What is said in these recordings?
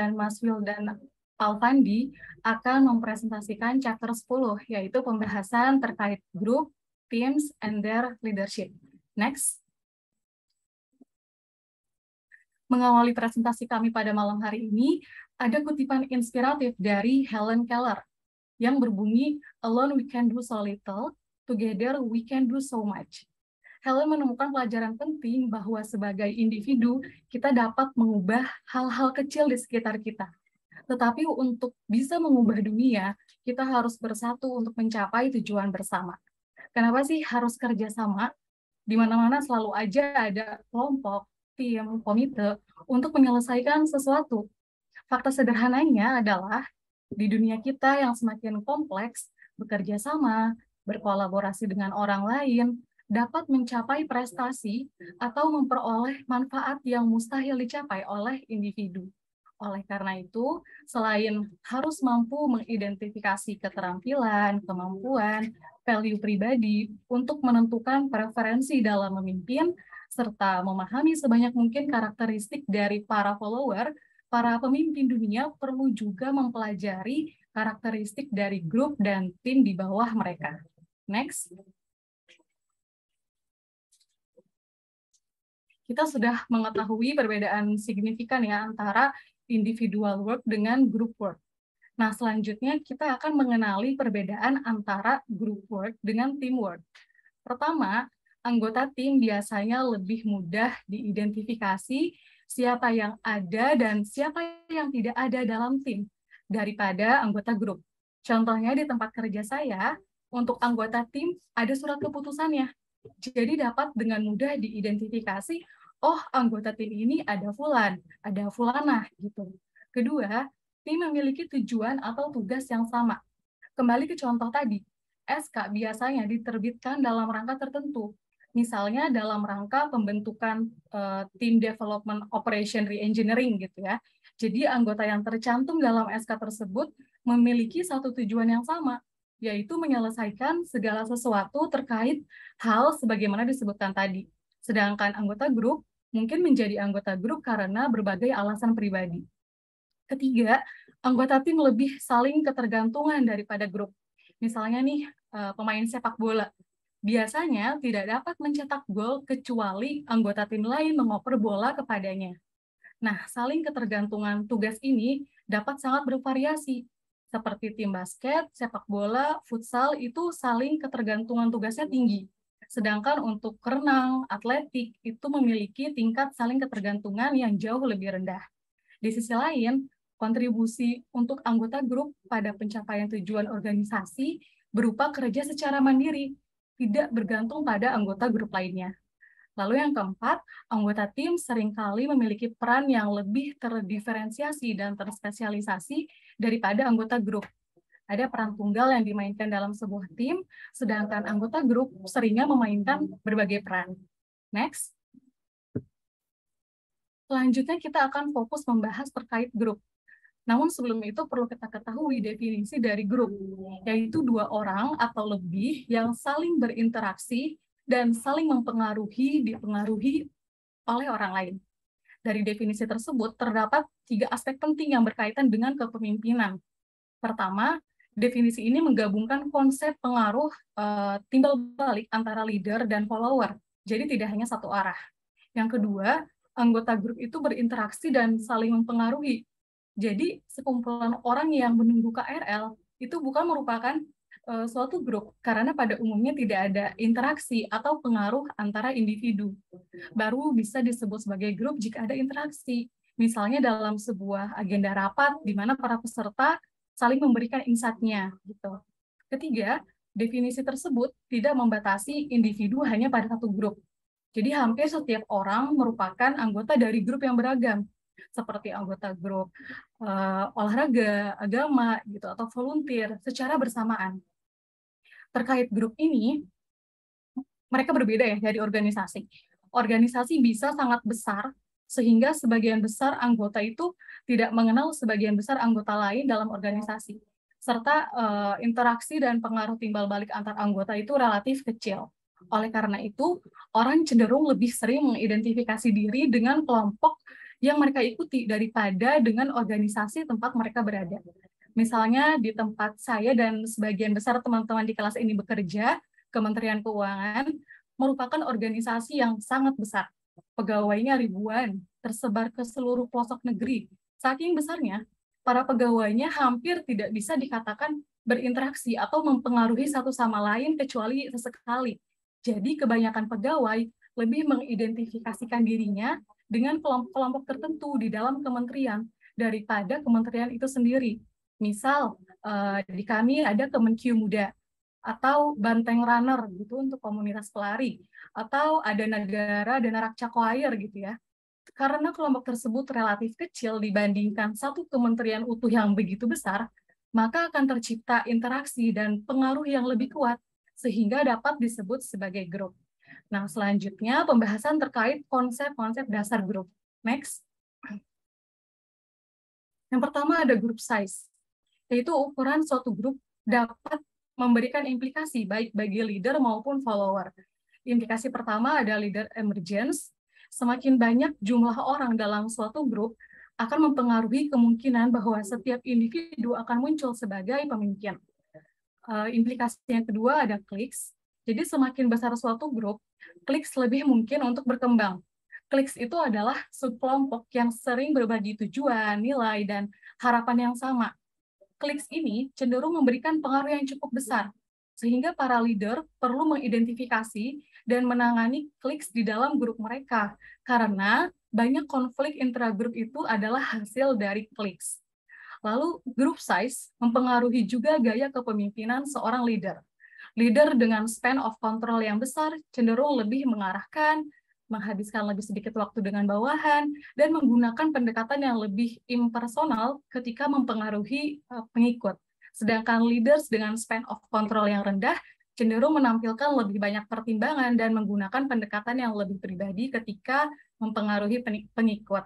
dan Mas Wildan Alfandi akan mempresentasikan chapter 10, yaitu pembahasan terkait grup, teams, and their leadership. Next. Mengawali presentasi kami pada malam hari ini, ada kutipan inspiratif dari Helen Keller yang berbunyi, Alone we can do so little, together we can do so much. Helen menemukan pelajaran penting bahwa sebagai individu, kita dapat mengubah hal-hal kecil di sekitar kita. Tetapi untuk bisa mengubah dunia, kita harus bersatu untuk mencapai tujuan bersama. Kenapa sih harus kerjasama? Di mana-mana selalu aja ada kelompok, tim, komite untuk menyelesaikan sesuatu. Fakta sederhananya adalah di dunia kita yang semakin kompleks, bekerja sama, berkolaborasi dengan orang lain, dapat mencapai prestasi atau memperoleh manfaat yang mustahil dicapai oleh individu. Oleh karena itu, selain harus mampu mengidentifikasi keterampilan, kemampuan, value pribadi untuk menentukan preferensi dalam memimpin, serta memahami sebanyak mungkin karakteristik dari para follower, para pemimpin dunia perlu juga mempelajari karakteristik dari grup dan tim di bawah mereka. Next. kita sudah mengetahui perbedaan signifikan ya antara individual work dengan group work. Nah, selanjutnya kita akan mengenali perbedaan antara group work dengan teamwork. Pertama, anggota tim biasanya lebih mudah diidentifikasi siapa yang ada dan siapa yang tidak ada dalam tim daripada anggota grup. Contohnya di tempat kerja saya, untuk anggota tim ada surat keputusannya. Jadi dapat dengan mudah diidentifikasi oh anggota tim ini ada fulan, ada fulanah gitu. Kedua, tim memiliki tujuan atau tugas yang sama. Kembali ke contoh tadi, SK biasanya diterbitkan dalam rangka tertentu. Misalnya dalam rangka pembentukan uh, tim development operation reengineering gitu ya. Jadi anggota yang tercantum dalam SK tersebut memiliki satu tujuan yang sama, yaitu menyelesaikan segala sesuatu terkait hal sebagaimana disebutkan tadi. Sedangkan anggota grup mungkin menjadi anggota grup karena berbagai alasan pribadi. Ketiga, anggota tim lebih saling ketergantungan daripada grup. Misalnya nih, eh, pemain sepak bola. Biasanya tidak dapat mencetak gol kecuali anggota tim lain mengoper bola kepadanya. Nah, saling ketergantungan tugas ini dapat sangat bervariasi. Seperti tim basket, sepak bola, futsal itu saling ketergantungan tugasnya tinggi. Sedangkan untuk renang, atletik itu memiliki tingkat saling ketergantungan yang jauh lebih rendah. Di sisi lain, kontribusi untuk anggota grup pada pencapaian tujuan organisasi berupa kerja secara mandiri, tidak bergantung pada anggota grup lainnya. Lalu yang keempat, anggota tim seringkali memiliki peran yang lebih terdiferensiasi dan terspesialisasi daripada anggota grup ada peran tunggal yang dimainkan dalam sebuah tim, sedangkan anggota grup seringnya memainkan berbagai peran. Next. Selanjutnya kita akan fokus membahas terkait grup. Namun sebelum itu perlu kita ketahui definisi dari grup, yaitu dua orang atau lebih yang saling berinteraksi dan saling mempengaruhi, dipengaruhi oleh orang lain. Dari definisi tersebut terdapat tiga aspek penting yang berkaitan dengan kepemimpinan. Pertama, definisi ini menggabungkan konsep pengaruh uh, timbal balik antara leader dan follower. Jadi tidak hanya satu arah. Yang kedua, anggota grup itu berinteraksi dan saling mempengaruhi. Jadi sekumpulan orang yang menunggu KRL itu bukan merupakan uh, suatu grup karena pada umumnya tidak ada interaksi atau pengaruh antara individu. Baru bisa disebut sebagai grup jika ada interaksi. Misalnya dalam sebuah agenda rapat di mana para peserta saling memberikan insight-nya gitu. Ketiga, definisi tersebut tidak membatasi individu hanya pada satu grup. Jadi hampir setiap orang merupakan anggota dari grup yang beragam, seperti anggota grup uh, olahraga, agama, gitu atau volunteer secara bersamaan. Terkait grup ini, mereka berbeda ya dari organisasi. Organisasi bisa sangat besar sehingga sebagian besar anggota itu tidak mengenal sebagian besar anggota lain dalam organisasi, serta uh, interaksi dan pengaruh timbal balik antar anggota itu relatif kecil. Oleh karena itu, orang cenderung lebih sering mengidentifikasi diri dengan kelompok yang mereka ikuti daripada dengan organisasi tempat mereka berada. Misalnya di tempat saya dan sebagian besar teman-teman di kelas ini bekerja, Kementerian Keuangan merupakan organisasi yang sangat besar. Pegawainya ribuan, tersebar ke seluruh pelosok negeri, Saking besarnya, para pegawainya hampir tidak bisa dikatakan berinteraksi atau mempengaruhi satu sama lain kecuali sesekali. Jadi kebanyakan pegawai lebih mengidentifikasikan dirinya dengan kelompok-kelompok tertentu di dalam kementerian daripada kementerian itu sendiri. Misal eh, di kami ada Kemenkyu Muda atau Banteng Runner gitu untuk komunitas pelari atau ada negara dan Rakca Choir gitu ya. Karena kelompok tersebut relatif kecil dibandingkan satu kementerian utuh yang begitu besar, maka akan tercipta interaksi dan pengaruh yang lebih kuat, sehingga dapat disebut sebagai grup. Nah, selanjutnya pembahasan terkait konsep-konsep dasar grup. Next. Yang pertama ada grup size, yaitu ukuran suatu grup dapat memberikan implikasi baik bagi leader maupun follower. Implikasi pertama ada leader emergence, semakin banyak jumlah orang dalam suatu grup akan mempengaruhi kemungkinan bahwa setiap individu akan muncul sebagai pemimpin. Implikasinya eh, implikasi yang kedua ada kliks. Jadi semakin besar suatu grup, kliks lebih mungkin untuk berkembang. Kliks itu adalah subkelompok yang sering berbagi tujuan, nilai, dan harapan yang sama. Kliks ini cenderung memberikan pengaruh yang cukup besar, sehingga para leader perlu mengidentifikasi dan menangani kliks di dalam grup mereka karena banyak konflik intragrup itu adalah hasil dari kliks. Lalu grup size mempengaruhi juga gaya kepemimpinan seorang leader. Leader dengan span of control yang besar cenderung lebih mengarahkan, menghabiskan lebih sedikit waktu dengan bawahan, dan menggunakan pendekatan yang lebih impersonal ketika mempengaruhi eh, pengikut. Sedangkan leaders dengan span of control yang rendah cenderung menampilkan lebih banyak pertimbangan dan menggunakan pendekatan yang lebih pribadi ketika mempengaruhi pengikut.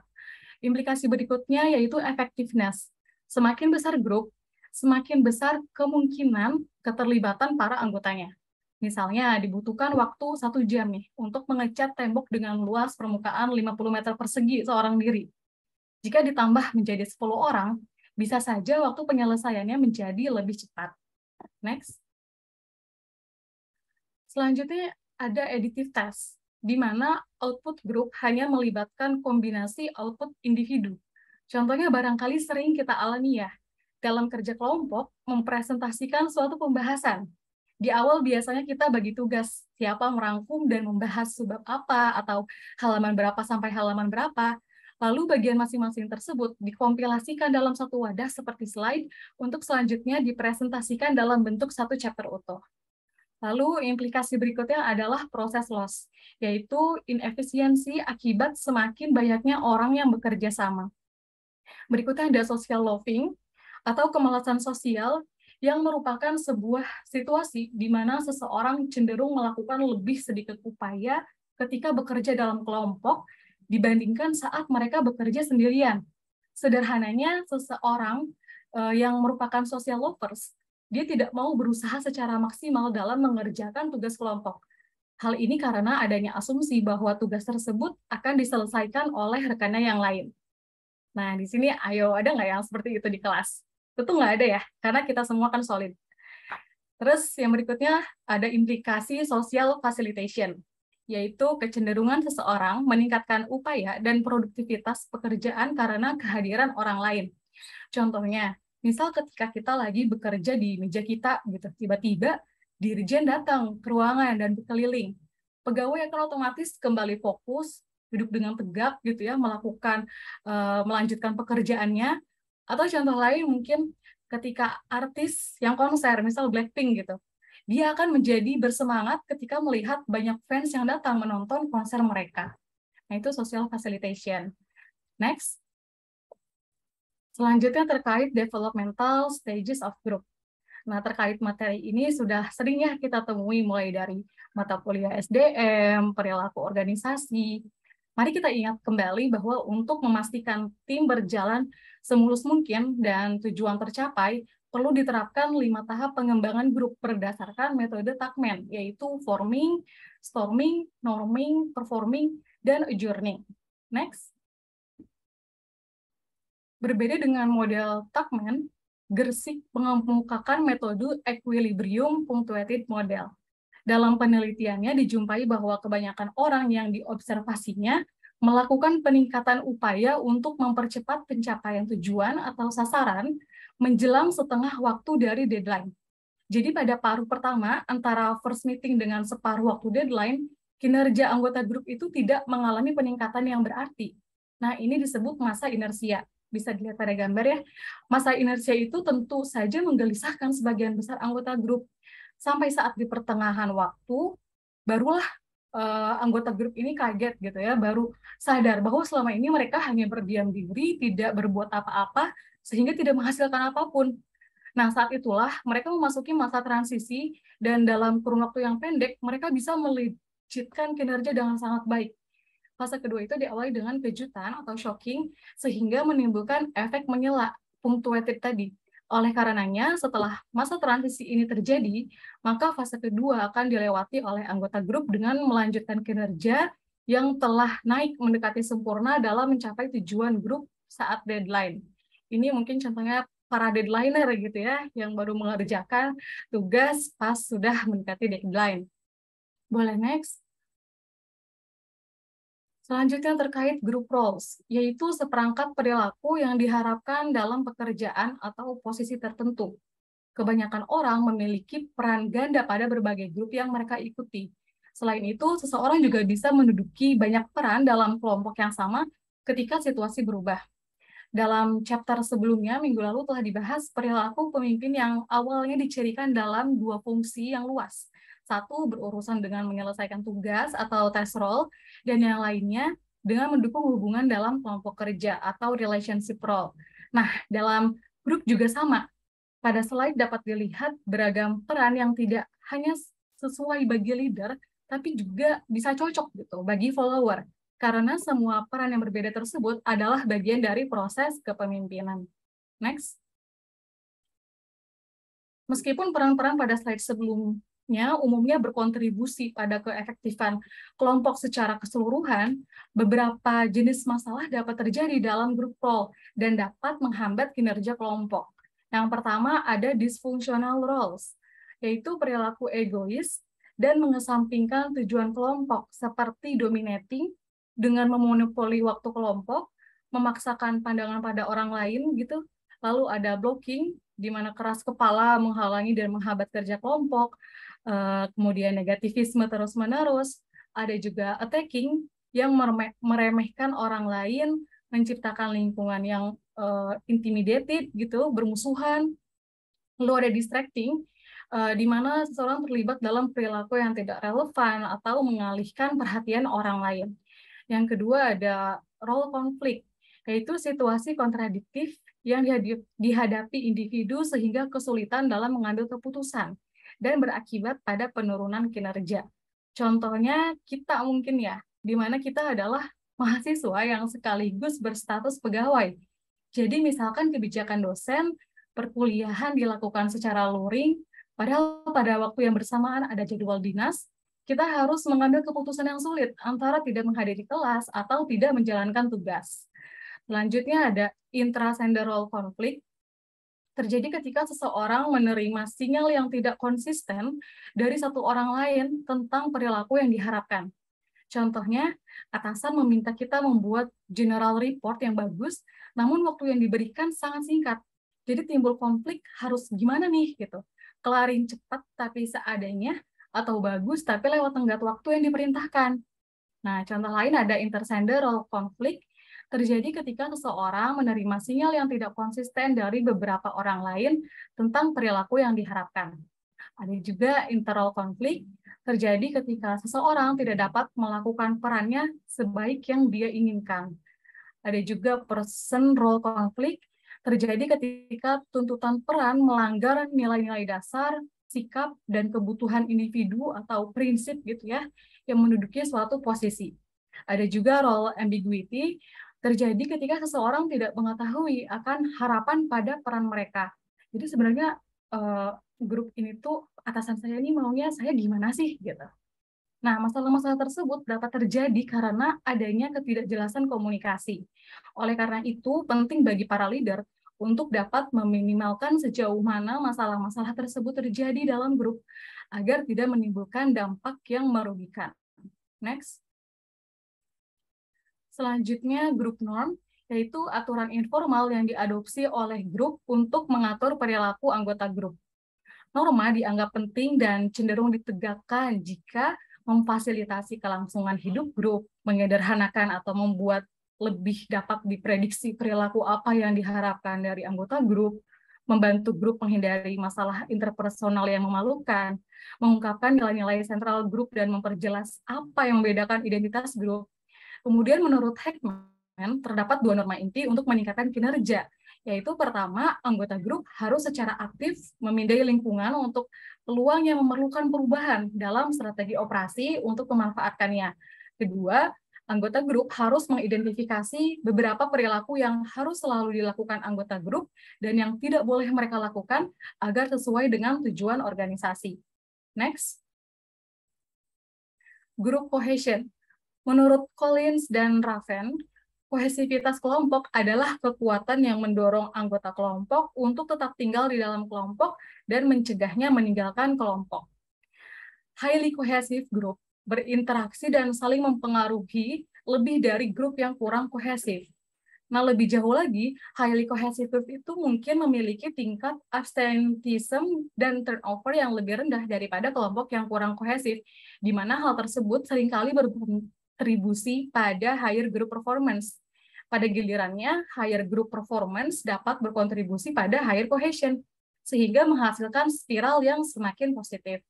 Implikasi berikutnya yaitu effectiveness. Semakin besar grup, semakin besar kemungkinan keterlibatan para anggotanya. Misalnya dibutuhkan waktu satu jam nih untuk mengecat tembok dengan luas permukaan 50 meter persegi seorang diri. Jika ditambah menjadi 10 orang, bisa saja waktu penyelesaiannya menjadi lebih cepat. Next. Selanjutnya ada additive test, di mana output grup hanya melibatkan kombinasi output individu. Contohnya barangkali sering kita alami ya, dalam kerja kelompok mempresentasikan suatu pembahasan. Di awal biasanya kita bagi tugas siapa merangkum dan membahas sebab apa atau halaman berapa sampai halaman berapa. Lalu bagian masing-masing tersebut dikompilasikan dalam satu wadah seperti slide untuk selanjutnya dipresentasikan dalam bentuk satu chapter utuh. Lalu implikasi berikutnya adalah proses loss, yaitu inefisiensi akibat semakin banyaknya orang yang bekerja sama. Berikutnya ada social loafing atau kemalasan sosial yang merupakan sebuah situasi di mana seseorang cenderung melakukan lebih sedikit upaya ketika bekerja dalam kelompok dibandingkan saat mereka bekerja sendirian. Sederhananya, seseorang eh, yang merupakan social loafers dia tidak mau berusaha secara maksimal dalam mengerjakan tugas kelompok. Hal ini karena adanya asumsi bahwa tugas tersebut akan diselesaikan oleh rekannya yang lain. Nah, di sini ayo ada nggak yang seperti itu di kelas? Tentu nggak ada ya, karena kita semua kan solid. Terus yang berikutnya ada implikasi social facilitation, yaitu kecenderungan seseorang meningkatkan upaya dan produktivitas pekerjaan karena kehadiran orang lain. Contohnya, Misal ketika kita lagi bekerja di meja kita gitu, tiba-tiba dirjen datang ke ruangan dan berkeliling. Pegawai akan otomatis kembali fokus, duduk dengan tegap gitu ya, melakukan uh, melanjutkan pekerjaannya. Atau contoh lain mungkin ketika artis yang konser, misal Blackpink gitu, dia akan menjadi bersemangat ketika melihat banyak fans yang datang menonton konser mereka. Nah, itu social facilitation. Next, Selanjutnya terkait developmental stages of group. Nah, terkait materi ini sudah seringnya kita temui mulai dari mata kuliah SDM, perilaku organisasi. Mari kita ingat kembali bahwa untuk memastikan tim berjalan semulus mungkin dan tujuan tercapai, perlu diterapkan lima tahap pengembangan grup berdasarkan metode TAKMEN, yaitu forming, storming, norming, performing, dan adjourning. Next. Berbeda dengan model Tuckman, Gersik mengemukakan metode equilibrium punctuated model. Dalam penelitiannya dijumpai bahwa kebanyakan orang yang diobservasinya melakukan peningkatan upaya untuk mempercepat pencapaian tujuan atau sasaran menjelang setengah waktu dari deadline. Jadi pada paruh pertama antara first meeting dengan separuh waktu deadline, kinerja anggota grup itu tidak mengalami peningkatan yang berarti. Nah, ini disebut masa inersia bisa dilihat pada gambar ya, masa inersia itu tentu saja menggelisahkan sebagian besar anggota grup. Sampai saat di pertengahan waktu, barulah uh, anggota grup ini kaget gitu ya, baru sadar bahwa selama ini mereka hanya berdiam diri, tidak berbuat apa-apa, sehingga tidak menghasilkan apapun. Nah, saat itulah mereka memasuki masa transisi dan dalam kurun waktu yang pendek, mereka bisa melicitkan kinerja dengan sangat baik. Fase kedua itu diawali dengan kejutan atau shocking sehingga menimbulkan efek menyela punctuated tadi. Oleh karenanya, setelah masa transisi ini terjadi, maka fase kedua akan dilewati oleh anggota grup dengan melanjutkan kinerja yang telah naik mendekati sempurna dalam mencapai tujuan grup saat deadline. Ini mungkin contohnya para deadliner gitu ya, yang baru mengerjakan tugas pas sudah mendekati deadline. Boleh next. Selanjutnya terkait grup roles, yaitu seperangkat perilaku yang diharapkan dalam pekerjaan atau posisi tertentu. Kebanyakan orang memiliki peran ganda pada berbagai grup yang mereka ikuti. Selain itu, seseorang juga bisa menduduki banyak peran dalam kelompok yang sama ketika situasi berubah. Dalam chapter sebelumnya, minggu lalu telah dibahas perilaku pemimpin yang awalnya dicirikan dalam dua fungsi yang luas, satu berurusan dengan menyelesaikan tugas atau test role, dan yang lainnya dengan mendukung hubungan dalam kelompok kerja atau relationship role. Nah, dalam grup juga sama. Pada slide dapat dilihat beragam peran yang tidak hanya sesuai bagi leader, tapi juga bisa cocok gitu bagi follower. Karena semua peran yang berbeda tersebut adalah bagian dari proses kepemimpinan. Next. Meskipun peran-peran pada slide sebelum Ya, umumnya berkontribusi pada keefektifan kelompok secara keseluruhan, beberapa jenis masalah dapat terjadi dalam grup role dan dapat menghambat kinerja kelompok. Yang pertama ada dysfunctional roles, yaitu perilaku egois dan mengesampingkan tujuan kelompok seperti dominating dengan memonopoli waktu kelompok, memaksakan pandangan pada orang lain gitu. Lalu ada blocking di mana keras kepala menghalangi dan menghambat kerja kelompok, Eh, kemudian negativisme terus-menerus, ada juga attacking yang meremehkan orang lain, menciptakan lingkungan yang uh, intimidated gitu, bermusuhan. Lalu ada distracting, uh, di mana seseorang terlibat dalam perilaku yang tidak relevan atau mengalihkan perhatian orang lain. Yang kedua ada role konflik, yaitu situasi kontradiktif yang dihadapi individu sehingga kesulitan dalam mengambil keputusan dan berakibat pada penurunan kinerja. Contohnya kita mungkin ya, di mana kita adalah mahasiswa yang sekaligus berstatus pegawai. Jadi misalkan kebijakan dosen perkuliahan dilakukan secara luring, padahal pada waktu yang bersamaan ada jadwal dinas, kita harus mengambil keputusan yang sulit antara tidak menghadiri kelas atau tidak menjalankan tugas. Selanjutnya ada intrasenderal konflik, terjadi ketika seseorang menerima sinyal yang tidak konsisten dari satu orang lain tentang perilaku yang diharapkan. Contohnya, atasan meminta kita membuat general report yang bagus, namun waktu yang diberikan sangat singkat. Jadi timbul konflik harus gimana nih gitu. Kelarin cepat tapi seadanya atau bagus tapi lewat tenggat waktu yang diperintahkan. Nah, contoh lain ada intersender role conflict terjadi ketika seseorang menerima sinyal yang tidak konsisten dari beberapa orang lain tentang perilaku yang diharapkan. Ada juga internal konflik terjadi ketika seseorang tidak dapat melakukan perannya sebaik yang dia inginkan. Ada juga person role konflik terjadi ketika tuntutan peran melanggar nilai-nilai dasar sikap dan kebutuhan individu atau prinsip gitu ya yang menduduki suatu posisi. Ada juga role ambiguity terjadi ketika seseorang tidak mengetahui akan harapan pada peran mereka. Jadi sebenarnya eh, grup ini tuh atasan saya ini maunya saya gimana sih gitu. Nah, masalah-masalah tersebut dapat terjadi karena adanya ketidakjelasan komunikasi. Oleh karena itu, penting bagi para leader untuk dapat meminimalkan sejauh mana masalah-masalah tersebut terjadi dalam grup agar tidak menimbulkan dampak yang merugikan. Next. Selanjutnya grup norm, yaitu aturan informal yang diadopsi oleh grup untuk mengatur perilaku anggota grup. Norma dianggap penting dan cenderung ditegakkan jika memfasilitasi kelangsungan hidup grup, menyederhanakan atau membuat lebih dapat diprediksi perilaku apa yang diharapkan dari anggota grup, membantu grup menghindari masalah interpersonal yang memalukan, mengungkapkan nilai-nilai sentral grup dan memperjelas apa yang membedakan identitas grup, Kemudian menurut Heckman, terdapat dua norma inti untuk meningkatkan kinerja, yaitu pertama, anggota grup harus secara aktif memindai lingkungan untuk peluang yang memerlukan perubahan dalam strategi operasi untuk memanfaatkannya. Kedua, anggota grup harus mengidentifikasi beberapa perilaku yang harus selalu dilakukan anggota grup dan yang tidak boleh mereka lakukan agar sesuai dengan tujuan organisasi. Next. Grup cohesion Menurut Collins dan Raven, kohesivitas kelompok adalah kekuatan yang mendorong anggota kelompok untuk tetap tinggal di dalam kelompok dan mencegahnya meninggalkan kelompok. Highly cohesive group berinteraksi dan saling mempengaruhi lebih dari grup yang kurang kohesif. Nah, lebih jauh lagi, highly cohesive group itu mungkin memiliki tingkat absenteeism dan turnover yang lebih rendah daripada kelompok yang kurang kohesif, di mana hal tersebut seringkali Kontribusi pada higher group performance. Pada gilirannya, higher group performance dapat berkontribusi pada higher cohesion, sehingga menghasilkan spiral yang semakin positif.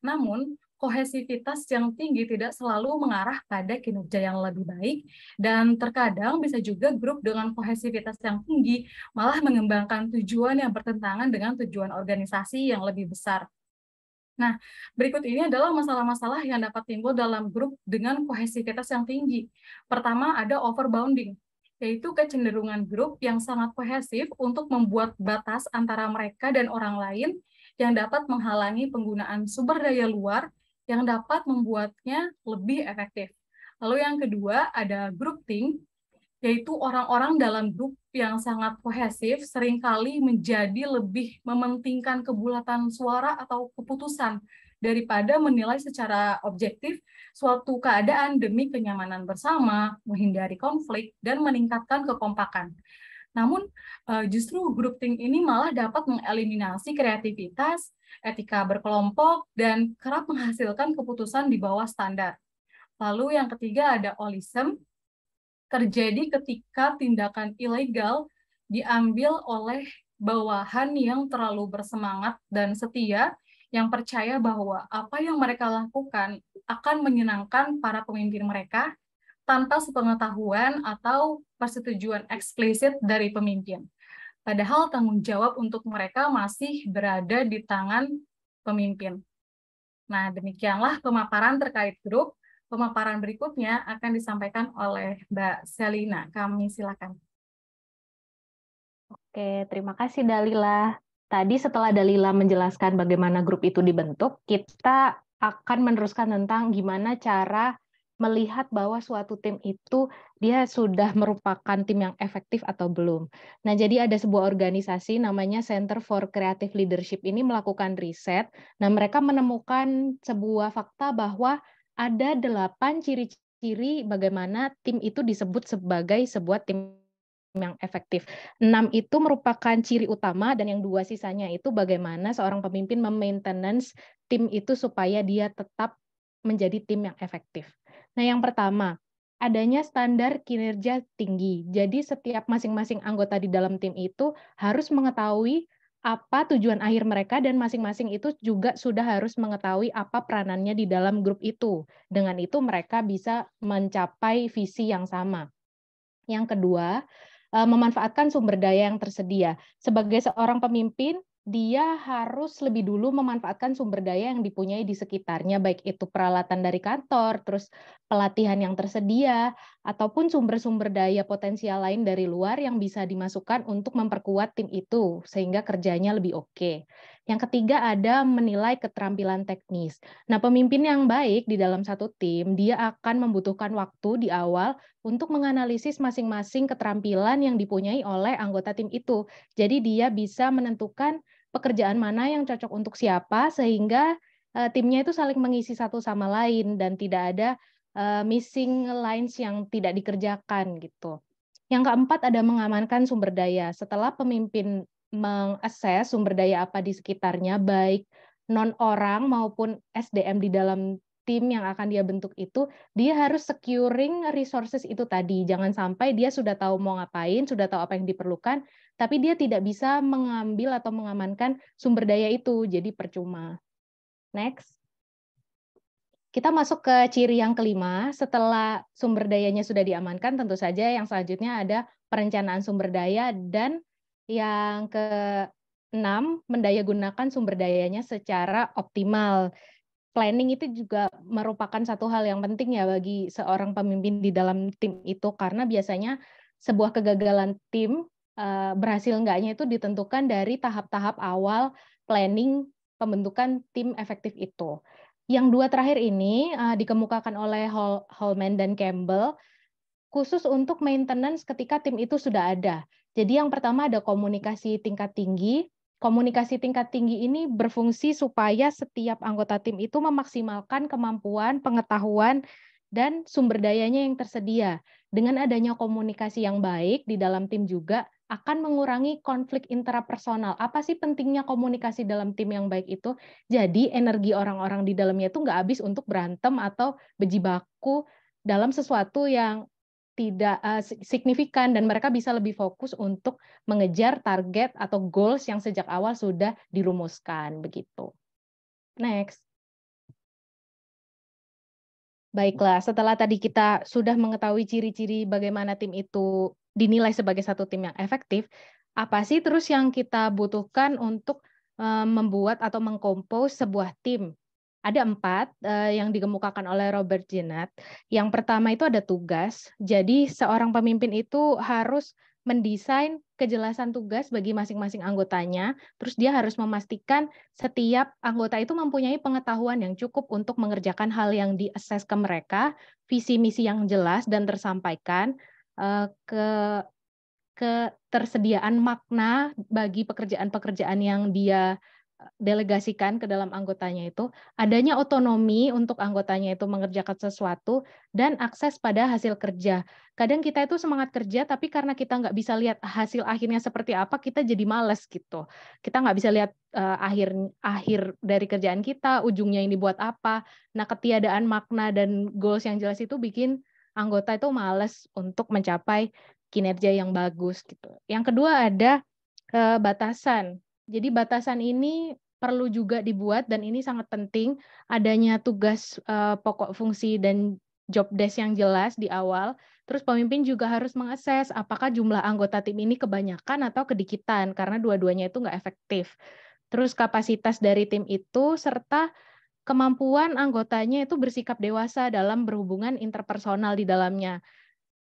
Namun, kohesivitas yang tinggi tidak selalu mengarah pada kinerja yang lebih baik, dan terkadang bisa juga grup dengan kohesivitas yang tinggi malah mengembangkan tujuan yang bertentangan dengan tujuan organisasi yang lebih besar. Nah, berikut ini adalah masalah-masalah yang dapat timbul dalam grup dengan kohesivitas yang tinggi. Pertama, ada overbounding, yaitu kecenderungan grup yang sangat kohesif untuk membuat batas antara mereka dan orang lain yang dapat menghalangi penggunaan sumber daya luar yang dapat membuatnya lebih efektif. Lalu yang kedua, ada group yaitu orang-orang dalam grup yang sangat kohesif seringkali menjadi lebih mementingkan kebulatan suara atau keputusan daripada menilai secara objektif suatu keadaan demi kenyamanan bersama, menghindari konflik, dan meningkatkan kekompakan. Namun, eh, justru grup tim ini malah dapat mengeliminasi kreativitas, etika berkelompok, dan kerap menghasilkan keputusan di bawah standar. Lalu yang ketiga ada olism terjadi ketika tindakan ilegal diambil oleh bawahan yang terlalu bersemangat dan setia yang percaya bahwa apa yang mereka lakukan akan menyenangkan para pemimpin mereka tanpa sepengetahuan atau persetujuan eksplisit dari pemimpin. Padahal tanggung jawab untuk mereka masih berada di tangan pemimpin. Nah, demikianlah pemaparan terkait grup. Pemaparan berikutnya akan disampaikan oleh Mbak Selina. Kami silakan. Oke, terima kasih Dalila. Tadi setelah Dalila menjelaskan bagaimana grup itu dibentuk, kita akan meneruskan tentang gimana cara melihat bahwa suatu tim itu dia sudah merupakan tim yang efektif atau belum. Nah, jadi ada sebuah organisasi namanya Center for Creative Leadership ini melakukan riset. Nah, mereka menemukan sebuah fakta bahwa ada delapan ciri-ciri bagaimana tim itu disebut sebagai sebuah tim yang efektif. Enam itu merupakan ciri utama dan yang dua sisanya itu bagaimana seorang pemimpin memaintenance tim itu supaya dia tetap menjadi tim yang efektif. Nah, yang pertama, adanya standar kinerja tinggi. Jadi setiap masing-masing anggota di dalam tim itu harus mengetahui apa tujuan akhir mereka dan masing-masing itu juga sudah harus mengetahui apa peranannya di dalam grup itu. Dengan itu mereka bisa mencapai visi yang sama. Yang kedua, eh, memanfaatkan sumber daya yang tersedia. Sebagai seorang pemimpin, dia harus lebih dulu memanfaatkan sumber daya yang dipunyai di sekitarnya, baik itu peralatan dari kantor, terus pelatihan yang tersedia, ataupun sumber-sumber daya potensial lain dari luar yang bisa dimasukkan untuk memperkuat tim itu, sehingga kerjanya lebih oke. Yang ketiga ada menilai keterampilan teknis. Nah, pemimpin yang baik di dalam satu tim, dia akan membutuhkan waktu di awal untuk menganalisis masing-masing keterampilan yang dipunyai oleh anggota tim itu. Jadi dia bisa menentukan pekerjaan mana yang cocok untuk siapa sehingga uh, timnya itu saling mengisi satu sama lain dan tidak ada uh, missing lines yang tidak dikerjakan gitu. Yang keempat ada mengamankan sumber daya. Setelah pemimpin mengakses sumber daya apa di sekitarnya baik non orang maupun SDM di dalam tim yang akan dia bentuk itu, dia harus securing resources itu tadi. Jangan sampai dia sudah tahu mau ngapain, sudah tahu apa yang diperlukan, tapi dia tidak bisa mengambil atau mengamankan sumber daya itu, jadi percuma. Next. Kita masuk ke ciri yang kelima, setelah sumber dayanya sudah diamankan, tentu saja yang selanjutnya ada perencanaan sumber daya dan yang ke enam mendaya gunakan sumber dayanya secara optimal. Planning itu juga merupakan satu hal yang penting ya bagi seorang pemimpin di dalam tim itu karena biasanya sebuah kegagalan tim Eh, berhasil enggaknya itu ditentukan dari tahap-tahap awal planning pembentukan tim efektif itu. Yang dua terakhir ini uh, dikemukakan oleh Hol Holman dan Campbell khusus untuk maintenance ketika tim itu sudah ada. Jadi yang pertama ada komunikasi tingkat tinggi. Komunikasi tingkat tinggi ini berfungsi supaya setiap anggota tim itu memaksimalkan kemampuan, pengetahuan, dan sumber dayanya yang tersedia. Dengan adanya komunikasi yang baik di dalam tim juga, akan mengurangi konflik intrapersonal. Apa sih pentingnya komunikasi dalam tim yang baik itu? Jadi energi orang-orang di dalamnya itu nggak habis untuk berantem atau beji baku dalam sesuatu yang tidak uh, signifikan dan mereka bisa lebih fokus untuk mengejar target atau goals yang sejak awal sudah dirumuskan begitu. Next. Baiklah, setelah tadi kita sudah mengetahui ciri-ciri bagaimana tim itu dinilai sebagai satu tim yang efektif, apa sih terus yang kita butuhkan untuk eh, membuat atau mengkompos sebuah tim? Ada empat eh, yang digemukakan oleh Robert Jenat. Yang pertama itu ada tugas. Jadi seorang pemimpin itu harus mendesain kejelasan tugas bagi masing-masing anggotanya. Terus dia harus memastikan setiap anggota itu mempunyai pengetahuan yang cukup untuk mengerjakan hal yang diakses ke mereka, visi misi yang jelas dan tersampaikan. Eh, ke ketersediaan makna bagi pekerjaan-pekerjaan yang dia eh, delegasikan ke dalam anggotanya itu, adanya otonomi untuk anggotanya itu mengerjakan sesuatu, dan akses pada hasil kerja. Kadang kita itu semangat kerja, tapi karena kita nggak bisa lihat hasil akhirnya seperti apa, kita jadi males gitu. Kita nggak bisa lihat uh, akhir akhir dari kerjaan kita, ujungnya ini buat apa. Nah, ketiadaan makna dan goals yang jelas itu bikin anggota itu males untuk mencapai kinerja yang bagus gitu. Yang kedua ada eh, batasan. Jadi batasan ini perlu juga dibuat dan ini sangat penting adanya tugas eh, pokok fungsi dan job desk yang jelas di awal. Terus pemimpin juga harus mengakses apakah jumlah anggota tim ini kebanyakan atau kedikitan karena dua-duanya itu nggak efektif. Terus kapasitas dari tim itu serta kemampuan anggotanya itu bersikap dewasa dalam berhubungan interpersonal di dalamnya.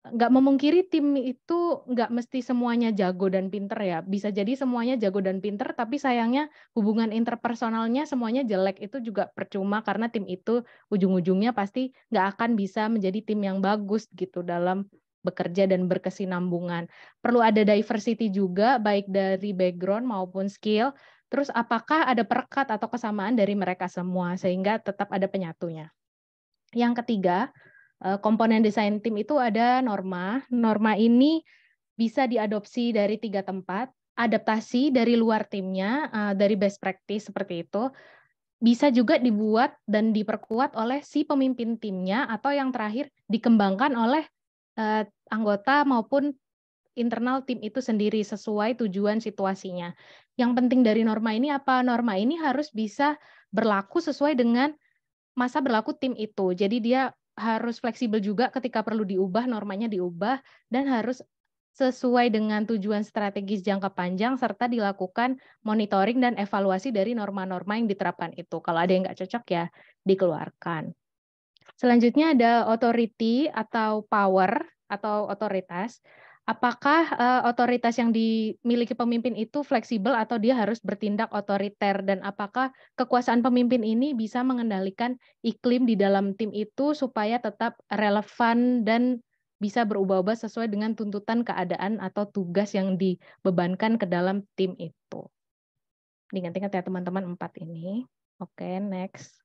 Nggak memungkiri tim itu nggak mesti semuanya jago dan pinter ya. Bisa jadi semuanya jago dan pinter, tapi sayangnya hubungan interpersonalnya semuanya jelek itu juga percuma karena tim itu ujung-ujungnya pasti nggak akan bisa menjadi tim yang bagus gitu dalam bekerja dan berkesinambungan. Perlu ada diversity juga, baik dari background maupun skill. Terus apakah ada perekat atau kesamaan dari mereka semua sehingga tetap ada penyatunya. Yang ketiga, eh, komponen desain tim itu ada norma. Norma ini bisa diadopsi dari tiga tempat, adaptasi dari luar timnya, eh, dari best practice seperti itu, bisa juga dibuat dan diperkuat oleh si pemimpin timnya atau yang terakhir dikembangkan oleh eh, anggota maupun internal tim itu sendiri sesuai tujuan situasinya. Yang penting dari norma ini apa? Norma ini harus bisa berlaku sesuai dengan masa berlaku tim itu. Jadi dia harus fleksibel juga ketika perlu diubah, normanya diubah dan harus sesuai dengan tujuan strategis jangka panjang serta dilakukan monitoring dan evaluasi dari norma-norma yang diterapkan itu. Kalau ada yang nggak cocok ya dikeluarkan. Selanjutnya ada authority atau power atau otoritas apakah uh, otoritas yang dimiliki pemimpin itu fleksibel atau dia harus bertindak otoriter dan apakah kekuasaan pemimpin ini bisa mengendalikan iklim di dalam tim itu supaya tetap relevan dan bisa berubah-ubah sesuai dengan tuntutan keadaan atau tugas yang dibebankan ke dalam tim itu. Ingat-ingat ya teman-teman empat ini. Oke, okay, next.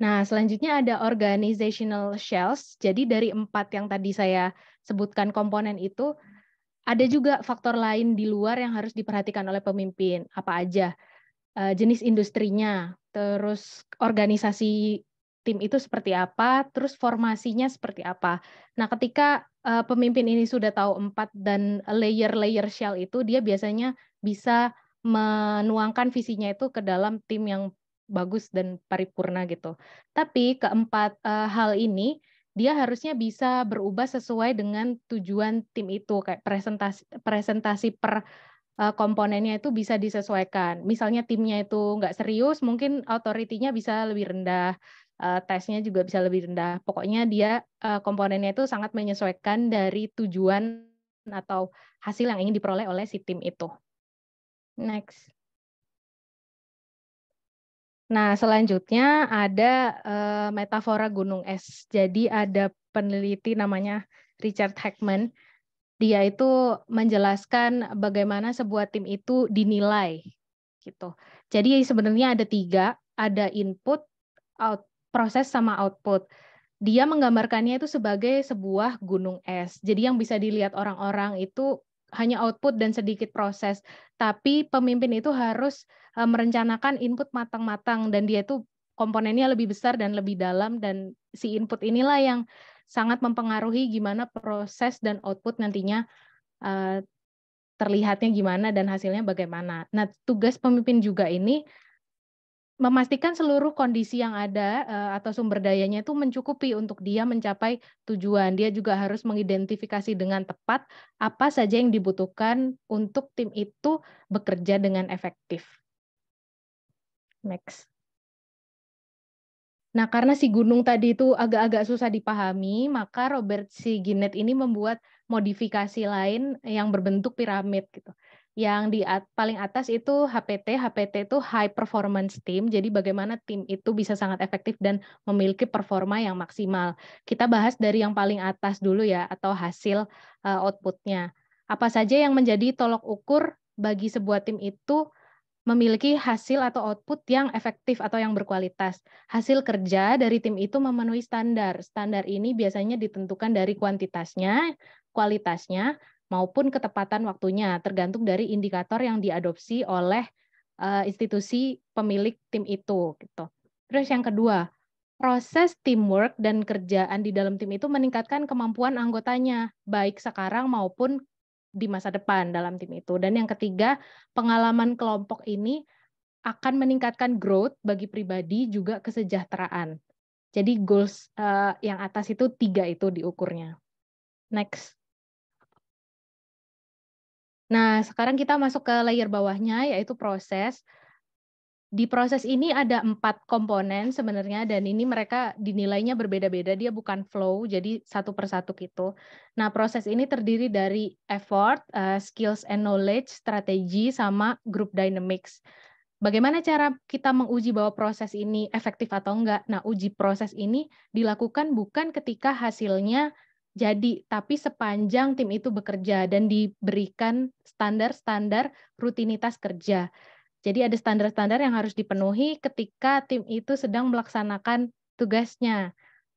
Nah, selanjutnya ada organizational shells. Jadi dari empat yang tadi saya sebutkan komponen itu, ada juga faktor lain di luar yang harus diperhatikan oleh pemimpin. Apa aja? Eh, jenis industrinya, terus organisasi tim itu seperti apa, terus formasinya seperti apa. Nah, ketika eh, pemimpin ini sudah tahu empat dan layer-layer shell itu, dia biasanya bisa menuangkan visinya itu ke dalam tim yang bagus dan paripurna gitu. Tapi keempat uh, hal ini dia harusnya bisa berubah sesuai dengan tujuan tim itu kayak presentasi presentasi per uh, komponennya itu bisa disesuaikan. Misalnya timnya itu nggak serius, mungkin authority-nya bisa lebih rendah, uh, eh, tesnya juga bisa lebih rendah. Pokoknya dia uh, komponennya itu sangat menyesuaikan dari tujuan atau hasil yang ingin diperoleh oleh si tim itu. Next. Nah, selanjutnya ada uh, metafora gunung es. Jadi ada peneliti namanya Richard Heckman. Dia itu menjelaskan bagaimana sebuah tim itu dinilai gitu. Jadi sebenarnya ada tiga, ada input, out, proses sama output. Dia menggambarkannya itu sebagai sebuah gunung es. Jadi yang bisa dilihat orang-orang itu hanya output dan sedikit proses, tapi pemimpin itu harus uh, merencanakan input matang-matang dan dia itu komponennya lebih besar dan lebih dalam dan si input inilah yang sangat mempengaruhi gimana proses dan output nantinya uh, terlihatnya gimana dan hasilnya bagaimana. Nah, tugas pemimpin juga ini memastikan seluruh kondisi yang ada uh, atau sumber dayanya itu mencukupi untuk dia mencapai tujuan. Dia juga harus mengidentifikasi dengan tepat apa saja yang dibutuhkan untuk tim itu bekerja dengan efektif. Next. Nah, karena si gunung tadi itu agak-agak susah dipahami, maka Robert C. Ginnett ini membuat modifikasi lain yang berbentuk piramid gitu. Yang di at paling atas itu HPT, HPT itu high performance team. Jadi bagaimana tim itu bisa sangat efektif dan memiliki performa yang maksimal. Kita bahas dari yang paling atas dulu ya atau hasil uh, outputnya. Apa saja yang menjadi tolok ukur bagi sebuah tim itu memiliki hasil atau output yang efektif atau yang berkualitas. Hasil kerja dari tim itu memenuhi standar. Standar ini biasanya ditentukan dari kuantitasnya, kualitasnya, maupun ketepatan waktunya, tergantung dari indikator yang diadopsi oleh uh, institusi pemilik tim itu. Gitu. Terus yang kedua, proses teamwork dan kerjaan di dalam tim itu meningkatkan kemampuan anggotanya, baik sekarang maupun di masa depan dalam tim itu. Dan yang ketiga, pengalaman kelompok ini akan meningkatkan growth bagi pribadi juga kesejahteraan. Jadi goals uh, yang atas itu tiga itu diukurnya. Next. Nah, sekarang kita masuk ke layer bawahnya yaitu proses di proses ini ada empat komponen sebenarnya dan ini mereka dinilainya berbeda-beda dia bukan flow jadi satu persatu gitu. Nah proses ini terdiri dari effort, uh, skills and knowledge, strategi sama group dynamics. Bagaimana cara kita menguji bahwa proses ini efektif atau enggak? Nah uji proses ini dilakukan bukan ketika hasilnya jadi, tapi sepanjang tim itu bekerja dan diberikan standar-standar rutinitas kerja. Jadi ada standar-standar yang harus dipenuhi ketika tim itu sedang melaksanakan tugasnya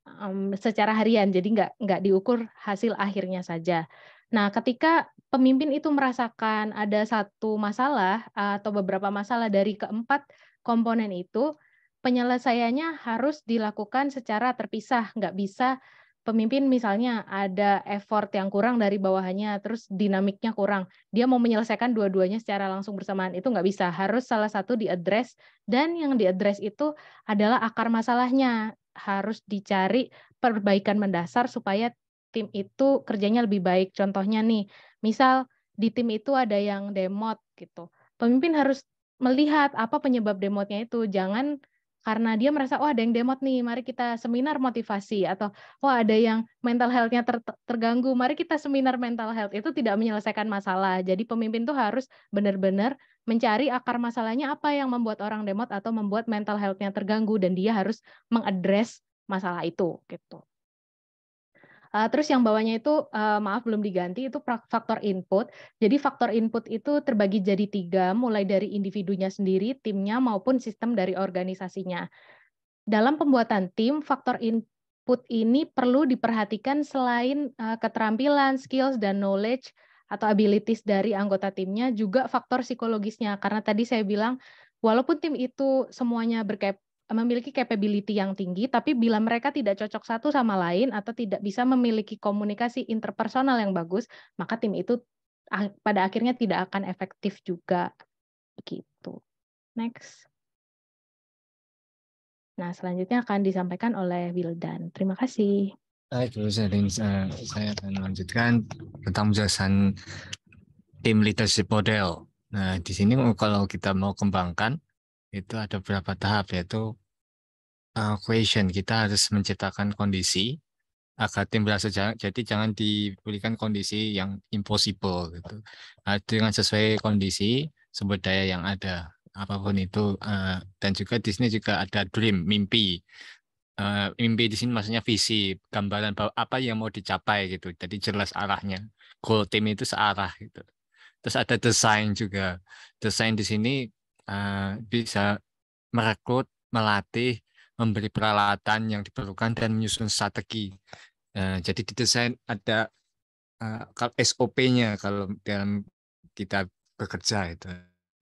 um, secara harian. Jadi nggak nggak diukur hasil akhirnya saja. Nah, ketika pemimpin itu merasakan ada satu masalah atau beberapa masalah dari keempat komponen itu, penyelesaiannya harus dilakukan secara terpisah, nggak bisa pemimpin misalnya ada effort yang kurang dari bawahannya, terus dinamiknya kurang, dia mau menyelesaikan dua-duanya secara langsung bersamaan itu nggak bisa, harus salah satu diadres dan yang diadres itu adalah akar masalahnya harus dicari perbaikan mendasar supaya tim itu kerjanya lebih baik. Contohnya nih, misal di tim itu ada yang demot gitu, pemimpin harus melihat apa penyebab demotnya itu, jangan karena dia merasa wah oh, ada yang demot nih mari kita seminar motivasi atau wah oh, ada yang mental health-nya ter terganggu mari kita seminar mental health itu tidak menyelesaikan masalah jadi pemimpin tuh harus benar-benar mencari akar masalahnya apa yang membuat orang demot atau membuat mental health-nya terganggu dan dia harus mengadres masalah itu gitu Uh, terus yang bawahnya itu uh, maaf belum diganti itu faktor input. Jadi faktor input itu terbagi jadi tiga, mulai dari individunya sendiri, timnya maupun sistem dari organisasinya. Dalam pembuatan tim, faktor input ini perlu diperhatikan selain uh, keterampilan, skills dan knowledge atau abilities dari anggota timnya juga faktor psikologisnya karena tadi saya bilang walaupun tim itu semuanya berkep memiliki capability yang tinggi, tapi bila mereka tidak cocok satu sama lain atau tidak bisa memiliki komunikasi interpersonal yang bagus, maka tim itu pada akhirnya tidak akan efektif juga. Begitu. Next. Nah, selanjutnya akan disampaikan oleh Wildan. Terima kasih. Baik, saya, saya akan lanjutkan tentang penjelasan tim leadership model. Nah, di sini kalau kita mau kembangkan, itu ada beberapa tahap yaitu uh, kita harus menciptakan kondisi agar tim berasa jadi jangan diberikan kondisi yang impossible gitu nah, dengan sesuai kondisi sumber daya yang ada apapun itu eh, dan juga di sini juga ada dream mimpi eh, mimpi di sini maksudnya visi gambaran bahwa apa yang mau dicapai gitu jadi jelas arahnya goal tim itu searah gitu terus ada desain juga desain di sini Eh, bisa merekrut, melatih, memberi peralatan yang diperlukan dan menyusun strategi. Uh, jadi didesain ada uh, eh, SOP-nya kalau dalam kita bekerja itu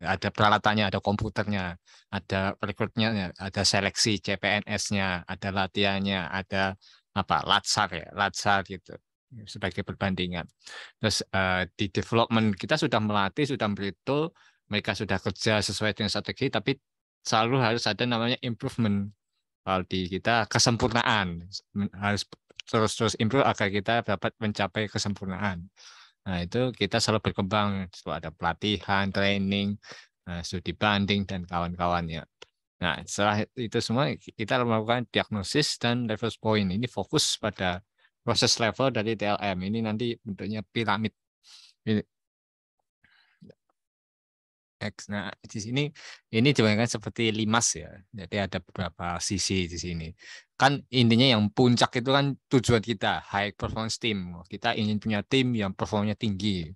ada peralatannya, ada komputernya, ada rekrutnya, ada seleksi CPNS-nya, ada latihannya, ada apa latsar ya, latsar gitu sebagai perbandingan. Terus uh, di development kita sudah melatih, sudah beri mereka sudah kerja sesuai dengan strategi tapi selalu harus ada namanya improvement kalau di kita kesempurnaan harus terus terus improve agar kita dapat mencapai kesempurnaan nah itu kita selalu berkembang selalu ada pelatihan training eh, studi banding dan kawan-kawannya nah setelah itu semua kita melakukan diagnosis dan level point ini fokus pada proses level dari TLM ini nanti bentuknya piramid X. Nah, di sini ini dibayangkan seperti limas ya. Jadi ada beberapa sisi di sini. Kan intinya yang puncak itu kan tujuan kita, high performance team. Kita ingin punya tim yang performanya tinggi.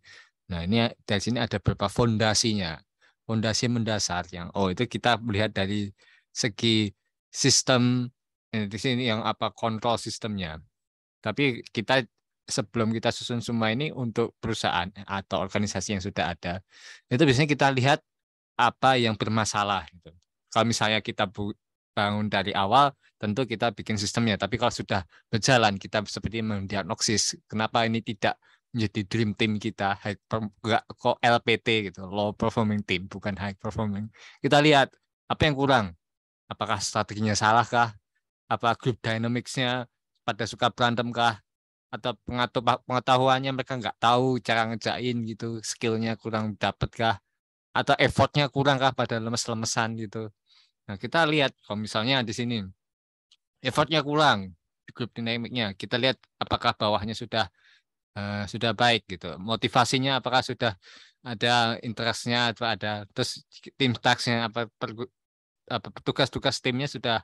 Nah, ini dari sini ada beberapa fondasinya. Fondasi mendasar yang oh itu kita melihat dari segi sistem eh, di sini yang apa kontrol sistemnya. Tapi kita sebelum kita susun semua ini untuk perusahaan atau organisasi yang sudah ada itu biasanya kita lihat apa yang bermasalah gitu. Kalau misalnya kita bangun dari awal tentu kita bikin sistemnya tapi kalau sudah berjalan kita seperti mendiagnosis kenapa ini tidak menjadi dream team kita high gak, kok LPT gitu low performing team bukan high performing kita lihat apa yang kurang apakah strateginya salahkah apa grup dynamicsnya pada suka berantem kah atau pengetahuannya mereka nggak tahu cara ngejain gitu skillnya kurang dapatkah atau effortnya kurangkah pada lemes-lemesan gitu nah kita lihat kalau misalnya di sini effortnya kurang di grup dinamiknya kita lihat apakah bawahnya sudah uh, sudah baik gitu motivasinya apakah sudah ada interestnya atau ada terus tim taxnya apa, apa petugas-tugas timnya sudah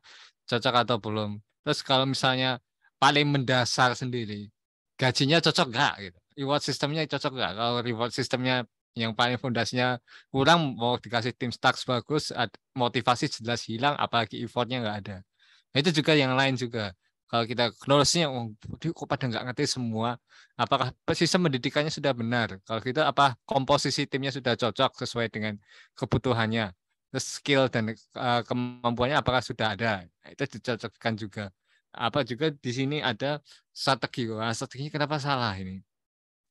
cocok atau belum terus kalau misalnya paling mendasar sendiri gajinya cocok nggak gitu reward sistemnya cocok nggak kalau reward sistemnya yang paling fondasinya kurang mau dikasih tim stacks bagus motivasi jelas hilang apalagi effortnya nggak ada nah, itu juga yang lain juga kalau kita knowledge-nya oh, kok pada nggak ngerti semua apakah sistem pendidikannya sudah benar kalau kita gitu, apa komposisi timnya sudah cocok sesuai dengan kebutuhannya skill dan uh, kemampuannya apakah sudah ada nah, itu dicocokkan juga apa juga di sini ada strategi. Nah, strategi kenapa salah ini?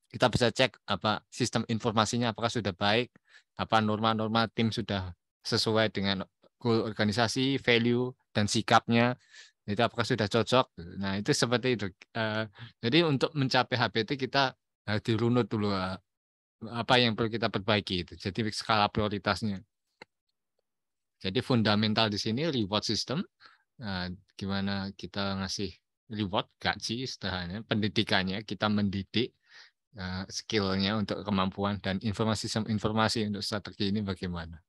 Kita bisa cek apa sistem informasinya apakah sudah baik, apa norma-norma tim sudah sesuai dengan goal organisasi, value dan sikapnya itu apakah sudah cocok. Nah, itu seperti itu. Eh, jadi untuk mencapai HPT kita dirunut dulu apa yang perlu kita perbaiki itu. Jadi skala prioritasnya. Jadi fundamental di sini reward system, Nah, gimana kita ngasih reward gaji istilahnya pendidikannya kita mendidik uh, skillnya untuk kemampuan dan informasi informasi untuk strategi ini bagaimana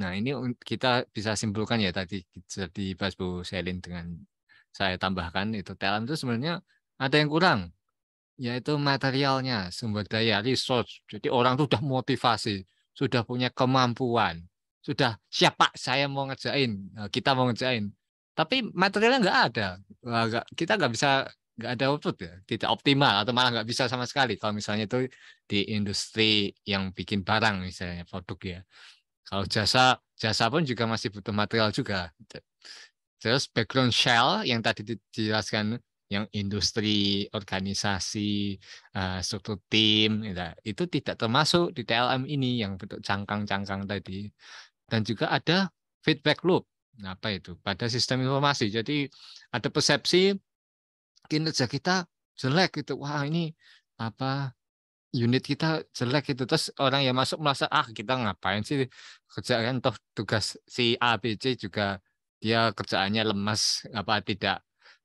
nah ini kita bisa simpulkan ya tadi jadi pas Bu Selin dengan saya tambahkan itu talent itu sebenarnya ada yang kurang yaitu materialnya sumber daya resource jadi orang itu sudah motivasi sudah punya kemampuan sudah siap Pak, saya mau ngerjain, nah, kita mau ngerjain. Tapi materialnya nggak ada, kita nggak bisa nggak ada output ya, tidak optimal atau malah nggak bisa sama sekali. Kalau misalnya itu di industri yang bikin barang misalnya produk ya. Kalau jasa jasa pun juga masih butuh material juga. Terus background shell yang tadi dijelaskan yang industri, organisasi, eh, struktur tim, nah, itu tidak termasuk di TLM ini yang bentuk cangkang-cangkang tadi dan juga ada feedback loop. Nah, apa itu? Pada sistem informasi. Jadi ada persepsi kinerja kita jelek gitu. Wah, ini apa unit kita jelek gitu. Terus orang yang masuk merasa ah kita ngapain sih kerjaan toh tugas si A B C juga dia kerjaannya lemas apa tidak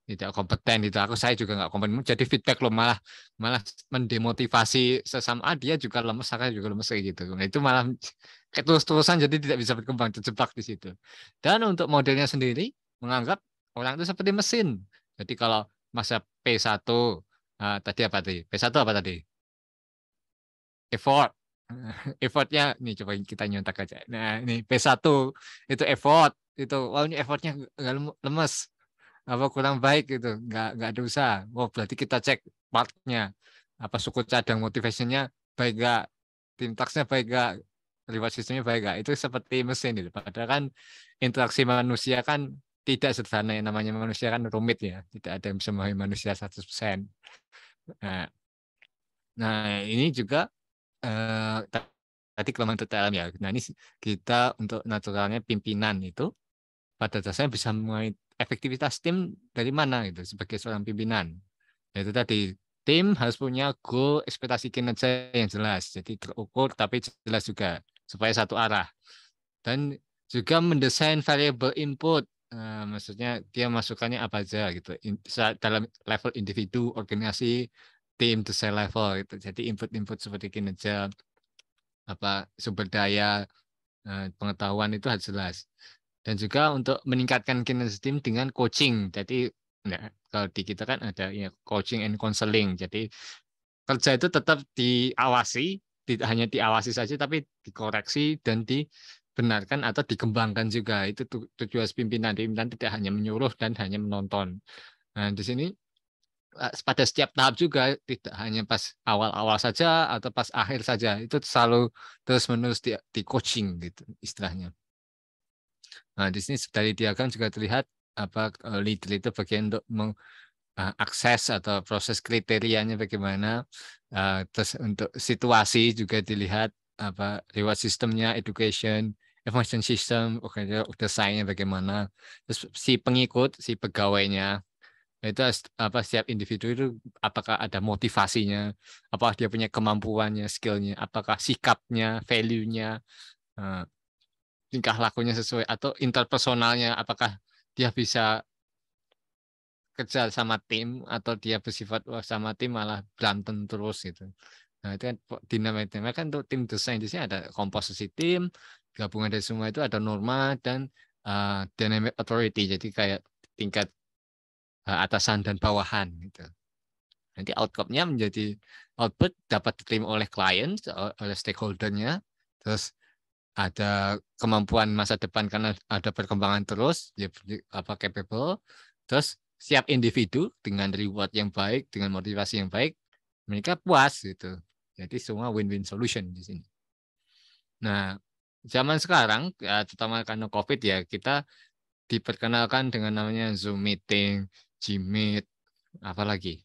tidak kompeten itu aku saya juga nggak kompeten jadi feedback lo malah malah mendemotivasi sesama ah, dia juga lemes saya juga lemes kayak gitu nah, itu malah terus terusan jadi tidak bisa berkembang terjebak di situ dan untuk modelnya sendiri menganggap orang itu seperti mesin jadi kalau masa P1 uh, ah, tadi apa tadi P1 apa tadi effort effortnya nih coba kita nyontak aja nah ini P1 itu effort itu wow ini effortnya lemes apa kurang baik gitu nggak nggak ada usaha oh berarti kita cek partnya apa suku cadang motivationnya baik gak tintaksnya baik gak reward sistemnya baik gak itu seperti mesin itu padahal kan interaksi manusia kan tidak sederhana yang namanya manusia kan rumit ya tidak ada yang bisa memahami manusia 100% nah, nah ini juga eh, tadi kelemahan tata ya nah ini kita untuk naturalnya pimpinan itu pada dasarnya bisa mengait efektivitas tim dari mana gitu sebagai seorang pimpinan. itu tadi tim harus punya goal ekspektasi kinerja yang jelas, jadi terukur tapi jelas juga supaya satu arah. Dan juga mendesain variable input, Nah, maksudnya dia masukkannya apa aja gitu, dalam level individu, organisasi, tim, desain level gitu. Jadi input-input seperti kinerja, apa sumber daya, eh, pengetahuan itu harus jelas dan juga untuk meningkatkan kinerja tim dengan coaching. Jadi nah, kalau di kita kan ada ya, coaching and counseling. Jadi kerja itu tetap diawasi, tidak hanya diawasi saja tapi dikoreksi dan dibenarkan atau dikembangkan juga. Itu tujuan pimpinan. Pimpinan tidak hanya menyuruh dan hanya menonton. Nah, di sini eh, pada setiap tahap juga tidak hanya pas awal-awal saja atau pas akhir saja itu selalu terus menerus di, di coaching gitu istilahnya. Nah, di sini dari diagram kan juga terlihat apa eh, leader itu bagian untuk mengakses eh, atau proses kriterianya bagaimana eh, terus untuk situasi juga dilihat apa reward sistemnya education information system oke desainnya bagaimana terus si pengikut si pegawainya itu apa setiap individu itu apakah ada motivasinya apakah dia punya kemampuannya skillnya apakah sikapnya value-nya tingkah lakunya sesuai atau interpersonalnya apakah dia bisa kerja sama tim atau dia bersifat sama tim malah berantem terus gitu. Nah itu kan dinamikanya kan untuk tim desain di sini ada komposisi tim, gabungan dari semua itu ada norma dan uh, dynamic authority jadi kayak tingkat uh, atasan dan bawahan gitu. Nanti outcome-nya menjadi output dapat diterima oleh klien, oleh stakeholdernya, terus ada kemampuan masa depan karena ada perkembangan terus dia apa capable terus siap individu dengan reward yang baik dengan motivasi yang baik mereka puas gitu jadi semua win-win solution di sini nah zaman sekarang ya, terutama karena covid ya kita diperkenalkan dengan namanya zoom meeting gmeet, apa lagi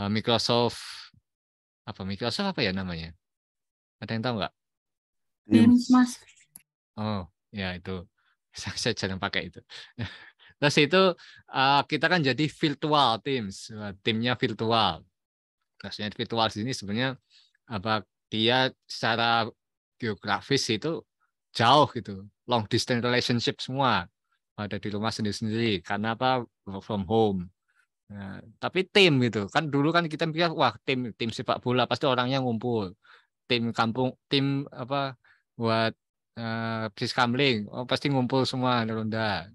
eh, Microsoft apa Microsoft apa ya namanya ada yang tahu nggak Teams, Mas. Oh, ya itu. Saya jarang pakai itu. Terus itu eh, kita kan jadi virtual teams, eh, timnya virtual. Terusnya virtual sini sebenarnya apa dia secara geografis itu jauh gitu, long distance relationship semua ada di rumah sendiri-sendiri karena apa work from home. Nah, tapi tim gitu kan dulu kan kita pikir wah tim tim sepak bola pasti orangnya ngumpul tim kampung tim apa buat uh, eh, Kamling, oh pasti ngumpul semua ronda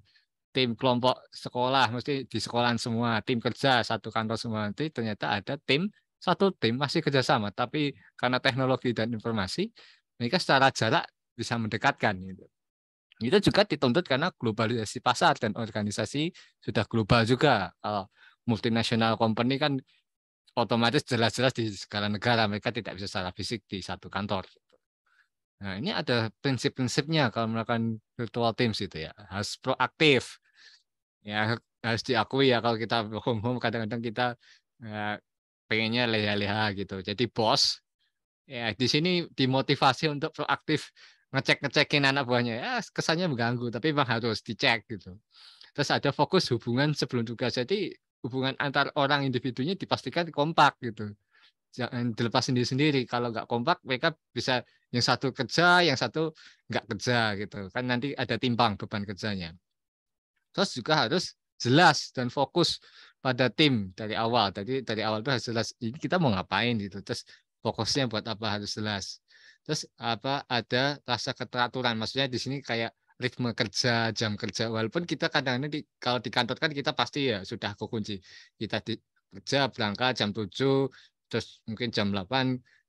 tim kelompok sekolah mesti di sekolahan semua tim kerja satu kantor semua nanti ternyata ada tim satu tim masih kerjasama tapi karena teknologi dan informasi mereka secara jarak bisa mendekatkan gitu itu juga dituntut karena globalisasi pasar dan organisasi sudah global juga kalau multinasional company kan otomatis jelas-jelas di segala negara mereka tidak bisa secara fisik di satu kantor Nah, ini ada prinsip-prinsipnya kalau melakukan virtual teams itu ya. Harus proaktif. Ya, harus diakui ya kalau kita home home kadang-kadang kita ya, pengennya leha-leha gitu. Jadi bos ya di sini dimotivasi untuk proaktif ngecek-ngecekin anak buahnya. Ya, kesannya mengganggu, tapi memang harus dicek gitu. Terus ada fokus hubungan sebelum tugas. Jadi hubungan antar orang individunya dipastikan kompak gitu jangan dilepas sendiri-sendiri kalau nggak kompak mereka bisa yang satu kerja yang satu nggak kerja gitu kan nanti ada timpang beban kerjanya terus juga harus jelas dan fokus pada tim dari awal tadi dari awal itu harus jelas ini kita mau ngapain gitu terus fokusnya buat apa harus jelas terus apa ada rasa keteraturan maksudnya di sini kayak ritme kerja, jam kerja. Walaupun kita kadang-kadang di, kalau di kantor kan kita pasti ya sudah kekunci. Kita di, kerja berangkat jam 7, terus mungkin jam 8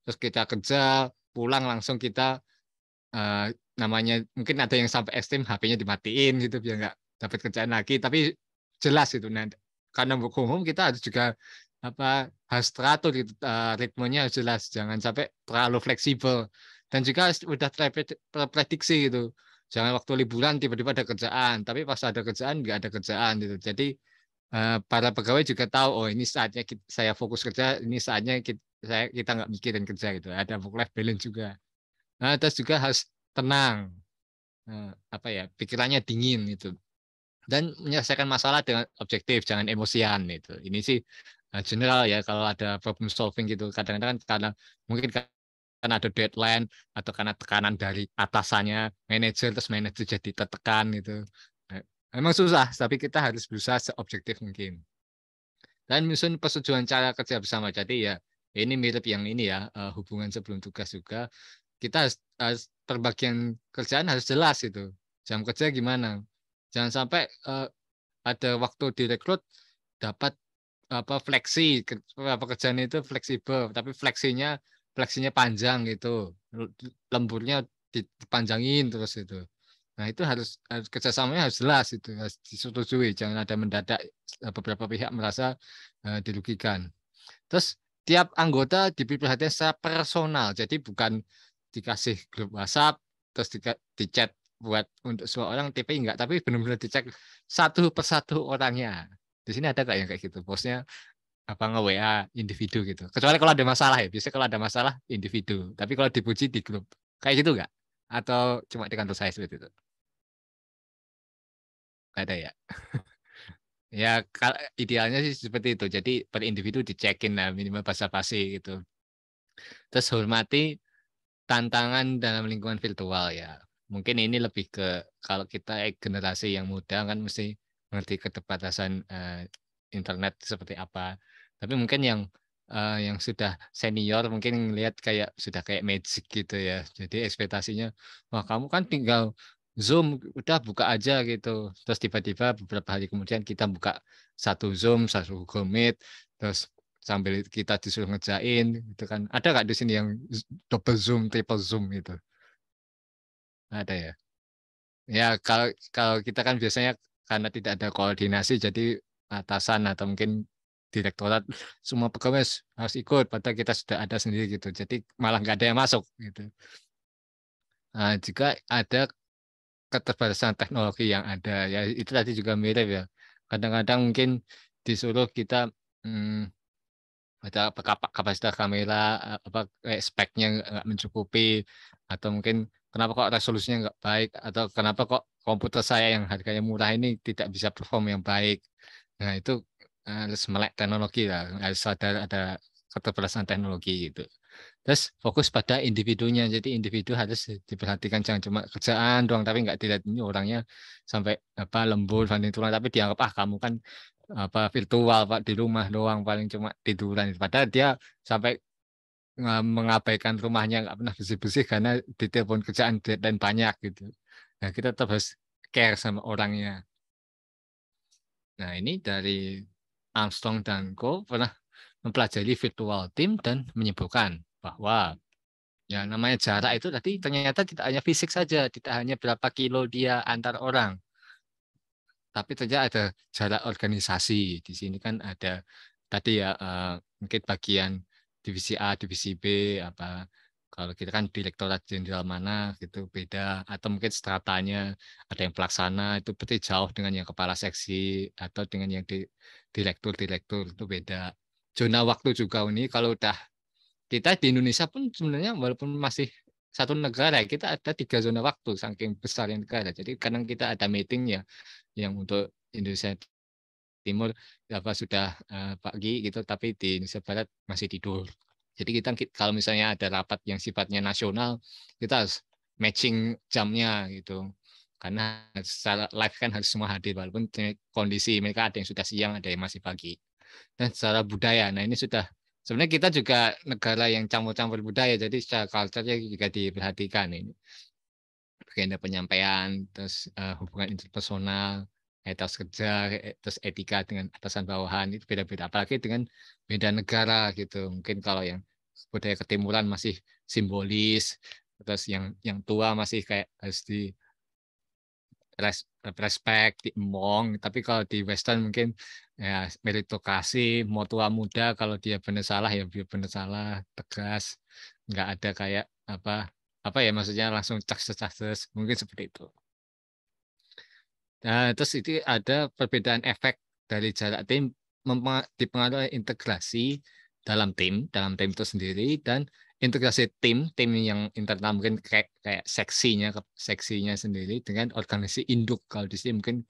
terus kita kerja pulang langsung kita uh, namanya mungkin ada yang sampai ekstrim HP-nya dimatiin gitu biar nggak dapat kerjaan lagi tapi jelas itu nah, karena buku umum kita harus juga apa harus teratur gitu, uh, ritmenya harus jelas jangan sampai terlalu fleksibel dan juga sudah terprediksi gitu jangan waktu liburan tiba-tiba ada kerjaan tapi pas ada kerjaan nggak ada kerjaan gitu jadi Eh, para pegawai juga tahu oh ini saatnya kita, saya fokus kerja ini saatnya kita, saya kita nggak mikirin kerja gitu ada work life balance juga nah terus juga harus tenang eh, apa ya pikirannya dingin itu dan menyelesaikan masalah dengan objektif jangan emosian itu ini sih general ya kalau ada problem solving gitu kadang-kadang karena mungkin karena ada deadline atau karena tekanan dari atasannya manajer terus manajer jadi tertekan gitu emang susah, tapi kita harus berusaha seobjektif mungkin. Dan menyusun persetujuan cara kerja bersama. Jadi ya ini mirip yang ini ya, eh, hubungan sebelum tugas juga. Kita harus, harus perbagian kerjaan harus jelas gitu. Jam kerja gimana? Jangan sampai uh, ada waktu direkrut dapat apa fleksi eh, pekerjaan itu fleksibel tapi fleksinya fleksinya panjang gitu lemburnya dipanjangin terus itu Nah itu harus, harus kerjasamanya harus jelas itu harus disetujui, jangan ada mendadak eh, beberapa pihak merasa uh, dirugikan. Terus tiap anggota diberi perhatian secara personal, jadi bukan dikasih grup WhatsApp terus di, di chat buat untuk semua orang TP enggak, tapi benar-benar dicek satu persatu orangnya. Di sini ada kayak yang kayak gitu, bosnya apa nge WA individu gitu. Kecuali kalau ada masalah ya, biasanya kalau ada masalah individu. Tapi kalau dipuji di grup, kayak gitu enggak? Atau cuma di kantor saya seperti itu? nggak ada ya ya idealnya sih seperti itu jadi per individu dicekin lah minimal bahasa pasti gitu terus hormati tantangan dalam lingkungan virtual ya mungkin ini lebih ke kalau kita generasi yang muda kan mesti ngerti keterbatasan uh, internet seperti apa tapi mungkin yang uh, yang sudah senior mungkin ngelihat kayak sudah kayak magic gitu ya jadi ekspektasinya wah kamu kan tinggal Zoom udah buka aja gitu. Terus tiba-tiba beberapa hari kemudian kita buka satu Zoom, satu Google Meet, terus sambil kita disuruh ngejain gitu kan. Ada nggak di sini yang double Zoom, triple Zoom gitu? Ada ya. Ya kalau kalau kita kan biasanya karena tidak ada koordinasi jadi atasan atau mungkin direktorat semua pegawai harus ikut padahal kita sudah ada sendiri gitu jadi malah nggak ada yang masuk gitu nah, jika ada keterbatasan teknologi yang ada ya itu tadi juga mirip ya kadang-kadang mungkin disuruh kita hmm, ada kapasitas kamera eh, apa speknya nggak mencukupi atau mungkin kenapa kok resolusinya nggak baik atau kenapa kok komputer saya yang harganya murah ini tidak bisa perform yang baik nah itu eh, harus melek teknologi lah harus ada ada keterbatasan teknologi gitu Terus fokus pada individunya. Jadi individu harus diperhatikan jangan cuma kerjaan doang tapi nggak dilihat ini orangnya sampai apa lembur banding tulang tapi dianggap ah kamu kan apa virtual Pak di rumah doang paling cuma tiduran. Padahal dia sampai e, mengabaikan rumahnya nggak pernah bersih-bersih karena di telepon kerjaan dan banyak gitu. Nah, kita tetap harus care sama orangnya. Nah, ini dari Armstrong dan Co pernah mempelajari virtual team dan menyebutkan bahwa ya namanya jarak itu tadi ternyata tidak hanya fisik saja, tidak hanya berapa kilo dia antar orang. Tapi ternyata ada jarak organisasi. Di sini kan ada tadi ya eh, mungkin bagian divisi A, divisi B apa kalau kita kan direktorat jenderal mana gitu beda atau mungkin stratanya ada yang pelaksana itu berarti jauh dengan yang kepala seksi atau dengan yang di, direktur direktur itu beda zona waktu juga ini kalau udah kita di Indonesia pun sebenarnya walaupun masih satu negara kita ada tiga zona waktu saking besar yang negara jadi kadang kita ada meetingnya yang untuk Indonesia Timur apa sudah eh, pagi gitu tapi di Indonesia Barat masih tidur jadi kita kalau misalnya ada rapat yang sifatnya nasional kita harus matching jamnya gitu karena secara live kan harus semua hadir walaupun kondisi mereka ada yang sudah siang ada yang masih pagi dan secara budaya. Nah ini sudah sebenarnya kita juga negara yang campur-campur budaya, jadi secara culture juga diperhatikan ini. bagaimana penyampaian, terus uh, hubungan interpersonal, etos kerja, terus etika dengan atasan bawahan itu beda-beda. Apalagi dengan beda negara gitu. Mungkin kalau yang budaya ketimuran masih simbolis, terus yang yang tua masih kayak harus di res, respect, diemong. Tapi kalau di Western mungkin ya meritokrasi mau tua muda kalau dia benar salah ya dia benar salah tegas nggak ada kayak apa apa ya maksudnya langsung cakses cakses mungkin seperti itu nah terus itu ada perbedaan efek dari jarak tim dipengaruhi integrasi dalam tim dalam tim itu sendiri dan integrasi tim tim yang internal mungkin kayak kayak seksinya seksinya sendiri dengan organisasi induk kalau di sini mungkin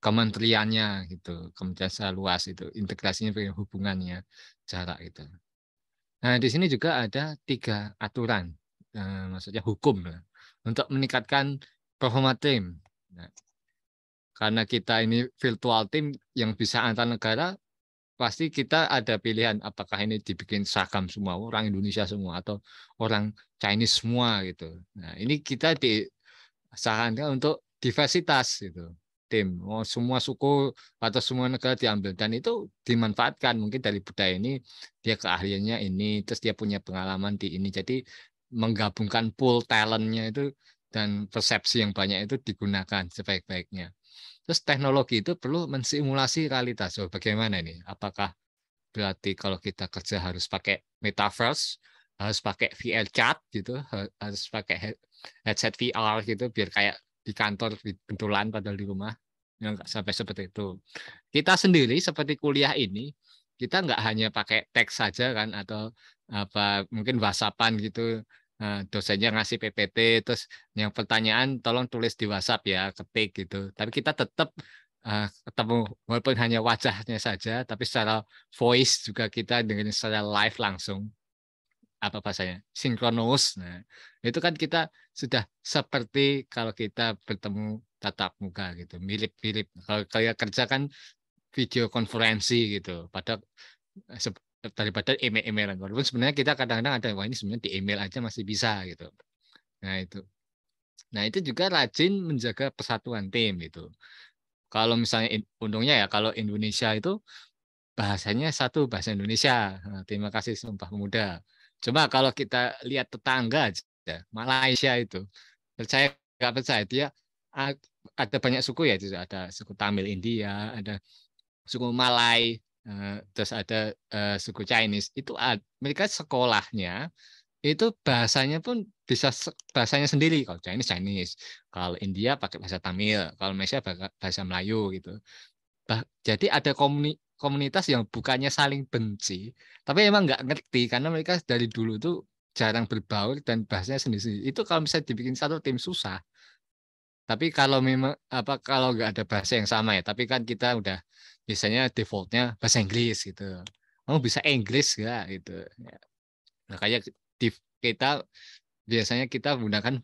kementeriannya gitu, kementerian secara luas itu, integrasinya hubungannya jarak itu. Nah, di sini juga ada tiga aturan, eh, maksudnya hukum lah, untuk meningkatkan performa tim. Nah, karena kita ini virtual tim yang bisa antar negara, pasti kita ada pilihan apakah ini dibikin seragam semua orang Indonesia semua atau orang Chinese semua gitu. Nah ini kita di disarankan untuk diversitas gitu tim. Oh, semua suku atau semua negara diambil dan itu dimanfaatkan mungkin dari budaya ini dia keahliannya ini terus dia punya pengalaman di ini. Jadi menggabungkan pool talentnya itu dan persepsi yang banyak itu digunakan sebaik-baiknya. Terus teknologi itu perlu mensimulasi realitas. So, oh, bagaimana ini? Apakah berarti kalau kita kerja harus pakai metaverse, harus pakai VR chat gitu, harus pakai headset VR gitu biar kayak di kantor di bentulan padahal di rumah yang nggak sampai seperti itu kita sendiri seperti kuliah ini kita nggak hanya pakai teks saja kan atau apa mungkin whatsappan gitu nah, dosennya ngasih PPT terus yang pertanyaan tolong tulis di WhatsApp ya ketik gitu tapi kita tetap uh, eh, ketemu walaupun hanya wajahnya saja tapi secara voice juga kita dengan secara live langsung apa bahasanya sinkronus nah, itu kan kita sudah seperti kalau kita bertemu tatap muka gitu mirip-mirip kalau kalian kerja kan video konferensi gitu pada eh, daripada email-emailan walaupun sebenarnya kita kadang-kadang ada wah ini sebenarnya di email aja masih bisa gitu nah itu nah itu juga rajin menjaga persatuan tim gitu kalau misalnya untungnya ya kalau Indonesia itu bahasanya satu bahasa Indonesia. Nah, terima kasih Sumpah muda Coba kalau kita lihat tetangga aja, Malaysia itu, percaya nggak percaya dia ya, ada banyak suku ya, ada suku Tamil India, ada suku Malay, eh, terus ada eh, suku Chinese. Itu mereka sekolahnya itu bahasanya pun bisa bahasanya sendiri kalau Chinese Chinese kalau India pakai bahasa Tamil kalau Malaysia bahasa Melayu gitu jadi ada komuni komunitas yang bukannya saling benci, tapi emang nggak ngerti karena mereka dari dulu tuh jarang berbaur dan bahasanya sendiri Itu kalau misalnya dibikin satu tim susah. Tapi kalau memang apa kalau nggak ada bahasa yang sama ya, tapi kan kita udah biasanya defaultnya bahasa Inggris gitu. Kamu oh, bisa Inggris nggak gitu. Ya. Nah, kayak kita biasanya kita menggunakan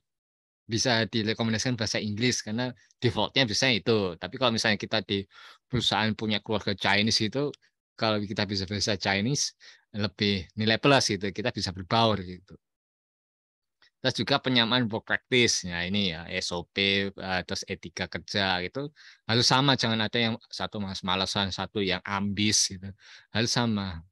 bisa direkomendasikan bahasa Inggris karena defaultnya biasanya itu. Tapi kalau misalnya kita di perusahaan punya keluarga Chinese itu, kalau kita bisa bahasa Chinese lebih nilai plus gitu, kita bisa berbaur gitu. Terus juga penyamaan work practice, ya ini ya SOP, eh, terus etika kerja gitu harus sama, jangan ada yang satu mas malasan, satu yang ambis gitu, harus sama.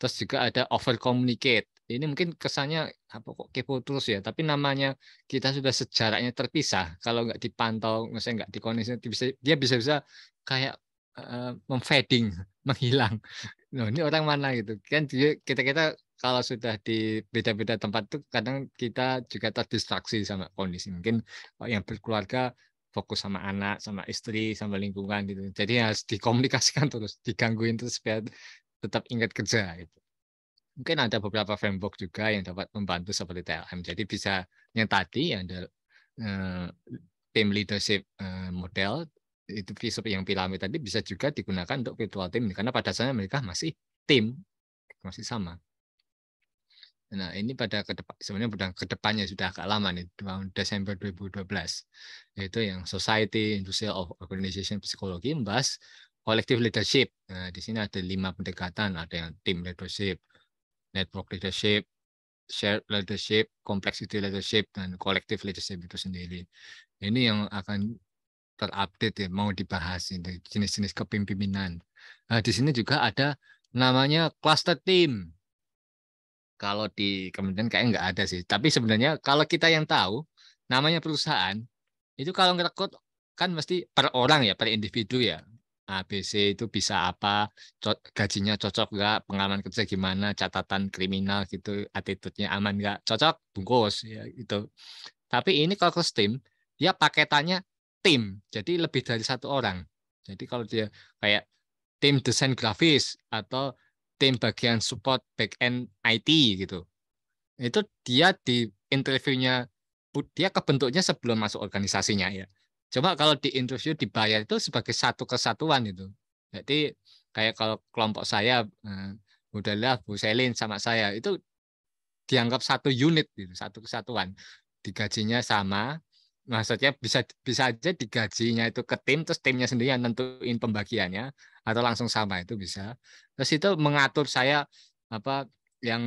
Terus juga ada over communicate, ini mungkin kesannya apa kok kepo terus ya tapi namanya kita sudah sejarahnya terpisah kalau nggak dipantau misalnya nggak dikoneksi bisa dia bisa bisa kayak uh, memfading menghilang nah, ini orang mana gitu kan kita kita kalau sudah di beda-beda tempat tuh kadang kita juga terdistraksi sama kondisi mungkin yang berkeluarga fokus sama anak sama istri sama lingkungan gitu jadi harus dikomunikasikan terus digangguin terus biar tetap ingat kerja gitu mungkin ada beberapa framework juga yang dapat membantu seperti TLM. Jadi bisa yang tadi yang ada uh, eh, tim leadership uh, model itu visum yang Pilami tadi bisa juga digunakan untuk virtual team karena pada dasarnya mereka masih tim masih sama. Nah, ini pada kedepan, sebenarnya sudah kedepannya sudah agak lama nih, tahun Desember 2012, yaitu yang Society Industrial of Organization Psychology membahas collective leadership. Nah, di sini ada lima pendekatan, ada yang team leadership, network leadership, shared leadership, complexity leadership, dan collective leadership itu sendiri. Ini yang akan terupdate ya, mau dibahas ini jenis-jenis kepemimpinan. Nah, di sini juga ada namanya cluster team. Kalau di kemudian kayak nggak ada sih, tapi sebenarnya kalau kita yang tahu namanya perusahaan itu kalau ngerekut kan mesti per orang ya, per individu ya. ABC itu bisa apa, gajinya cocok nggak, pengalaman kerja gimana, catatan kriminal gitu, attitude-nya aman nggak, cocok, bungkus ya gitu. Tapi ini kalau ke tim, dia paketannya tim, jadi lebih dari satu orang. Jadi kalau dia kayak tim desain grafis atau tim bagian support back end IT gitu, itu dia di interviewnya dia kebentuknya sebelum masuk organisasinya ya Coba kalau di interview dibayar itu sebagai satu kesatuan itu. Jadi kayak kalau kelompok saya eh, udahlah Bu Selin sama saya itu dianggap satu unit gitu, satu kesatuan. Digajinya sama, maksudnya bisa bisa aja digajinya itu ke tim terus timnya sendiri yang nentuin pembagiannya atau langsung sama itu bisa. Terus itu mengatur saya apa yang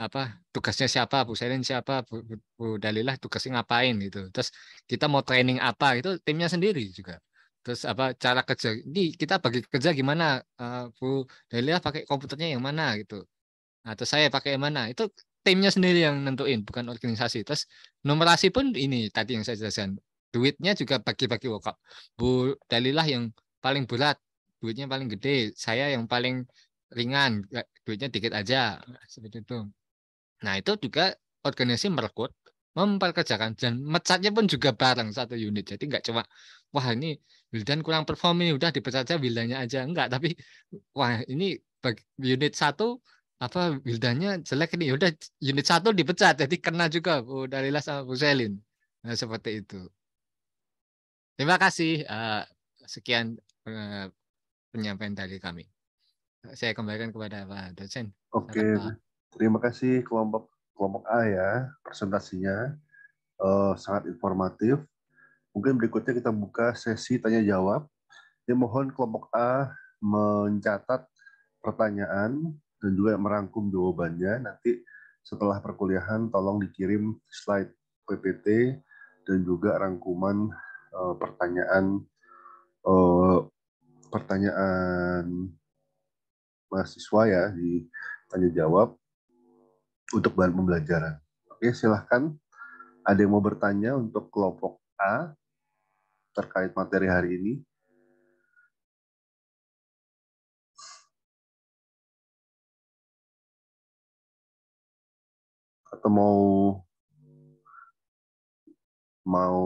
apa tugasnya siapa Bu Selin siapa Bu, Bu Dalilah tugasnya ngapain gitu terus kita mau training apa itu timnya sendiri juga terus apa cara kerja ini kita bagi kerja gimana uh, Bu Dalilah pakai komputernya yang mana gitu atau saya pakai yang mana itu timnya sendiri yang nentuin bukan organisasi terus numerasi pun ini tadi yang saya jelaskan duitnya juga bagi-bagi wakaf oh, Bu Dalilah yang paling berat duitnya paling gede saya yang paling ringan, duitnya dikit aja seperti itu. Nah itu juga organisasi merekrut, memperkerjakan dan mecatnya pun juga bareng satu unit. Jadi nggak cuma wah ini Wildan kurang perform ini udah dipecat aja Wildannya aja enggak tapi wah ini unit satu apa Wildannya jelek ini ya udah unit satu dipecat jadi kena juga Bu Dalila sama Bu Selin. Nah, seperti itu. Terima kasih. Eh, sekian eh, penyampaian dari kami saya kembalikan kepada Pak dosen. Oke, okay. terima kasih kelompok kelompok A ya presentasinya uh, sangat informatif. Mungkin berikutnya kita buka sesi tanya jawab. mohon kelompok A mencatat pertanyaan dan juga merangkum jawabannya. Nanti setelah perkuliahan tolong dikirim slide PPT dan juga rangkuman uh, pertanyaan uh, pertanyaan mahasiswa ya di tanya jawab untuk bahan pembelajaran. Oke, silahkan ada yang mau bertanya untuk kelompok A terkait materi hari ini. Atau mau mau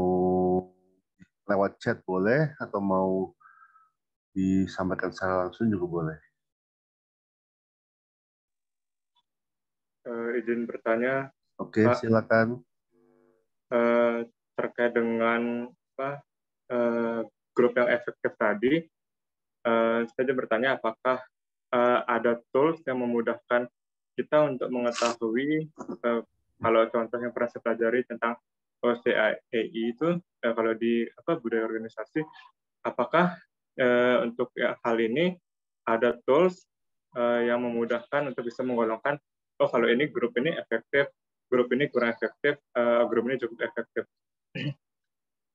lewat chat boleh atau mau disampaikan secara langsung juga boleh. izin bertanya. Oke, Pak, silakan. Eh, terkait dengan apa, eh, grup yang efektif tadi, eh, saya bertanya apakah ada tools yang memudahkan kita untuk mengetahui kalau contoh yang pernah saya pelajari tentang OCAEI itu kalau di apa budaya organisasi, apakah untuk ya, hal ini ada tools yang memudahkan untuk bisa menggolongkan oh kalau ini grup ini efektif, grup ini kurang efektif, uh, grup ini cukup efektif.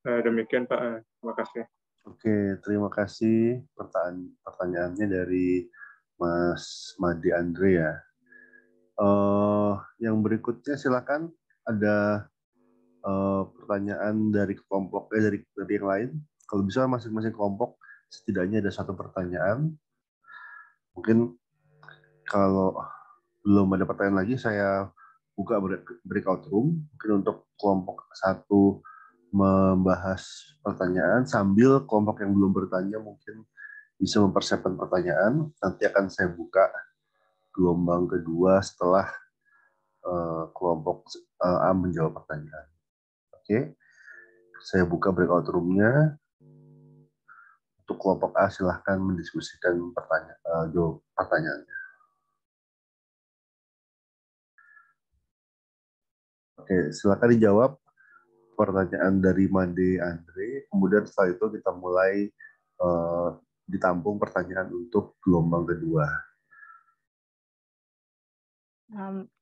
uh, demikian Pak, eh, terima kasih. Oke, terima kasih pertanyaan pertanyaannya dari Mas Madi Andre ya. Uh, yang berikutnya silakan ada uh, pertanyaan dari kelompok eh dari dari yang lain. Kalau bisa masing-masing kelompok setidaknya ada satu pertanyaan. Mungkin kalau belum ada pertanyaan lagi, saya buka breakout room mungkin untuk kelompok satu membahas pertanyaan sambil kelompok yang belum bertanya mungkin bisa mempersiapkan pertanyaan. Nanti akan saya buka gelombang kedua setelah eh, kelompok eh, A menjawab pertanyaan. Oke, saya buka breakout roomnya. Untuk kelompok A silahkan mendiskusikan pertanyaan, uh, eh, jawab pertanyaannya. Oke, silakan dijawab pertanyaan dari Mandi Andre. Kemudian setelah itu kita mulai uh, ditampung pertanyaan untuk gelombang kedua.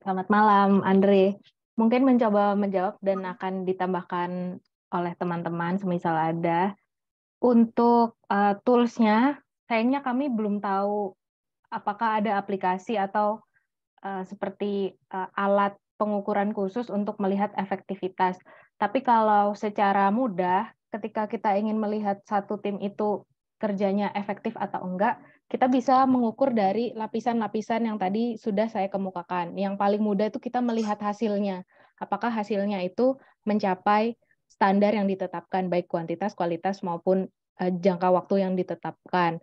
selamat malam, Andre. Mungkin mencoba menjawab dan akan ditambahkan oleh teman-teman, semisal ada. Untuk uh, toolsnya, sayangnya kami belum tahu apakah ada aplikasi atau uh, seperti uh, alat pengukuran khusus untuk melihat efektivitas. Tapi kalau secara mudah, ketika kita ingin melihat satu tim itu kerjanya efektif atau enggak, kita bisa mengukur dari lapisan-lapisan yang tadi sudah saya kemukakan. Yang paling mudah itu kita melihat hasilnya. Apakah hasilnya itu mencapai standar yang ditetapkan, baik kuantitas, kualitas, maupun eh, jangka waktu yang ditetapkan.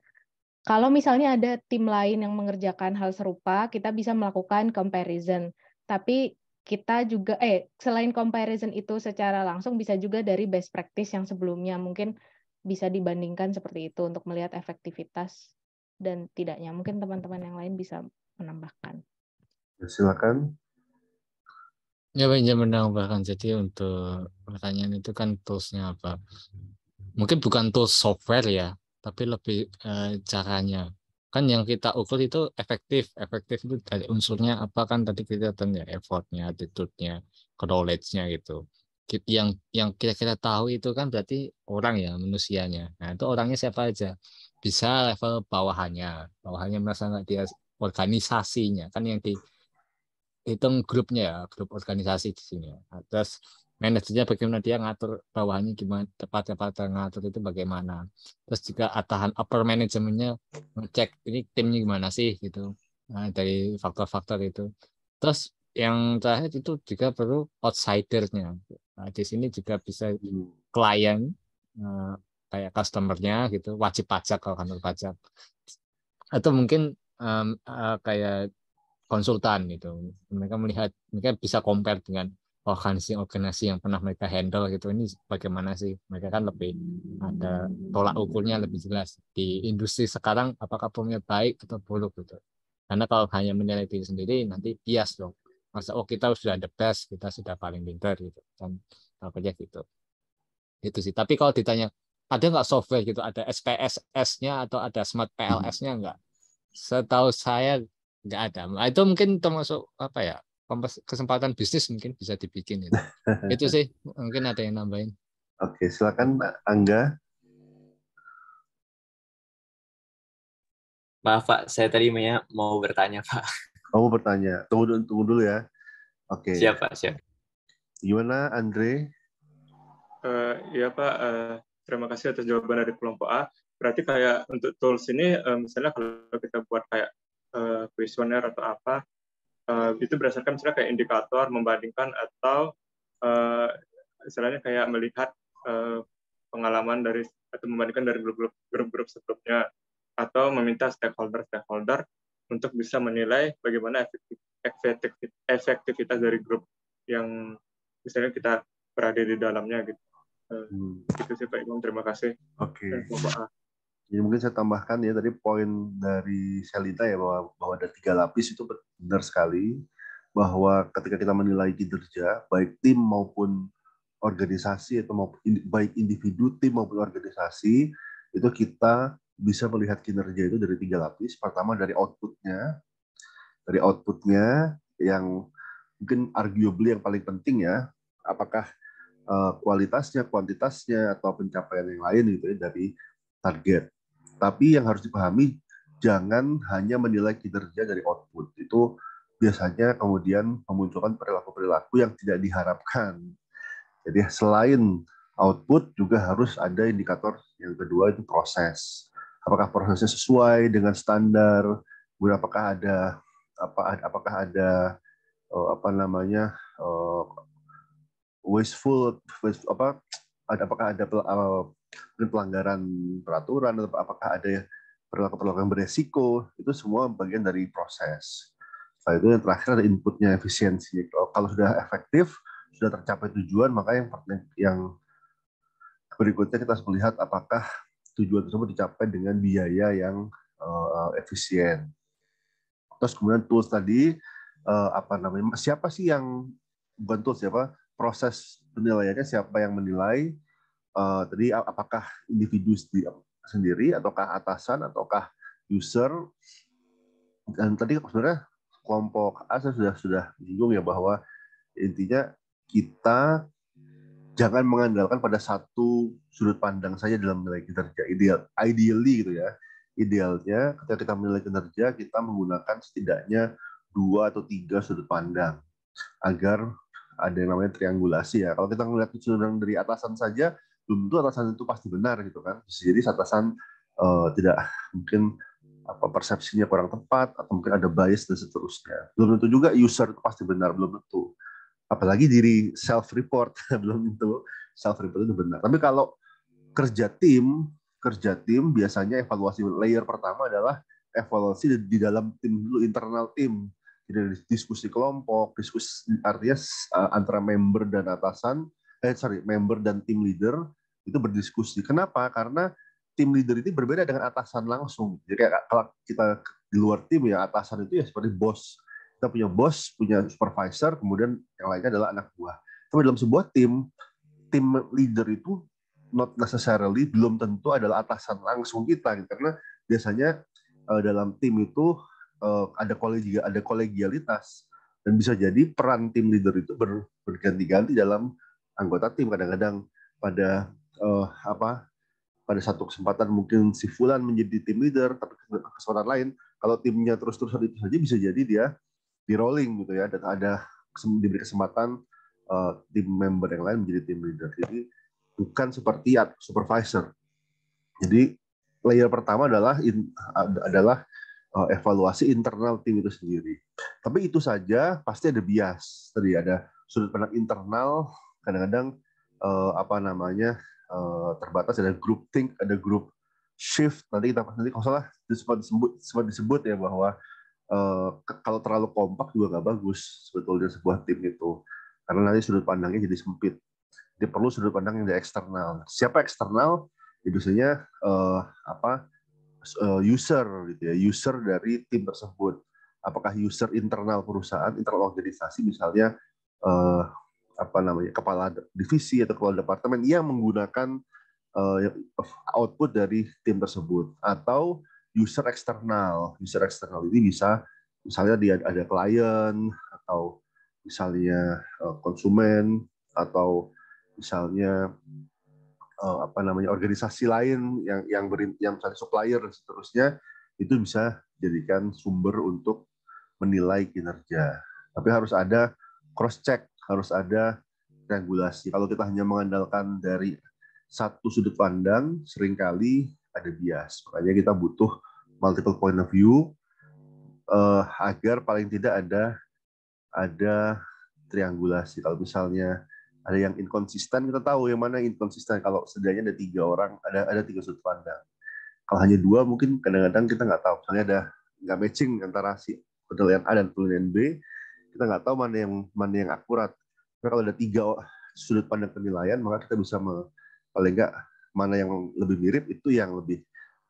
Kalau misalnya ada tim lain yang mengerjakan hal serupa, kita bisa melakukan comparison. Tapi kita juga eh selain comparison itu secara langsung bisa juga dari best practice yang sebelumnya mungkin bisa dibandingkan seperti itu untuk melihat efektivitas dan tidaknya mungkin teman-teman yang lain bisa menambahkan ya, silakan ya banyak menambahkan jadi untuk pertanyaan itu kan toolsnya apa mungkin bukan tools software ya tapi lebih eh, caranya kan yang kita ukur itu efektif efektif itu dari unsurnya apa kan tadi kita tanya effortnya attitude-nya knowledge-nya gitu yang yang kira-kira tahu itu kan berarti orang ya manusianya nah itu orangnya siapa aja bisa level bawahannya bawahannya merasa nggak dia organisasinya kan yang dihitung grupnya ya grup organisasi di sini ya. atas manajernya bagaimana dia ngatur bawahnya gimana tepat-tepat ngatur itu bagaimana terus juga atahan upper manajemennya ngecek ini timnya gimana sih gitu nah, dari faktor-faktor itu terus yang terakhir itu juga perlu outsidernya nah, di sini juga bisa klien eh, kayak customernya gitu wajib pajak kalau kantor pajak atau mungkin um, uh, kayak konsultan gitu mereka melihat mereka bisa compare dengan organisasi-organisasi yang pernah mereka handle gitu ini bagaimana sih mereka kan lebih ada tolak ukurnya lebih jelas di industri sekarang apakah punya baik atau buruk gitu karena kalau hanya menilai diri sendiri nanti bias dong masa oh kita sudah the best kita sudah paling pintar gitu kan kerja gitu itu sih tapi kalau ditanya ada nggak software gitu ada SPSS-nya atau ada smart PLS-nya nggak setahu saya nggak ada itu mungkin termasuk apa ya kesempatan bisnis mungkin bisa dibikin itu. itu sih mungkin ada yang nambahin. Oke, silakan Pak Angga. Maaf Pak, saya tadi mau bertanya Pak. mau oh, bertanya, tunggu tunggu dulu ya. Oke. Siap Pak, siap. Gimana Andre? Uh, ya Pak, uh, terima kasih atas jawaban dari kelompok A. Berarti kayak untuk tools ini, uh, misalnya kalau kita buat kayak kuesioner atau apa, uh, itu berdasarkan misalnya kayak indikator membandingkan atau uh, istilahnya kayak melihat uh, pengalaman dari atau membandingkan dari grup-grup sebelumnya atau meminta stakeholder-stakeholder untuk bisa menilai bagaimana efektif, efektif, efektivitas dari grup yang misalnya kita berada di dalamnya gitu. hmm. Itu sih Pak Imam, terima kasih. Oke. Okay. Jadi mungkin saya tambahkan ya tadi poin dari Selita ya bahwa bahwa ada tiga lapis itu benar sekali bahwa ketika kita menilai kinerja baik tim maupun organisasi atau maupun baik individu tim maupun organisasi itu kita bisa melihat kinerja itu dari tiga lapis. Pertama dari outputnya, dari outputnya yang mungkin arguably yang paling penting ya, apakah eh, kualitasnya, kuantitasnya atau pencapaian yang lain gitu ya dari target. Tapi yang harus dipahami, jangan hanya menilai kinerja dari output. Itu biasanya kemudian memunculkan perilaku-perilaku yang tidak diharapkan. Jadi selain output juga harus ada indikator yang kedua itu proses. Apakah prosesnya sesuai dengan standar? apakah ada apa apakah ada eh, apa namanya eh, wasteful apa apakah ada eh, mungkin pelanggaran peraturan atau apakah ada perilaku-perilaku yang beresiko itu semua bagian dari proses. Setelah itu yang terakhir ada inputnya efisiensi. Kalau sudah efektif, sudah tercapai tujuan, maka yang yang berikutnya kita harus melihat apakah tujuan tersebut dicapai dengan biaya yang uh, efisien. Terus kemudian tools tadi eh, apa namanya? Siapa sih yang bukan tools siapa? Ya, proses penilaiannya siapa yang menilai? uh, tadi apakah individu sendiri ataukah atasan ataukah user dan tadi sebenarnya kelompok A saya sudah sudah singgung ya bahwa intinya kita jangan mengandalkan pada satu sudut pandang saja dalam nilai kinerja ideal ideally gitu ya idealnya ketika kita menilai kinerja kita menggunakan setidaknya dua atau tiga sudut pandang agar ada yang namanya triangulasi ya kalau kita melihat sudut dari atasan saja belum tentu atasan itu pasti benar gitu kan. Jadi atasan uh, tidak mungkin apa persepsinya kurang tepat atau mungkin ada bias dan seterusnya. Belum tentu juga user itu pasti benar, belum tentu. Apalagi diri self report belum tentu self report itu benar. Tapi kalau kerja tim, kerja tim biasanya evaluasi layer pertama adalah evaluasi di, dalam tim dulu internal tim. Jadi diskusi kelompok, diskusi artinya eh, antara member dan atasan eh sorry member dan tim leader itu berdiskusi. Kenapa? Karena tim leader ini berbeda dengan atasan langsung. Jadi kayak kalau kita di luar tim ya atasan itu ya seperti bos. Kita punya bos, punya supervisor, kemudian yang lainnya adalah anak buah. Tapi dalam sebuah tim, tim leader itu not necessarily belum tentu adalah atasan langsung kita gitu. karena biasanya uh, dalam tim itu uh, ada kolegi ada kolegialitas dan bisa jadi peran tim leader itu ber, berganti-ganti dalam anggota tim kadang-kadang pada uh, apa pada satu kesempatan mungkin si Fulan menjadi tim leader tapi kesempatan lain kalau timnya terus-terusan itu saja bisa jadi dia di rolling gitu ya dan ada diberi kesempatan uh, tim member yang lain menjadi tim leader jadi bukan seperti supervisor jadi layer pertama adalah in, adalah uh, evaluasi internal tim itu sendiri tapi itu saja pasti ada bias tadi ada sudut pandang internal kadang-kadang uh, apa namanya uh, terbatas ada group think, ada group shift. Nanti kita nanti kalau salah disebut disebut disebut, disebut ya bahwa uh, kalau terlalu kompak juga nggak bagus sebetulnya sebuah tim itu karena nanti sudut pandangnya jadi sempit. Dia perlu sudut pandang yang dari eksternal. Siapa eksternal? Ya biasanya uh, apa user gitu ya, user dari tim tersebut. Apakah user internal perusahaan, internal organisasi misalnya apa namanya kepala divisi atau kepala departemen yang menggunakan eh, output dari tim tersebut atau user eksternal. User eksternal ini bisa misalnya dia ada klien atau misalnya eh, konsumen atau misalnya eh, apa namanya organisasi lain yang yang beri yang misalnya supplier dan seterusnya itu bisa jadikan sumber untuk menilai kinerja. Tapi harus ada cross check harus ada regulasi. Kalau kita hanya mengandalkan dari satu sudut pandang, seringkali ada bias. Makanya kita butuh multiple point of view uh, agar paling tidak ada ada triangulasi. Kalau misalnya ada yang inkonsisten, kita tahu yang mana inkonsisten. Kalau sedianya ada tiga orang, ada ada tiga sudut pandang. Kalau hanya dua, mungkin kadang-kadang kita nggak tahu. Misalnya ada nggak matching antara si model yang A dan penilaian yang B, kita nggak tahu mana yang mana yang akurat. Karena kalau ada tiga sudut pandang penilaian, maka kita bisa me, paling nggak mana yang lebih mirip itu yang lebih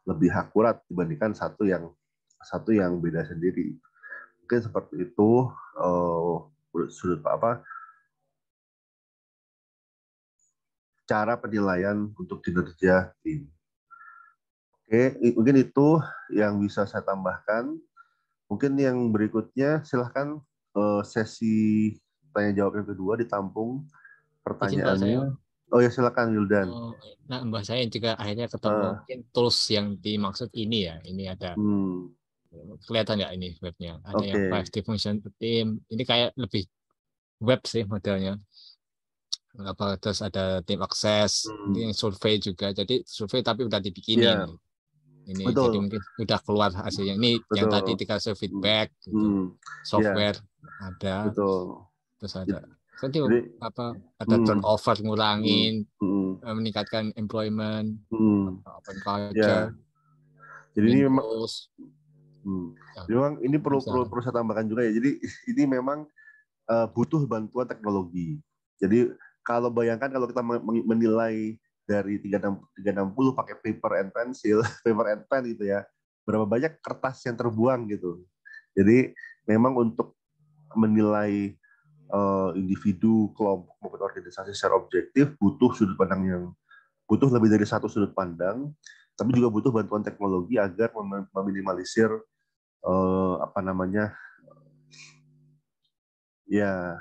lebih akurat dibandingkan satu yang satu yang beda sendiri. Mungkin seperti itu uh, sudut apa cara penilaian untuk kinerja tim. Oke, mungkin itu yang bisa saya tambahkan. Mungkin yang berikutnya silahkan Eh, sesi tanya jawab yang kedua ditampung pertanyaannya. Oh ya silakan Yuldan. Oh, nah mbak saya juga akhirnya ketemu uh, tools yang dimaksud ini ya. Ini ada hmm. kelihatan nggak ini webnya? Ada okay. yang five function team. Ini kayak lebih web sih modelnya apa terus ada tim akses, hmm. tim survei juga. Jadi survei tapi udah dibikinin. Yeah ini Betul. jadi mungkin udah keluar hasilnya ini Betul. yang tadi dikasih feedback gitu. Hmm. Iya. software yeah. ada Betul. terus ada jadi, jadi apa ada hmm. turnover ngurangin hmm. hmm. Eh, meningkatkan employment hmm. open culture yeah. jadi ini memang hmm. ya. memang ini perlu perlu perlu saya tambahkan juga ya jadi ini memang uh, butuh bantuan teknologi jadi kalau bayangkan kalau kita menilai dari 360, 360 pakai paper and pencil, paper and pen gitu ya. Berapa banyak kertas yang terbuang gitu. Jadi memang untuk menilai uh, individu, kelompok maupun organisasi secara objektif butuh sudut pandang yang butuh lebih dari satu sudut pandang, tapi juga butuh bantuan teknologi agar mem meminimalisir uh, apa namanya ya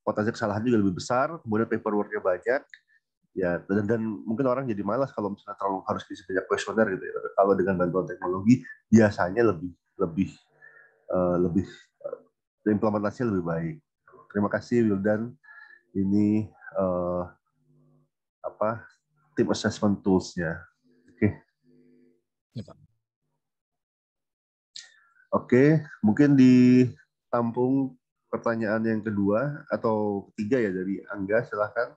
potensi kesalahan juga lebih besar, kemudian paperworknya banyak, ya dan, dan mungkin orang jadi malas kalau misalnya terlalu harus isi banyak kuesioner gitu ya. Kalau dengan bantuan teknologi biasanya lebih lebih uh, lebih uh, eh, implementasi lebih baik. Terima kasih Wildan. Ini uh, apa tim assessment toolsnya? Oke. Okay. Ya, Oke, okay, mungkin ditampung pertanyaan yang kedua atau ketiga ya dari Angga, silahkan.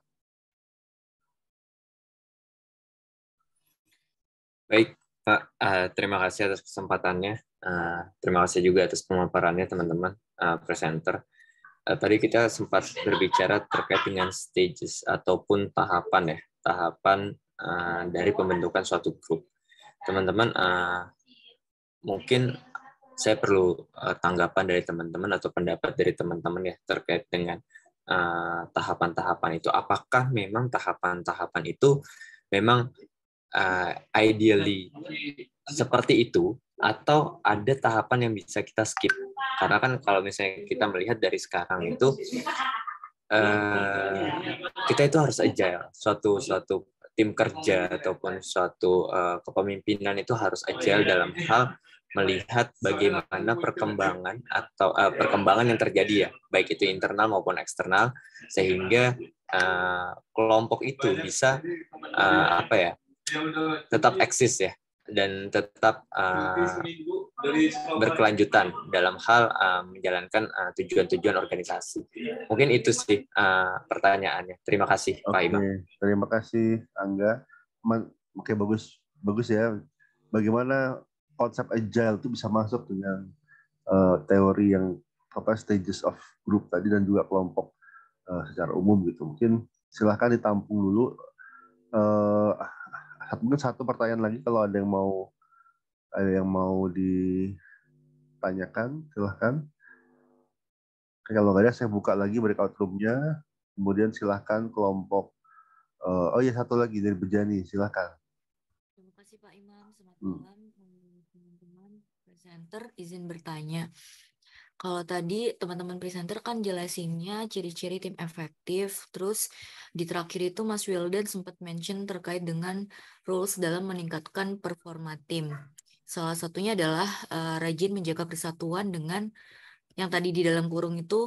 Baik, Pak. Uh, terima kasih atas kesempatannya. Uh, terima kasih juga atas pemaparannya, teman-teman uh, presenter. Uh, tadi kita sempat berbicara terkait dengan stages ataupun tahapan ya, tahapan uh, dari pembentukan suatu grup. Teman-teman, uh, mungkin saya perlu uh, tanggapan dari teman-teman atau pendapat dari teman-teman ya terkait dengan tahapan-tahapan uh, tahapan -tahapan itu. Apakah memang tahapan-tahapan itu memang uh, ideally seperti itu atau ada tahapan yang bisa kita skip karena kan kalau misalnya kita melihat dari sekarang itu uh, kita itu harus agile suatu suatu tim kerja ataupun suatu uh, kepemimpinan itu harus agile dalam hal melihat bagaimana perkembangan atau uh, perkembangan yang terjadi ya baik itu internal maupun eksternal sehingga uh, kelompok itu bisa uh, apa ya Ya, tetap eksis ya dan tetap uh, berkelanjutan dalam hal uh, menjalankan tujuan ah, tujuan-tujuan organisasi. Mungkin itu sih uh, pertanyaannya. Terima kasih okay. Pak Imam. Terima kasih Angga. Oke bagus bagus ya. Bagaimana konsep agile itu bisa masuk dengan uh, teori yang apa stages of group tadi dan juga kelompok uh, secara umum gitu. Mungkin silahkan ditampung dulu uh, mungkin satu pertanyaan lagi kalau ada yang mau ada yang mau ditanyakan silahkan kalau nggak ada saya buka lagi breakout roomnya kemudian silahkan kelompok uh, oh iya satu lagi dari Bejani silahkan terima kasih Pak Imam selamat hmm. malam teman-teman presenter izin bertanya kalau tadi teman-teman presenter kan jelasinnya ciri-ciri tim efektif, terus di terakhir itu Mas Wilden sempat mention terkait dengan rules dalam meningkatkan performa tim. Salah satunya adalah uh, rajin menjaga persatuan dengan yang tadi di dalam kurung itu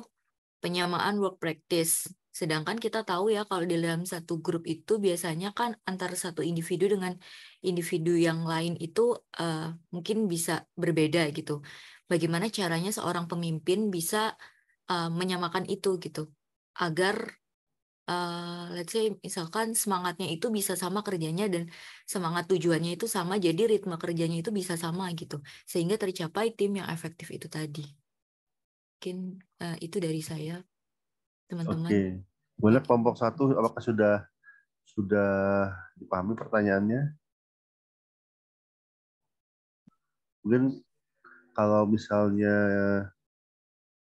penyamaan work practice. Sedangkan kita tahu ya kalau di dalam satu grup itu biasanya kan antara satu individu dengan individu yang lain itu uh, mungkin bisa berbeda gitu. Bagaimana caranya seorang pemimpin bisa uh, menyamakan itu gitu agar uh, let's say misalkan semangatnya itu bisa sama kerjanya dan semangat tujuannya itu sama jadi ritme kerjanya itu bisa sama gitu sehingga tercapai tim yang efektif itu tadi. Mungkin uh, itu dari saya teman-teman. Oke. Boleh kelompok satu apakah sudah sudah dipahami pertanyaannya? Mungkin kalau misalnya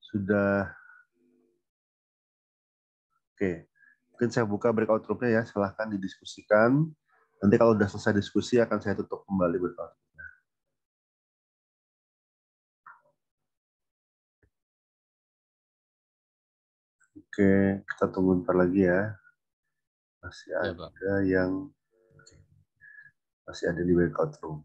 sudah Oke, mungkin saya buka breakout roomnya ya. Silahkan didiskusikan. Nanti kalau sudah selesai diskusi akan saya tutup kembali breakout Oke, kita tunggu ntar lagi ya. Masih iya, ada Pak. yang masih ada di breakout room.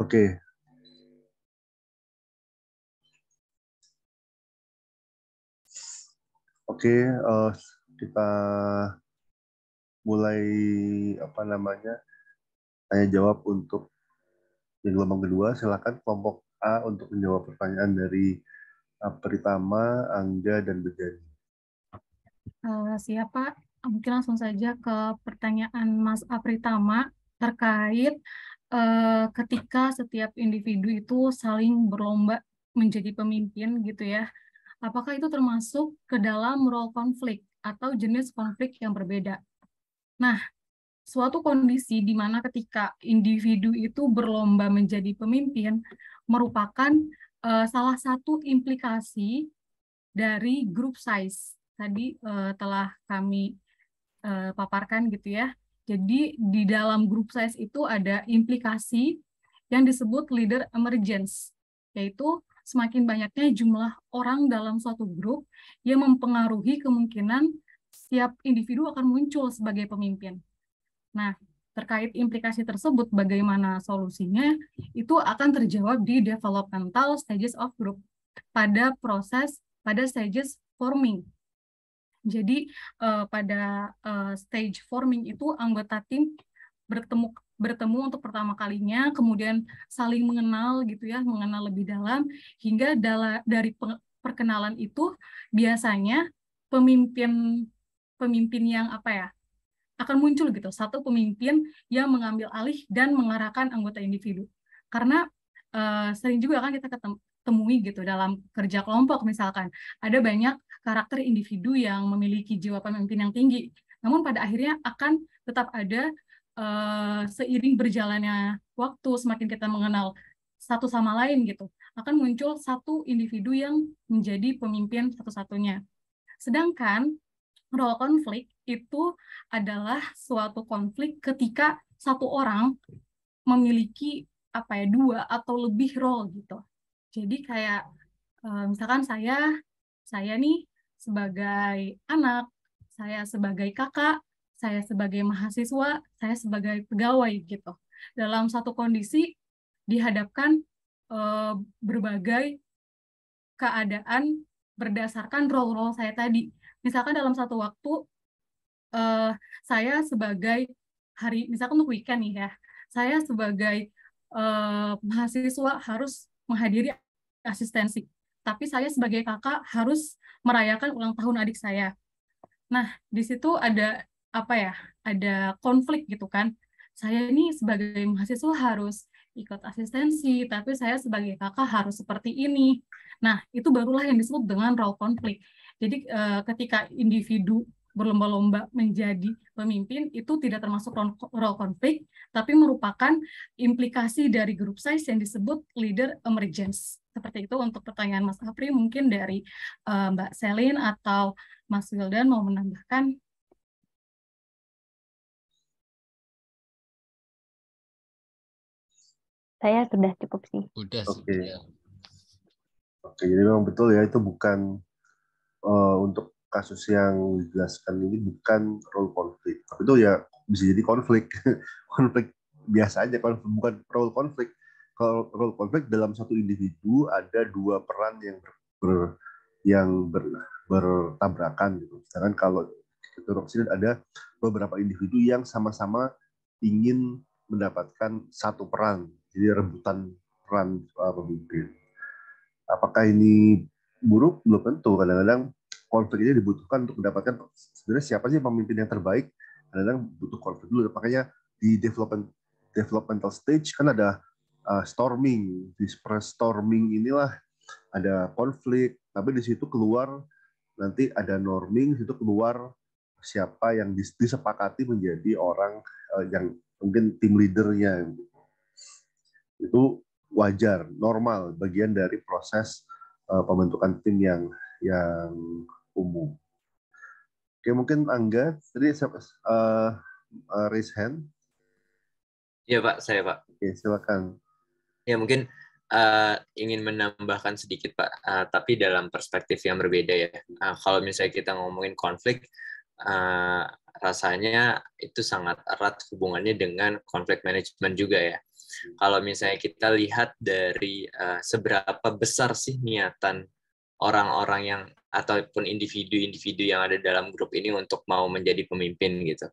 Oke. Oke, uh, kita mulai apa namanya tanya jawab untuk yang gelombang kedua. Silakan kelompok A untuk menjawab pertanyaan dari eh, Pertama, Angga, dan Bejani. Uh, eh, siapa? Mungkin langsung saja ke pertanyaan Mas Apritama terkait Eh, ketika setiap individu itu saling berlomba menjadi pemimpin gitu ya, apakah itu termasuk ke dalam role konflik atau jenis konflik yang berbeda? Nah, suatu kondisi di mana ketika individu itu berlomba menjadi pemimpin merupakan uh, salah satu implikasi dari group size tadi uh, telah kami uh, paparkan gitu ya jadi di dalam grup size itu ada implikasi yang disebut leader emergence, yaitu semakin banyaknya jumlah orang dalam suatu grup yang mempengaruhi kemungkinan setiap individu akan muncul sebagai pemimpin. Nah, terkait implikasi tersebut bagaimana solusinya itu akan terjawab di developmental stages of group pada proses pada stages forming jadi uh, pada uh, stage forming itu anggota tim bertemu bertemu untuk pertama kalinya, kemudian saling mengenal gitu ya, mengenal lebih dalam hingga dala, dari perkenalan itu biasanya pemimpin pemimpin yang apa ya akan muncul gitu satu pemimpin yang mengambil alih dan mengarahkan anggota individu karena uh, sering juga kan kita ketemu temui gitu dalam kerja kelompok misalkan ada banyak karakter individu yang memiliki jiwa pemimpin yang tinggi. Namun pada akhirnya akan tetap ada uh, seiring berjalannya waktu semakin kita mengenal satu sama lain gitu akan muncul satu individu yang menjadi pemimpin satu-satunya. Sedangkan role konflik itu adalah suatu konflik ketika satu orang memiliki apa ya dua atau lebih role gitu. Jadi kayak eh, misalkan saya saya nih sebagai anak, saya sebagai kakak, saya sebagai mahasiswa, saya sebagai pegawai gitu. Dalam satu kondisi dihadapkan eh, berbagai keadaan berdasarkan role-role saya tadi. Misalkan dalam satu waktu eh, saya sebagai hari misalkan untuk weekend nih ya, saya sebagai eh, mahasiswa harus menghadiri asistensi tapi saya sebagai kakak harus merayakan ulang tahun adik saya. Nah, di situ ada apa ya? Ada konflik gitu kan. Saya ini sebagai mahasiswa harus ikut asistensi, tapi saya sebagai kakak harus seperti ini. Nah, itu barulah yang disebut dengan role konflik. Jadi eh, ketika individu berlomba-lomba menjadi pemimpin itu tidak termasuk role konflik, tapi merupakan implikasi dari group size yang disebut leader emergence. Seperti itu untuk pertanyaan Mas Apri, mungkin dari uh, Mbak Selin atau Mas Wildan mau menambahkan saya sudah cukup sih. Sudah sih. Oke. Okay. Oke, okay, jadi memang betul ya itu bukan uh, untuk kasus yang dijelaskan ini bukan role konflik. Tapi itu ya bisa jadi konflik, konflik biasa aja, konflik bukan role konflik kalau role conflict dalam satu individu ada dua peran yang ber, ber yang ber, bertabrakan gitu. Sedangkan kalau heteroksiden ada beberapa individu yang sama-sama ingin mendapatkan satu peran, jadi rebutan peran uh, pemimpin. Apakah ini buruk? Belum tentu. Kadang-kadang konflik ini dibutuhkan untuk mendapatkan sebenarnya siapa sih pemimpin yang terbaik kadang-kadang butuh konflik dulu makanya di development developmental stage kan ada uh, storming. disperse storming inilah ada konflik, tapi di situ keluar nanti ada norming, di situ keluar siapa yang disepakati menjadi orang uh, yang mungkin tim leadernya. Itu wajar, normal, bagian dari proses uh, pembentukan tim yang yang umum. Oke, mungkin Angga, tadi uh, uh, raise hand. Iya Pak, saya Pak. Oke, silakan. Ya mungkin uh, ingin menambahkan sedikit Pak, uh, tapi dalam perspektif yang berbeda ya. Uh, kalau misalnya kita ngomongin konflik, uh, rasanya itu sangat erat hubungannya dengan konflik manajemen juga ya. Kalau misalnya kita lihat dari uh, seberapa besar sih niatan orang-orang yang ataupun individu-individu yang ada dalam grup ini untuk mau menjadi pemimpin gitu.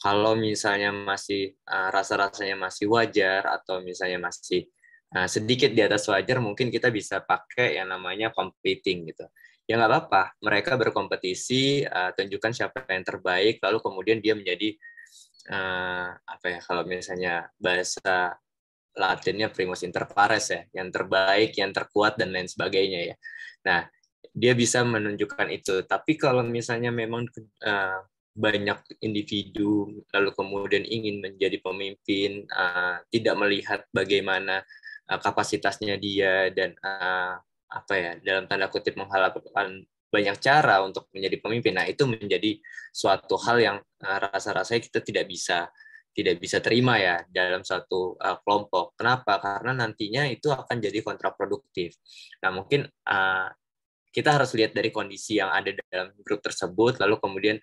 Kalau misalnya masih uh, rasa-rasanya masih wajar atau misalnya masih Nah, sedikit di atas wajar mungkin kita bisa pakai yang namanya competing gitu. Ya nggak apa-apa, mereka berkompetisi, uh, tunjukkan siapa yang terbaik, lalu kemudian dia menjadi uh, apa ya kalau misalnya bahasa Latinnya primus inter pares ya, yang terbaik, yang terkuat dan lain sebagainya ya. Nah, dia bisa menunjukkan itu. Tapi kalau misalnya memang uh, banyak individu lalu kemudian ingin menjadi pemimpin uh, tidak melihat bagaimana Eh, kapasitasnya dia dan uh, apa ya dalam tanda kutip menghalalkan banyak cara untuk menjadi pemimpin. Nah, itu menjadi suatu hal yang uh, rasa-rasanya kita tidak bisa tidak bisa terima ya dalam satu uh, kelompok. Kenapa? Karena nantinya itu akan jadi kontraproduktif. Nah, mungkin uh, kita harus lihat dari kondisi yang ada dalam grup tersebut, lalu kemudian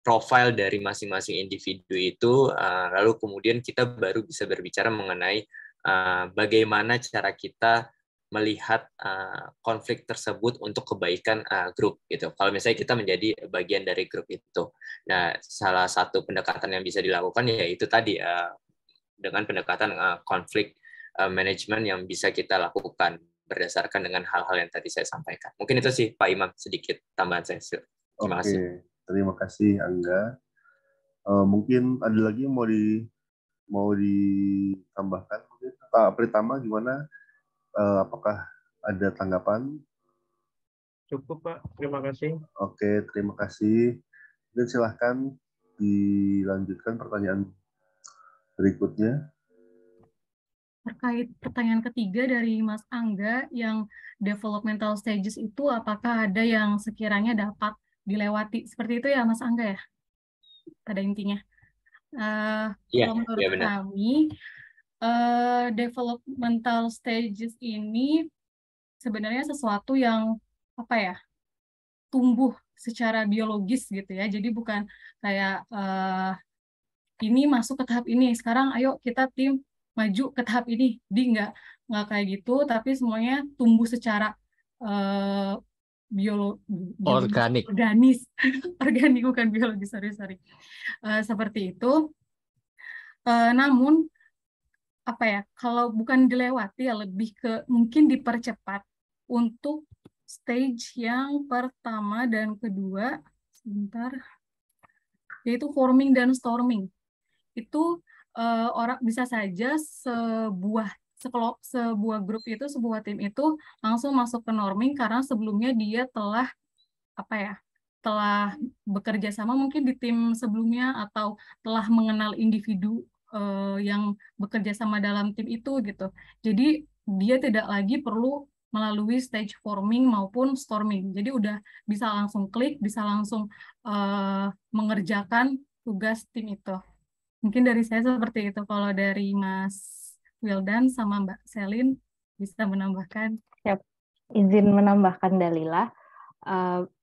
profil dari masing-masing individu itu, uh, lalu kemudian kita baru bisa berbicara mengenai Eh, bagaimana cara kita melihat uh, konflik tersebut untuk kebaikan uh, grup gitu. Kalau misalnya kita menjadi bagian dari grup itu, nah salah satu pendekatan yang bisa dilakukan yaitu tadi uh, dengan pendekatan konflik uh, manajemen yang bisa kita lakukan berdasarkan dengan hal-hal yang tadi saya sampaikan. Mungkin itu sih Pak Imam sedikit tambahan saya. Terima kasih. terima kasih Angga. Uh, mungkin ada lagi yang mau di mau ditambahkan Pak Pritama gimana? Uh, apakah ada tanggapan? Cukup Pak, terima kasih. Oke, terima kasih. Dan silahkan dilanjutkan pertanyaan berikutnya. Terkait pertanyaan ketiga dari Mas Angga yang developmental stages itu apakah ada yang sekiranya dapat dilewati? Seperti itu ya Mas Angga ya? Pada intinya. Uh, ya, kalau iya, menurut kami, uh, developmental stages ini sebenarnya sesuatu yang apa ya tumbuh secara biologis gitu ya. Jadi bukan kayak uh, ini masuk ke tahap ini. Sekarang ayo kita tim maju ke tahap ini. Di nggak nggak kayak gitu, tapi semuanya tumbuh secara uh, organik organis organik bukan biologis sorry sorry uh, seperti itu. Uh, namun apa ya kalau bukan dilewati ya lebih ke mungkin dipercepat untuk stage yang pertama dan kedua sebentar yaitu forming dan storming itu uh, orang bisa saja sebuah sekelop, sebuah grup itu sebuah tim itu langsung masuk ke norming karena sebelumnya dia telah apa ya telah bekerja sama mungkin di tim sebelumnya atau telah mengenal individu uh, yang bekerja sama dalam tim itu gitu. Jadi dia tidak lagi perlu melalui stage forming maupun storming. Jadi udah bisa langsung klik, bisa langsung uh, mengerjakan tugas tim itu. Mungkin dari saya seperti itu. Kalau dari Mas Wildan sama Mbak Selin bisa menambahkan. Siap. Izin menambahkan Dalila uh,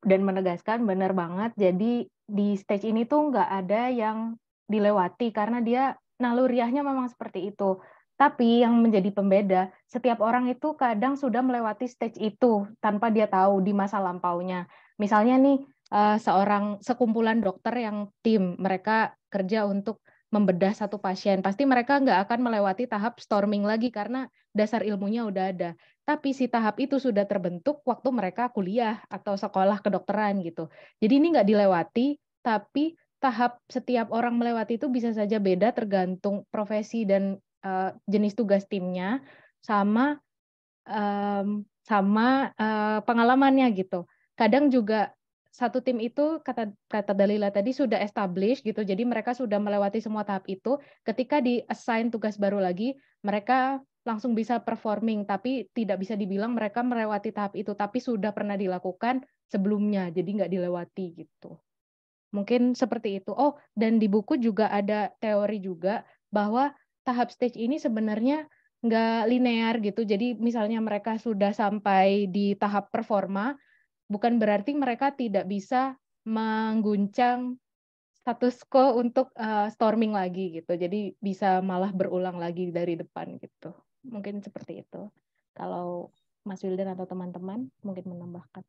dan menegaskan benar banget. Jadi di stage ini tuh nggak ada yang dilewati karena dia naluriahnya memang seperti itu. Tapi yang menjadi pembeda, setiap orang itu kadang sudah melewati stage itu tanpa dia tahu di masa lampaunya. Misalnya nih eh, seorang sekumpulan dokter yang tim mereka kerja untuk membedah satu pasien, pasti mereka nggak akan melewati tahap storming lagi karena dasar ilmunya udah ada. Tapi si tahap itu sudah terbentuk waktu mereka kuliah atau sekolah kedokteran gitu. Jadi ini nggak dilewati, tapi tahap setiap orang melewati itu bisa saja beda tergantung profesi dan uh, jenis tugas timnya sama um, sama uh, pengalamannya gitu. Kadang juga satu tim itu kata kata Dalila tadi sudah establish gitu. Jadi mereka sudah melewati semua tahap itu. Ketika di assign tugas baru lagi, mereka langsung bisa performing tapi tidak bisa dibilang mereka melewati tahap itu tapi sudah pernah dilakukan sebelumnya. Jadi nggak dilewati gitu. Mungkin seperti itu. Oh, dan di buku juga ada teori juga bahwa tahap stage ini sebenarnya nggak linear gitu. Jadi misalnya mereka sudah sampai di tahap performa, bukan berarti mereka tidak bisa mengguncang status quo untuk uh, storming lagi gitu. Jadi bisa malah berulang lagi dari depan gitu. Mungkin seperti itu. Kalau Mas Wildan atau teman-teman mungkin menambahkan.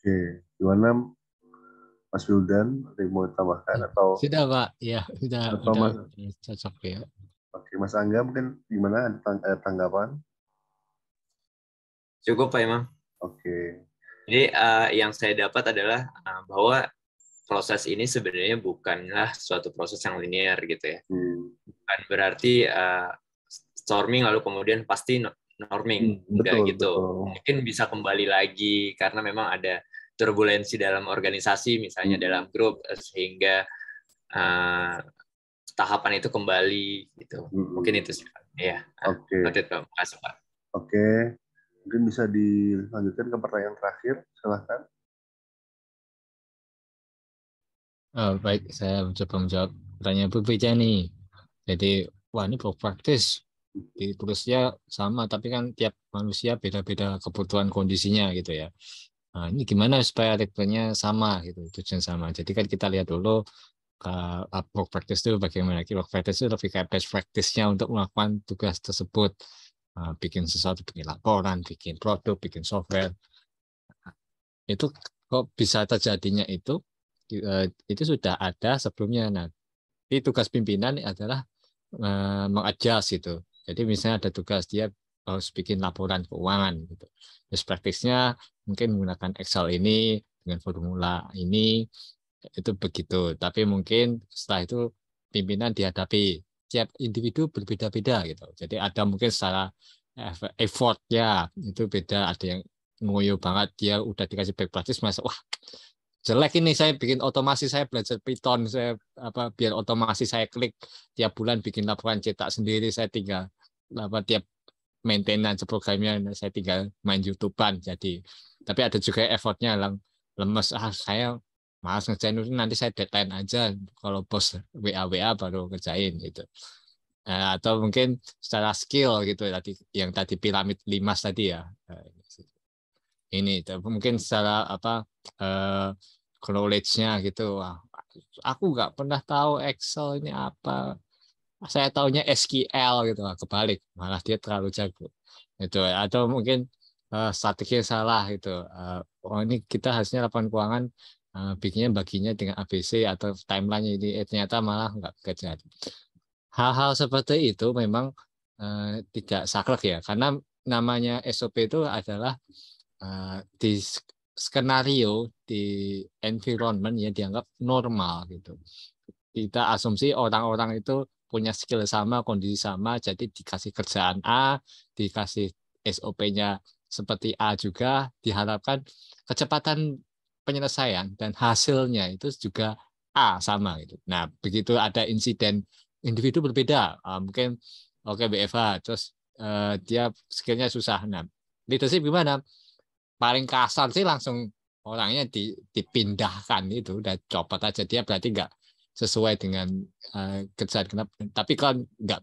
Oke, gimana Mas Wildan ada yang mau tambahkan iya, atau sudah Pak ya sudah atau sudah, Mas cocok ya Oke Mas Angga mungkin gimana ada eh, tanggapan cukup Pak Imam Oke jadi uh, yang saya dapat adalah uh, bahwa proses ini sebenarnya bukanlah suatu proses yang linear gitu ya hmm. bukan berarti uh, storming lalu kemudian pasti norming hmm, enggak gitu betul. mungkin bisa kembali lagi karena memang ada turbulensi dalam organisasi misalnya hmm. dalam grup eh, sehingga uh, tahapan itu kembali gitu. Hmm. Mungkin itu sih. ya Oke. Okay. Terima kasih Pak. Oke. Okay. Mungkin bisa dilanjutkan ke pertanyaan terakhir, silahkan. Oh, baik, saya mencoba menjawab pertanyaan Bu nih. Jadi, wah ini praktis. Ditulisnya sama, tapi kan tiap manusia beda-beda kebutuhan kondisinya gitu ya. Nah, ini gimana supaya tipenya sama gitu, tujuan sama. Jadi kan kita lihat dulu uh, work practice itu bagaimana. Work practice itu lebih kayak best practice-nya untuk melakukan tugas tersebut. Nah, bikin sesuatu, bikin laporan, bikin produk, bikin software. Itu kok bisa terjadinya itu, eh, itu sudah ada sebelumnya. Nah, di tugas pimpinan adalah uh, eh, itu. Jadi misalnya ada tugas dia harus bikin laporan keuangan gitu. Best practice mungkin menggunakan Excel ini dengan formula ini itu begitu. Tapi mungkin setelah itu pimpinan dihadapi tiap individu berbeda-beda gitu. Jadi ada mungkin secara effort ya itu beda ada yang ngoyo banget dia udah dikasih back practice masa wah jelek ini saya bikin otomasi saya belajar Python saya apa biar otomasi saya klik tiap bulan bikin laporan cetak sendiri saya tinggal apa tiap maintenance programnya saya tinggal main YouTubean jadi tapi ada juga effortnya lang lemes ah saya malas ngerjain itu nanti saya deadline aja kalau bos WA WA baru ngerjain gitu nah, atau mungkin secara skill gitu tadi yang tadi piramid limas tadi ya eh, ini mungkin secara apa eh, knowledge-nya gitu aku nggak pernah tahu Excel ini apa saya taunya SQL gitu lah kebalik malah dia terlalu jago itu atau mungkin uh, strategi salah gitu uh, oh ini kita harusnya laporan keuangan uh, bikinnya baginya dengan ABC atau timelinenya ini eh, ternyata malah nggak bekerja hal-hal seperti itu memang uh, tidak saklek ya karena namanya SOP itu adalah uh, di skenario di environment yang dianggap normal gitu kita asumsi orang-orang itu punya skill sama, kondisi sama, jadi dikasih kerjaan A, dikasih SOP-nya seperti A juga, diharapkan kecepatan penyelesaian dan hasilnya itu juga A sama gitu. Nah, begitu ada insiden individu berbeda, ah, mungkin oke okay, BFA, terus uh, dia skillnya susah. Nah, leadership gimana? Paling kasar sih langsung orangnya dipindahkan itu udah copot aja dia berarti nggak sesuai dengan uh, eh, kejadian. Kenapa? Tapi kalau nggak,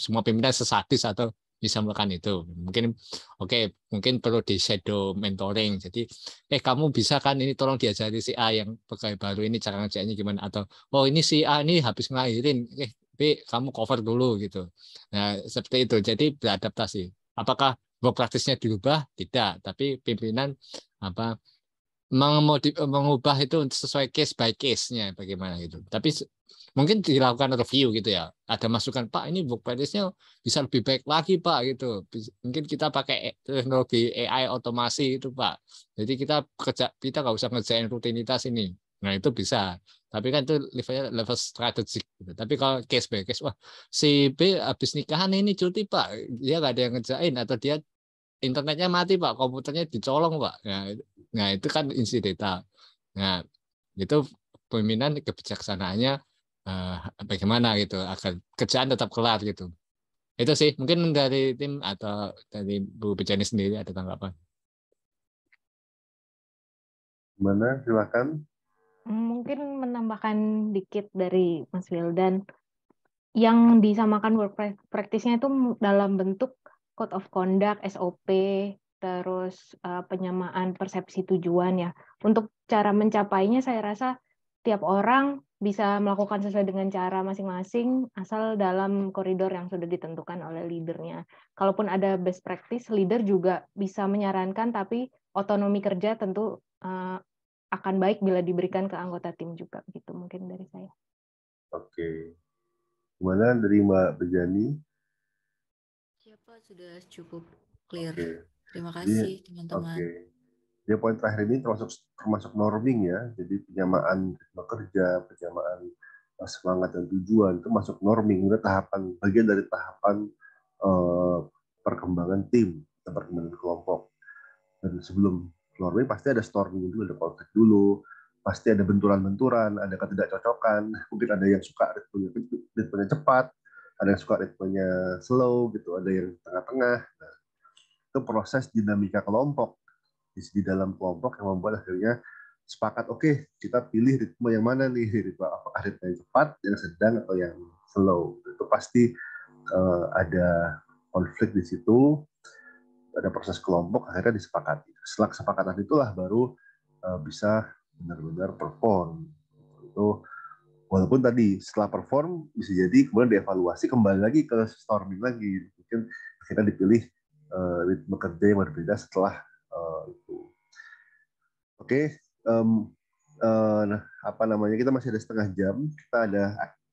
semua pimpinan sesatis atau bisa melakukan itu. Mungkin oke, okay, mungkin perlu di shadow mentoring. Jadi, eh kamu bisa kan ini tolong diajari si A yang pegawai baru ini cara ngajarnya gimana atau oh ini si A ini habis ngelahirin, eh B kamu cover dulu gitu. Nah, seperti itu. Jadi beradaptasi. Apakah work praktisnya dirubah? Tidak, tapi pimpinan apa mengmodif mengubah itu sesuai case by case-nya bagaimana gitu. Tapi mungkin dilakukan review gitu ya. Ada masukan Pak ini book nya bisa lebih baik lagi Pak gitu. Mungkin kita pakai e-, teknologi AI otomasi itu Pak. Jadi kita kerja kita nggak usah ngerjain rutinitas ini. Nah itu bisa. Tapi kan itu levelnya level strategik. Gitu. Tapi kalau case by case, wah si B habis nikahan ini cuti pak, dia nggak ada yang ngerjain atau dia internetnya mati pak, komputernya dicolong pak. Nah, itu nah, kan insidental. Nah itu pemimpinan kebijaksanaannya eh, bagaimana gitu agar kerjaan tetap kelar gitu. Itu sih mungkin dari tim atau dari Bu Bejani sendiri ada tanggapan. Mana silakan. Mungkin menambahkan dikit dari Mas Wildan yang disamakan work practice-nya itu dalam bentuk code of conduct, SOP, terus uh, penyamaan persepsi tujuan ya. Untuk cara mencapainya saya rasa tiap orang bisa melakukan sesuai dengan cara masing-masing asal dalam koridor yang sudah ditentukan oleh leadernya. Kalaupun ada best practice, leader juga bisa menyarankan tapi otonomi kerja tentu uh, akan baik bila diberikan ke anggota tim juga gitu mungkin dari saya. Oke. Gimana dari Mbak Bejani? sudah cukup clear. Okay. Terima kasih teman-teman. Okay. poin terakhir ini termasuk termasuk norming ya. Jadi penyamaan bekerja, penyamaan eh, semangat dan tujuan itu masuk norming itu tahapan bagian dari tahapan uh, perkembangan tim atau perkembangan kelompok. Dan sebelum norming pasti ada storming dulu, ada konflik dulu, pasti ada benturan-benturan, ada ketidakcocokan, mungkin ada yang suka ritmenya, ritmenya cepat, ada yang suka ritmenya slow gitu ada yang tengah-tengah nah, itu proses dinamika kelompok di dalam kelompok yang membuat akhirnya sepakat oke okay, kita pilih ritme yang mana nih ritme apa ritme yang cepat yang sedang atau yang slow itu pasti uh, ada konflik di situ ada proses kelompok akhirnya disepakati setelah kesepakatan itulah baru uh, bisa benar-benar perform itu walaupun tadi setelah perform bisa jadi kemudian dievaluasi kembali lagi ke storming lagi mungkin kita dipilih uh, eh, ritme kerja yang berbeda setelah uh, itu oke okay. um, uh, eh, nah apa namanya kita masih ada setengah jam kita ada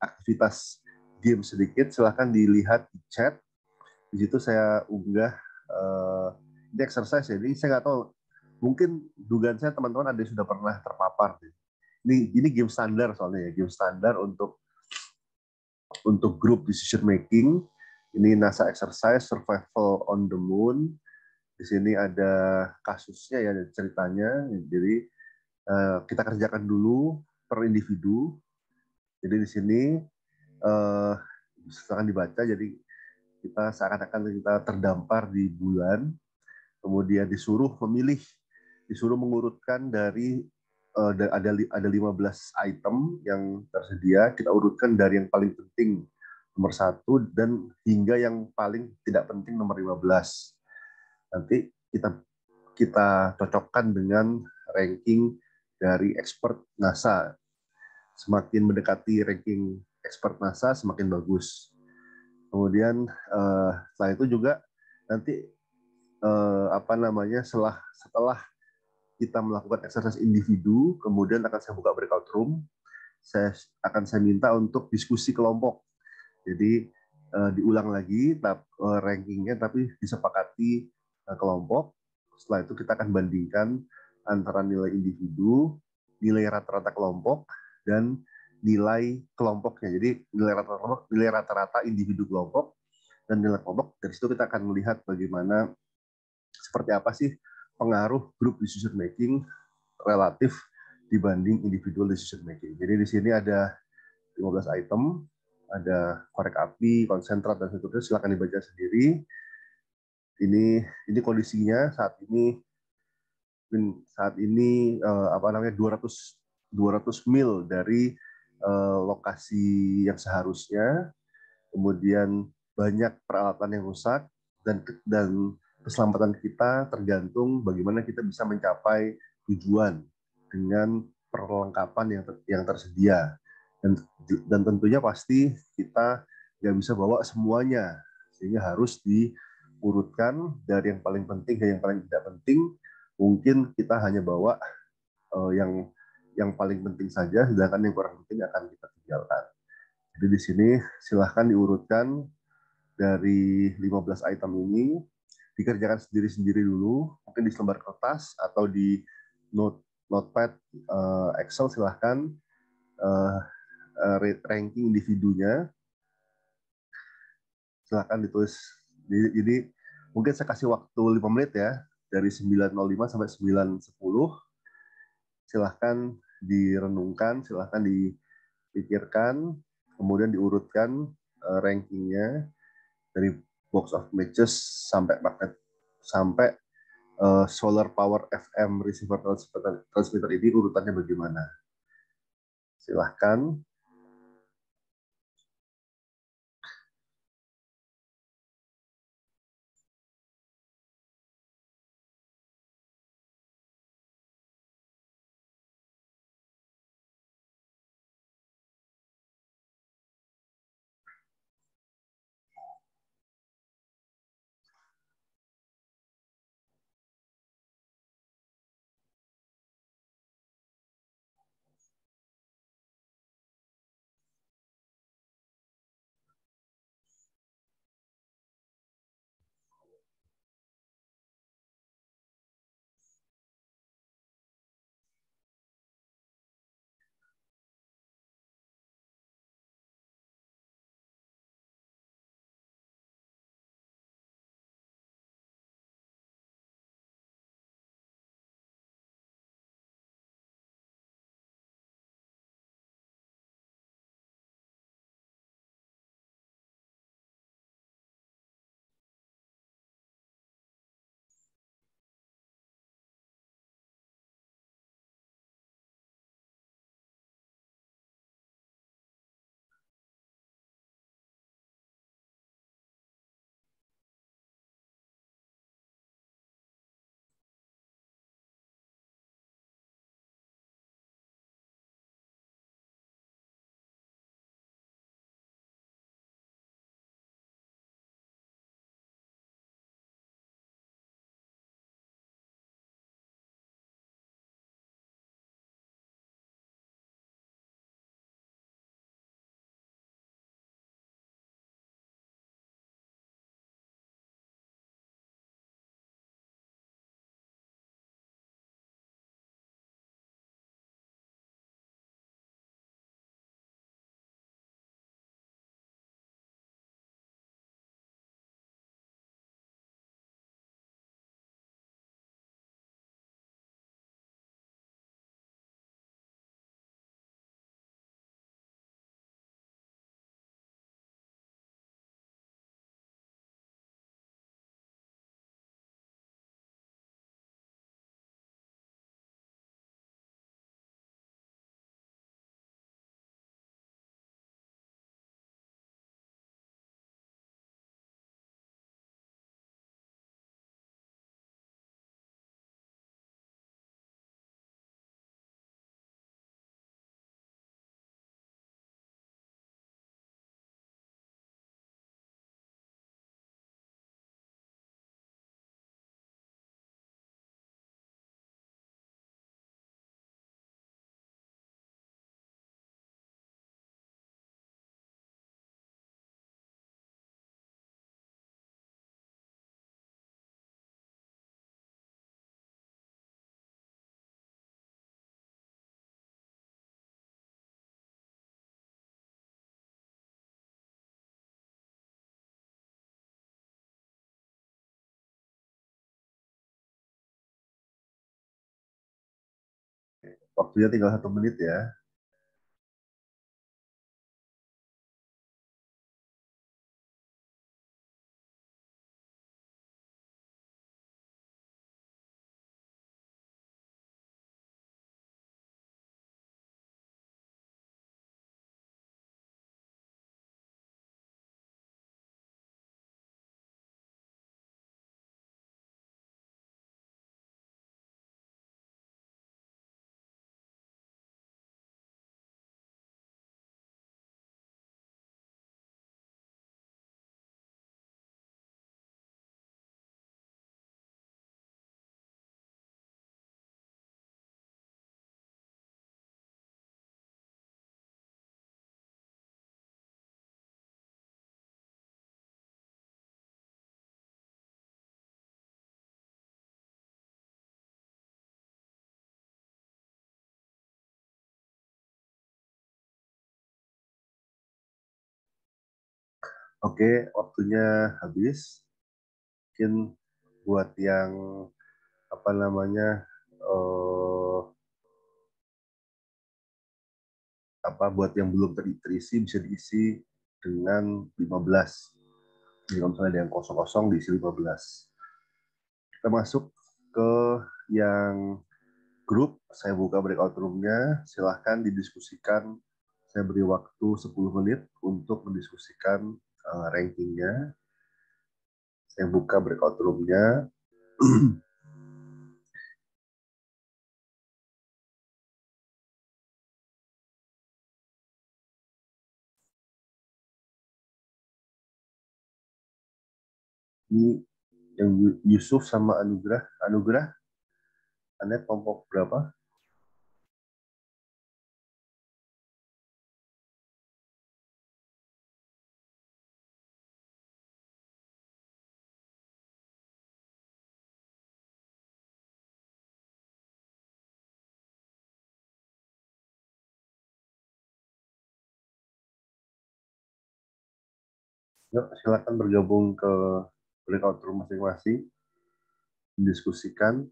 aktivitas game sedikit silahkan dilihat di chat di situ saya unggah uh, ini exercise ya. ini saya nggak tahu mungkin dugaan saya teman-teman ada yang sudah pernah terpapar deh ini ini game standar soalnya ya game standar untuk untuk group decision making ini NASA exercise survival on the moon di sini ada kasusnya ya ada ceritanya jadi eh, kita kerjakan dulu per individu jadi di sini uh, eh, akan dibaca jadi kita seakan-akan kita terdampar di bulan kemudian disuruh memilih disuruh mengurutkan dari Eh, ada ada ada 15 item yang tersedia kita urutkan dari yang paling penting nomor satu dan hingga yang paling tidak penting nomor 15 nanti kita kita cocokkan dengan ranking dari expert NASA semakin mendekati ranking expert NASA semakin bagus kemudian eh, setelah itu juga nanti eh, apa namanya setelah setelah kita melakukan exercise individu, kemudian akan saya buka breakout room, saya akan saya minta untuk diskusi kelompok. Jadi eh, diulang lagi eh, rankingnya, tapi disepakati eh, kelompok. Setelah itu kita akan bandingkan antara nilai individu, nilai rata-rata kelompok, dan nilai kelompoknya. Jadi nilai rata-rata nilai rata-rata individu kelompok dan nilai kelompok. Dari situ kita akan melihat bagaimana seperti apa sih pengaruh grup decision making relatif dibanding individual decision making. Jadi di sini ada 15 item, ada korek api, konsentrat dan seterusnya. Silakan dibaca sendiri. Ini ini kondisinya saat ini saat ini eh, apa namanya 200 200 mil dari eh, lokasi yang seharusnya. Kemudian banyak peralatan yang rusak dan dan keselamatan kita tergantung bagaimana kita bisa mencapai tujuan dengan perlengkapan yang yang tersedia dan dan tentunya pasti kita nggak bisa bawa semuanya sehingga harus diurutkan dari yang paling penting ke yang paling tidak penting mungkin kita hanya bawa eh, yang yang paling penting saja sedangkan yang kurang penting akan kita tinggalkan jadi di sini silahkan diurutkan dari 15 item ini dikerjakan sendiri-sendiri dulu, mungkin di selembar kertas atau di note, notepad uh, Excel silahkan uh, uh, ranking individunya silahkan ditulis. Jadi, jadi mungkin saya kasih waktu 5 menit ya dari 9.05 sampai 9.10 silahkan direnungkan, silahkan dipikirkan, kemudian diurutkan rankingnya dari box of matches sampai paket sampai uh, solar power FM receiver transmitter, transmitter ini urutannya bagaimana? Silahkan waktunya tinggal satu menit ya. Oke, waktunya habis. Mungkin buat yang apa namanya uh, apa buat yang belum terisi bisa diisi dengan 15. Jadi kalau misalnya ada yang kosong-kosong diisi 15. Kita masuk ke yang grup, saya buka breakout roomnya, silahkan didiskusikan. Saya beri waktu 10 menit untuk mendiskusikan uh, rankingnya. Saya buka breakout roomnya. Ini yang Yusuf sama Anugrah. Anugrah, Anda kelompok berapa? Yuk, silakan bergabung ke breakout room masing-masing, diskusikan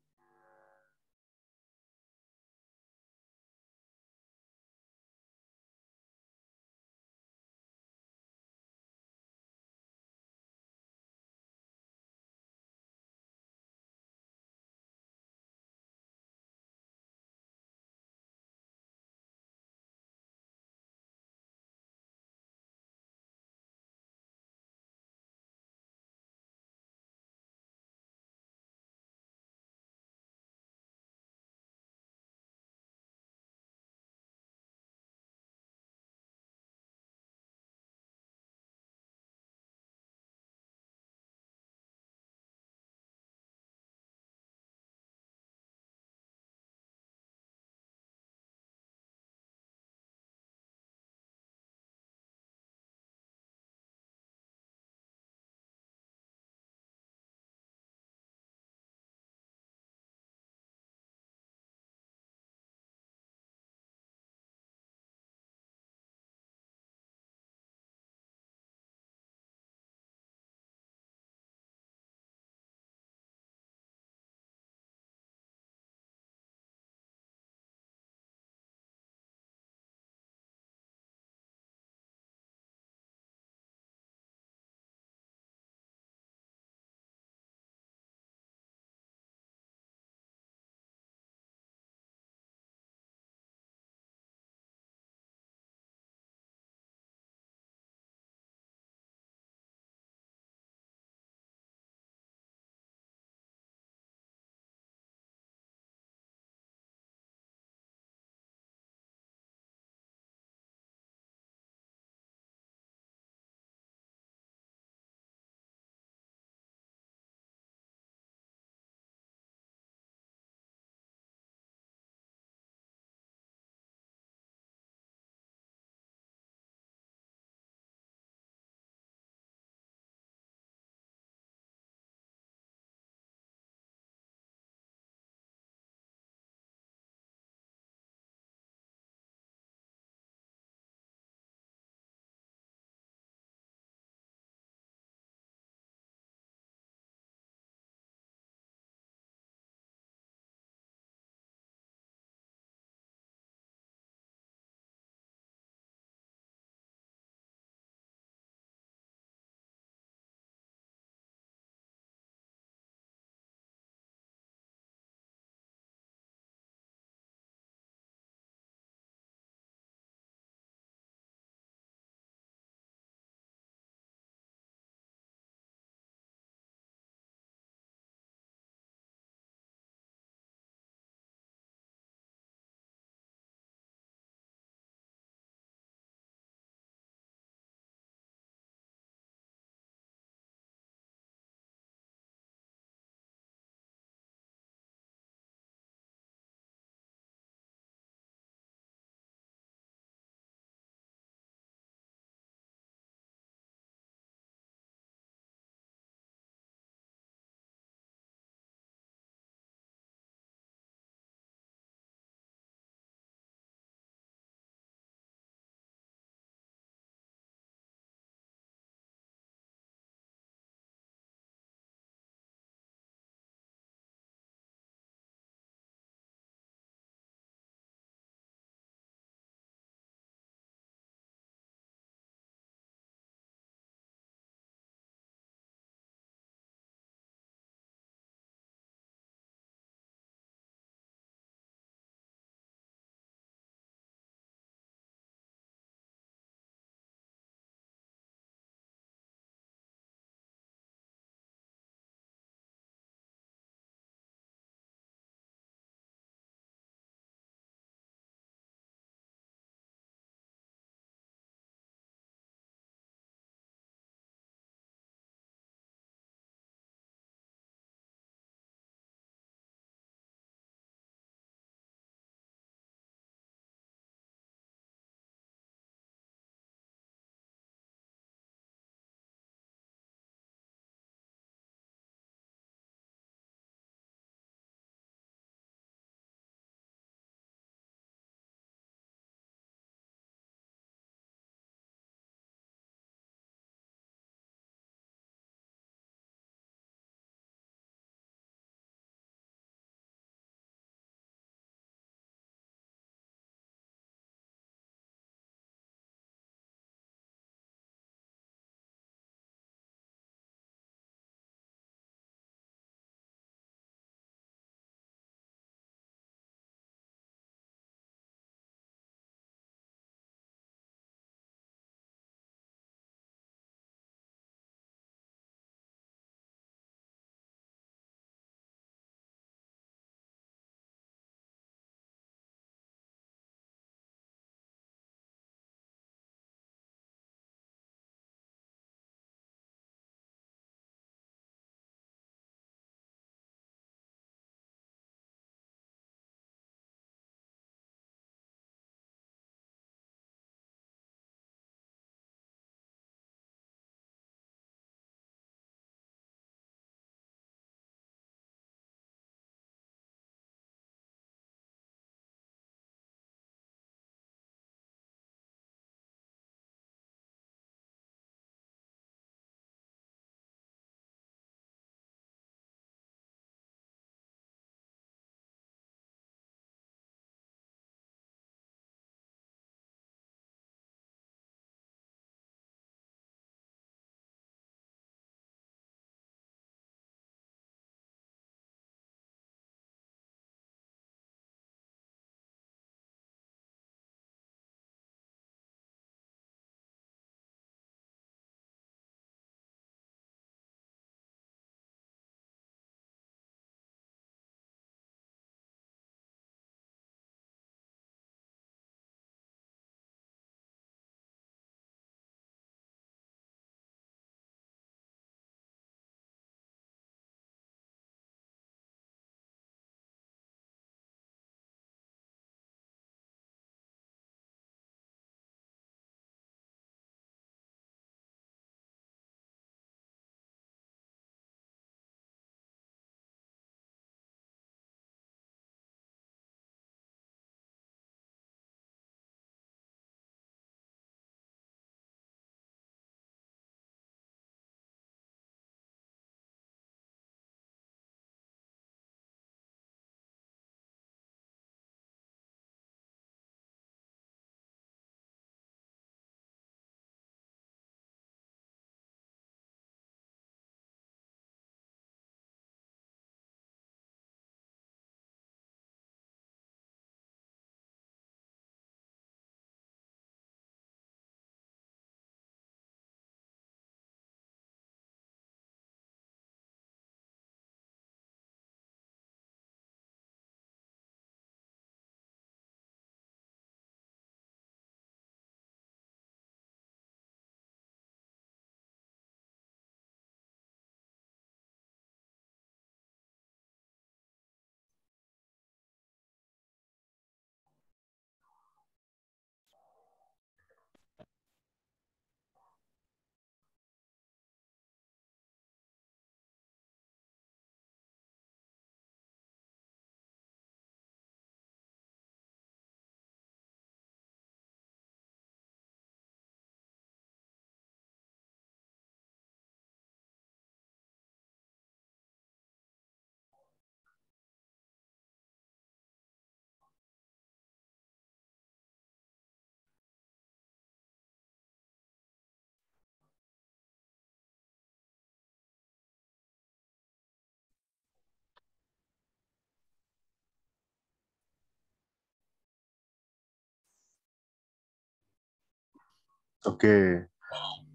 Oke,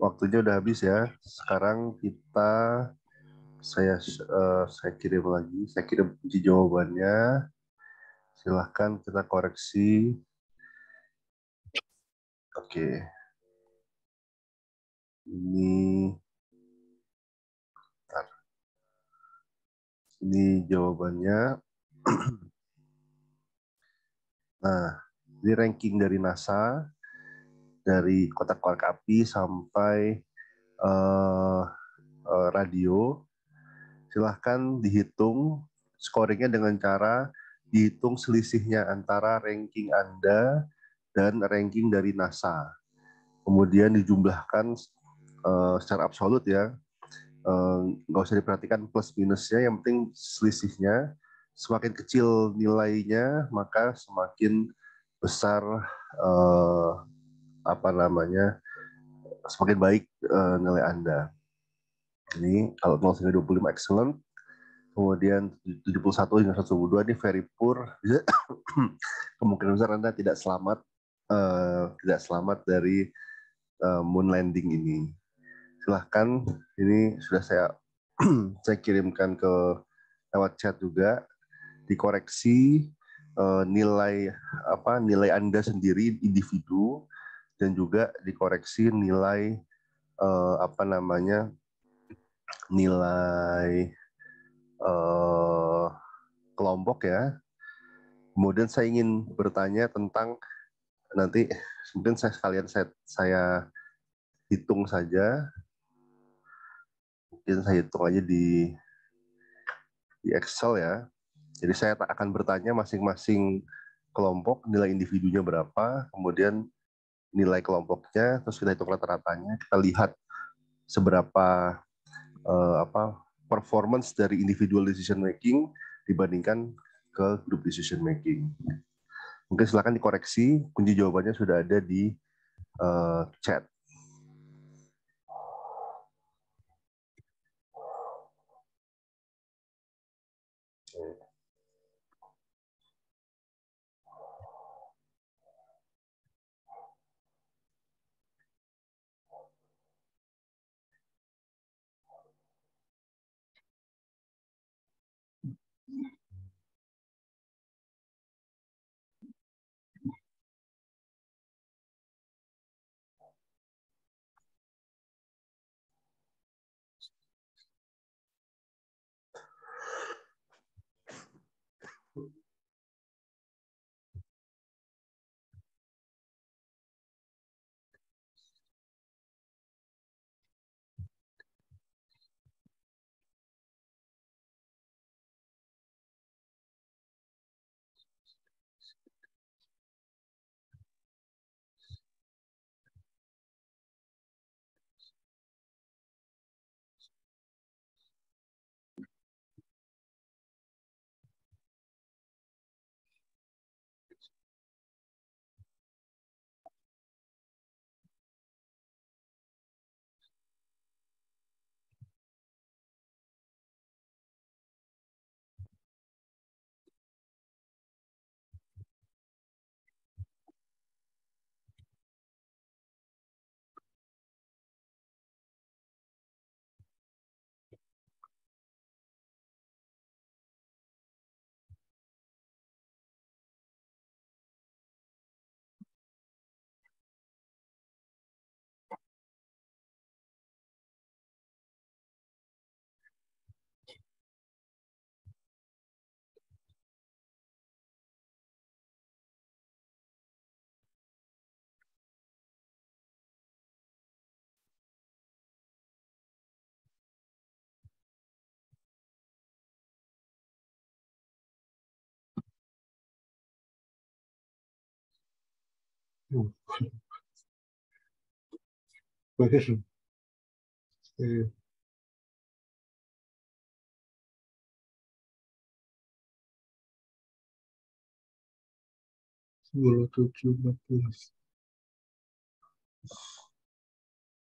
waktunya udah habis ya. Sekarang kita saya uh, saya kirim lagi, saya kirim uji jawabannya. Silahkan kita koreksi. Oke, ini ini jawabannya. nah, ini ranking dari NASA dari kotak keluarga api sampai uh, uh, radio. Silahkan dihitung scoringnya dengan cara dihitung selisihnya antara ranking Anda dan ranking dari NASA. Kemudian dijumlahkan uh, secara absolut ya, nggak uh, usah diperhatikan plus minusnya, yang penting selisihnya. Semakin kecil nilainya, maka semakin besar uh, apa namanya semakin baik uh, nilai Anda. Ini kalau 0 hingga 25 excellent, kemudian 71 hingga dua ini very poor. Kemungkinan besar Anda tidak selamat uh, tidak selamat dari uh, moon landing ini. Silahkan, ini sudah saya saya kirimkan ke lewat chat juga dikoreksi nilai apa nilai Anda sendiri individu dan juga dikoreksi nilai uh, apa namanya nilai uh, kelompok ya. Kemudian saya ingin bertanya tentang nanti mungkin saya sekalian saya, saya hitung saja. Mungkin saya hitung aja di di Excel ya. Jadi saya akan bertanya masing-masing kelompok nilai individunya berapa, kemudian nilai kelompoknya, terus kita hitung rata-ratanya, kita lihat seberapa uh, apa performance dari individual decision making dibandingkan ke group decision making. Mungkin silakan dikoreksi, kunci jawabannya sudah ada di uh, chat. Profession. Hm. Uh, äh.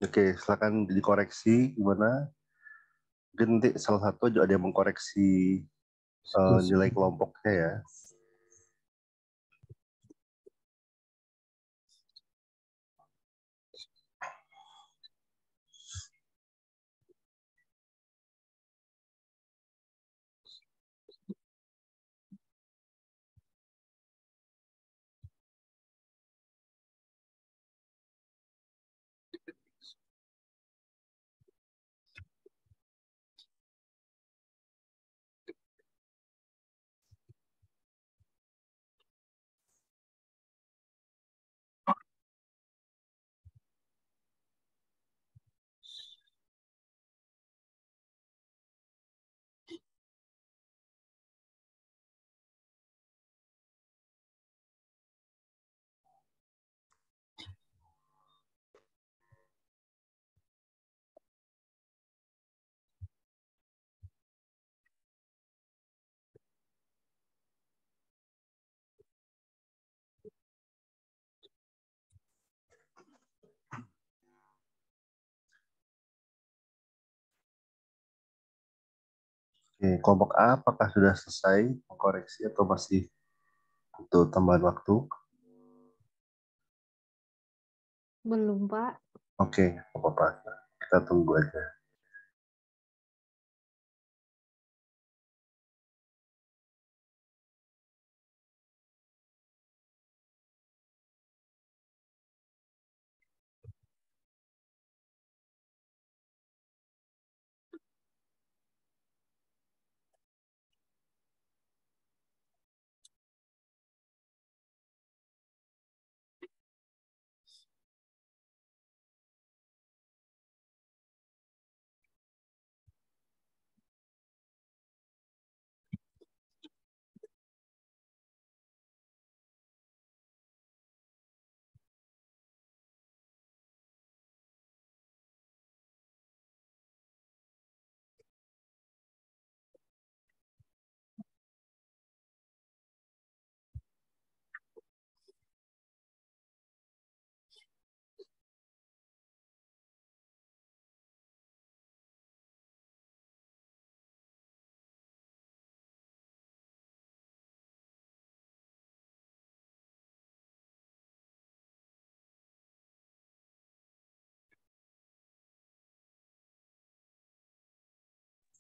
Oke, silakan dikoreksi gimana? Mungkin nanti salah satu juga ada yang mengkoreksi uh, nilai kelompoknya ya. Oke, hmm, kelompok A apakah sudah selesai mengkoreksi atau masih butuh tambahan waktu? Belum, Pak. Oke, apa-apa. Kita tunggu aja.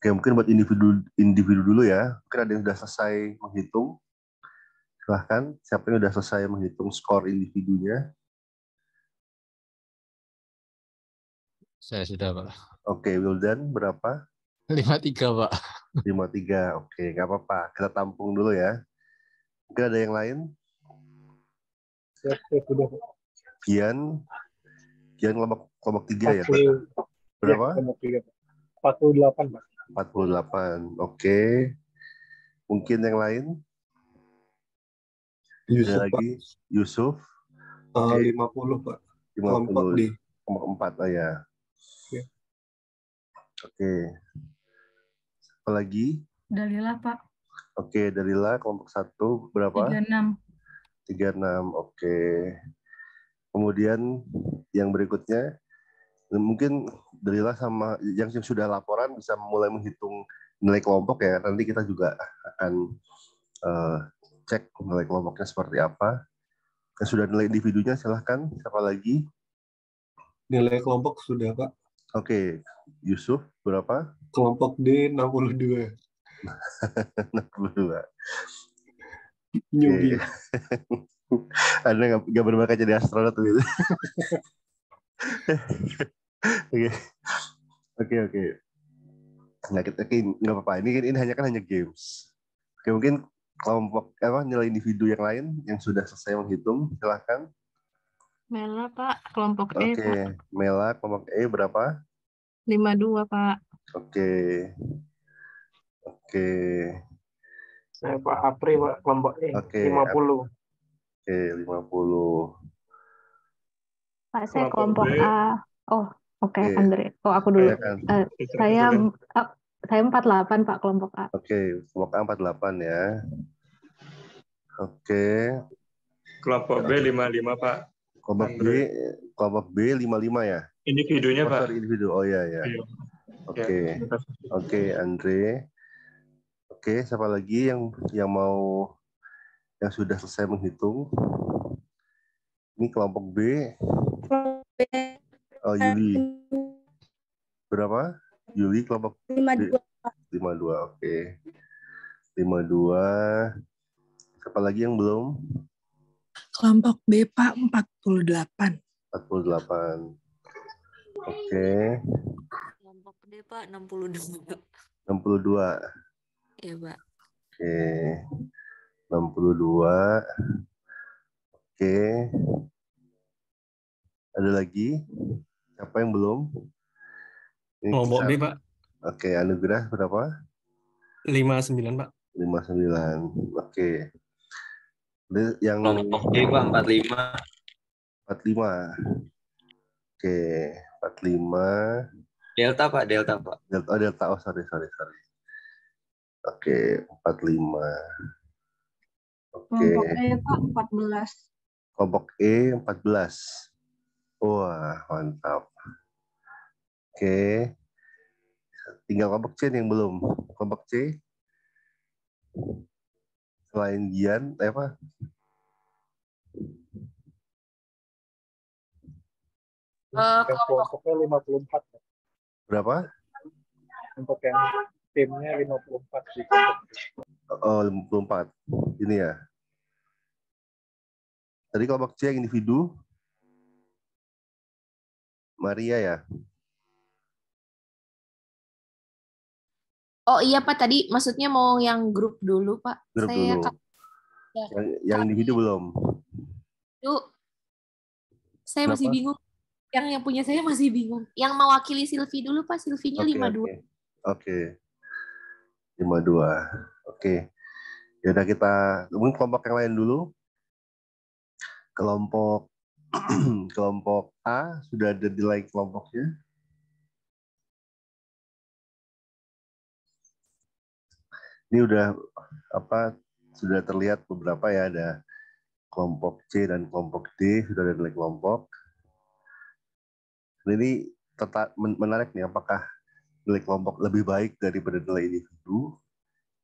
Oke, mungkin buat individu individu dulu ya. Mungkin ada yang sudah selesai menghitung. Silahkan, siapa yang sudah selesai menghitung skor individunya? Saya sudah, Pak. Oke, Wildan berapa? 53, Pak. 53, oke. Nggak apa-apa, kita tampung dulu ya. Mungkin ada yang lain? Ya, sudah. Gian, Gian kelompok, kelompok 3 ya? Berapa? Ya, kelompok 3, 48, Pak. 48. Oke. Okay. Mungkin yang lain? Yusuf, Ada lagi eh, Pak. Yusuf. okay. 50, Pak. 50. Kelompok di kelompok 4 oh ya. Yeah. Oke. Okay. Apa lagi? Dalila, Pak. Oke, okay, Dalila kelompok 1 berapa? 36. 36. Oke. Okay. Kemudian yang berikutnya mungkin Delila sama yang, yang sudah laporan bisa mulai menghitung nilai kelompok ya. Nanti kita juga akan uh, cek nilai kelompoknya seperti apa. Yang sudah nilai individunya silahkan. Siapa lagi? Nilai kelompok sudah Pak. Oke, okay. Yusuf berapa? Kelompok D 62. 62. Nyubi. Anda nggak berbakat jadi astronot gitu. Oke. Oke, oke. Nggak, oke, nggak apa-apa. Ini, kan, ini hanya kan hanya games. Oke, mungkin kelompok apa nilai individu yang lain yang sudah selesai menghitung, silahkan. Mela, Pak. Kelompok E, Oke, Mela, kelompok E berapa? 52, Pak. Oke. Oke. Saya Pak Apri, Pak, kelompok E, Oke, 50. Oke, 50. Pak, saya kelompok, kelompok A. Oh, Oke, okay, iya. yeah. Andre. Oh, aku dulu. Iya kan. Uh, saya uh, saya 48, Pak, kelompok A. Oke, okay, kelompok A 48 ya. Oke. Okay. Kelompok B 55, Pak. Kelompok B kelompok B 55 ya? Individunya, oh, Pak. individu. Oh iya, iya. ya. Oke. Oke, Andre. Oke, okay, siapa lagi yang yang mau yang sudah selesai menghitung? Ini kelompok B. Kelompok B Oh, kan Yuli. Berapa? Yuli kelompok 52. 52, oke. Okay. 52. Siapa lagi yang belum? Kelompok B, Pak, 48. 48. Oke. Okay. Kelompok D, Pak, 62. 62. Iya, Pak. Oke. Okay. 62. Oke. Okay. Ada lagi? Apa yang belum? kelompok oh, B, Pak. Oke, anugerah berapa? 59, Pak. 59. Oke. Yang kelompok B, Pak, 45. 45. Oke, 45. Delta, Pak, Delta, Pak. Delta, oh, Delta. Oh, sorry, sorry, sorry. Oke, 45. Oke. Kelompok E, Pak, 14. Kelompok E, 14. Wah, mantap. Oke. Tinggal kelompok C nih yang belum. Kelompok C. Selain Gian, eh apa? Uh, kelompoknya 54. Berapa? Untuk yang timnya 54 di Oh, 54. Ini ya. Tadi kelompok C yang individu, Maria ya. Oh iya Pak, tadi maksudnya mau yang grup dulu Pak. Grup Saya dulu. Kan- ya, yang, yang di video belum. Itu saya Kenapa? masih bingung. Yang yang punya saya masih bingung. Yang mewakili Silvi dulu Pak, Silvinya lima okay, 52. Oke. Lima Okay. 52. Oke. Okay. Ya udah kita mungkin kelompok yang lain dulu. Kelompok kelompok A sudah ada di nilai kelompoknya. Ini udah apa sudah terlihat beberapa ya ada kelompok C dan kelompok D sudah ada di nilai kelompok. Ini tetap menarik nih apakah nilai kelompok lebih baik daripada nilai individu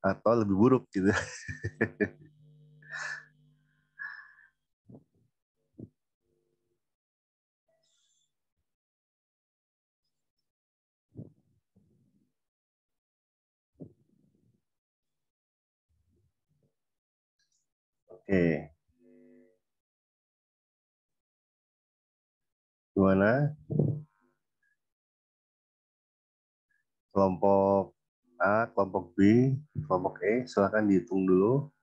atau lebih buruk gitu. Oke. Gimana? Kelompok A, kelompok B, kelompok E, silahkan dihitung dulu.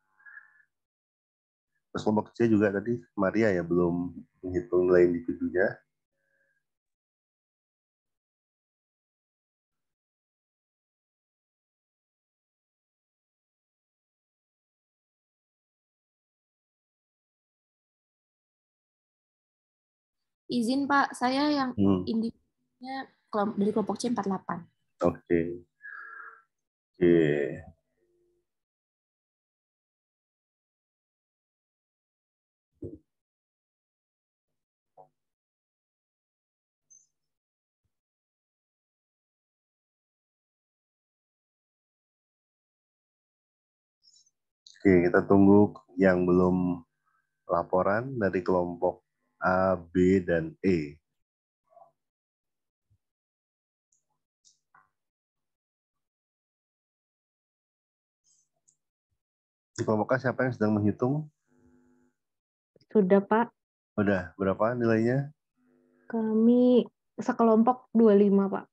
Terus kelompok C juga tadi Maria ya belum menghitung nilai individunya. izin Pak, saya yang hmm. individunya dari kelompok C48. Oke. Okay. Oke. Okay. Oke, kita tunggu yang belum laporan dari kelompok A, B, dan E. Di kelompok siapa yang sedang menghitung? Sudah, Pak. Sudah. Berapa nilainya? Kami sekelompok 25, Pak.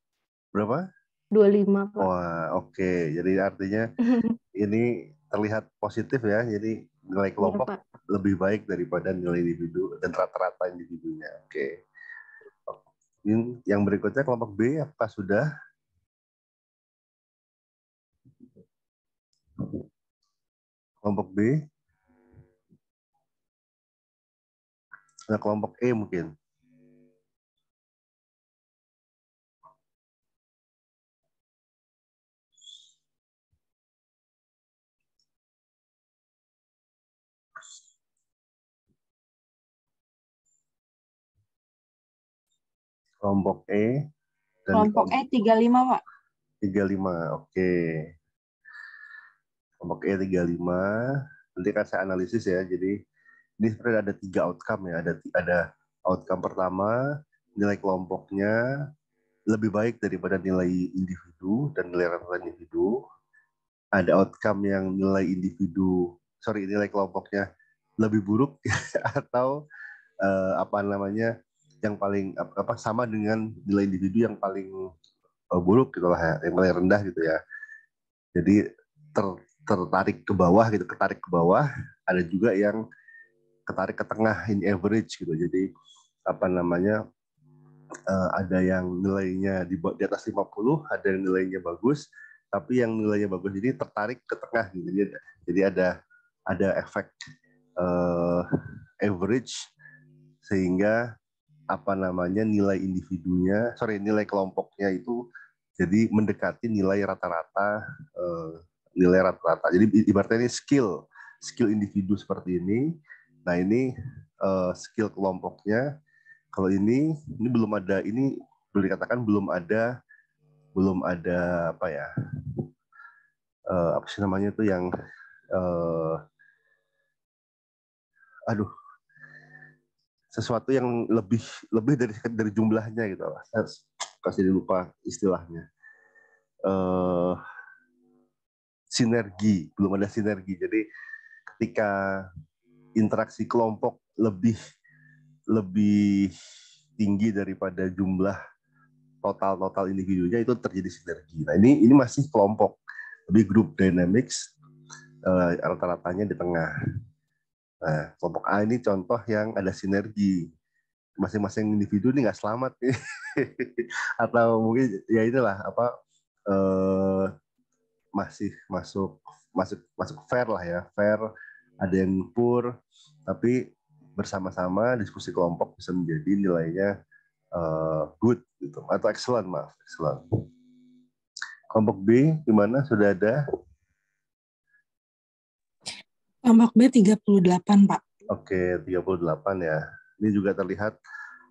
Berapa? 25, Pak. Wah, oke. Okay. Jadi artinya ini terlihat positif ya. Jadi nilai iya, kelompok ya, lebih baik daripada nilai individu dan rata-rata individunya. Oke. Okay. Yang berikutnya kelompok B apakah sudah? Kelompok B. Nah, kelompok E mungkin. kelompok E dan kelompok E 35, Pak. 35. Oke. Okay. Kelompok E 35. Nanti akan saya analisis ya. Jadi ini sebenarnya ada tiga outcome ya. Ada ada outcome pertama nilai kelompoknya lebih baik daripada nilai individu dan nilai rata-rata individu. Ada outcome yang nilai individu, sorry nilai kelompoknya lebih buruk atau eh, apa namanya yang paling apa sama dengan nilai individu yang paling eh, buruk gitu lah ya, yang paling rendah gitu ya. Jadi ter, tertarik ke bawah gitu, ketarik ke bawah. Ada juga yang ketarik ke tengah in average gitu. Jadi apa namanya uh, ada yang nilainya di, di atas 50, ada yang nilainya bagus, tapi yang nilainya bagus ini tertarik ke tengah gitu. Jadi, jadi ada ada efek uh, average sehingga apa namanya nilai individunya, sorry nilai kelompoknya itu jadi mendekati nilai rata-rata eh, nilai rata-rata. Jadi ibaratnya ini skill skill individu seperti ini. Nah ini eh, skill kelompoknya. Kalau ini ini belum ada ini boleh dikatakan belum ada belum ada apa ya eh, apa sih namanya itu yang aduh sesuatu yang lebih lebih dari dari jumlahnya gitu lah. Saya kasih lupa istilahnya. Uh, sinergi, belum ada sinergi. Jadi ketika interaksi kelompok lebih lebih tinggi daripada jumlah total total individunya itu terjadi sinergi. Nah ini ini masih kelompok lebih grup dynamics uh, rata-ratanya di tengah. Nah, kelompok A ini contoh yang ada sinergi. Masing-masing individu ini nggak selamat nih. atau mungkin ya inilah apa eh, masih masuk masuk masuk fair lah ya, fair ada yang poor tapi bersama-sama diskusi kelompok bisa menjadi nilainya uh, good gitu atau excellent maaf excellent kelompok B di mana sudah ada tiga B 38, Pak. Oke, 38 ya. Ini juga terlihat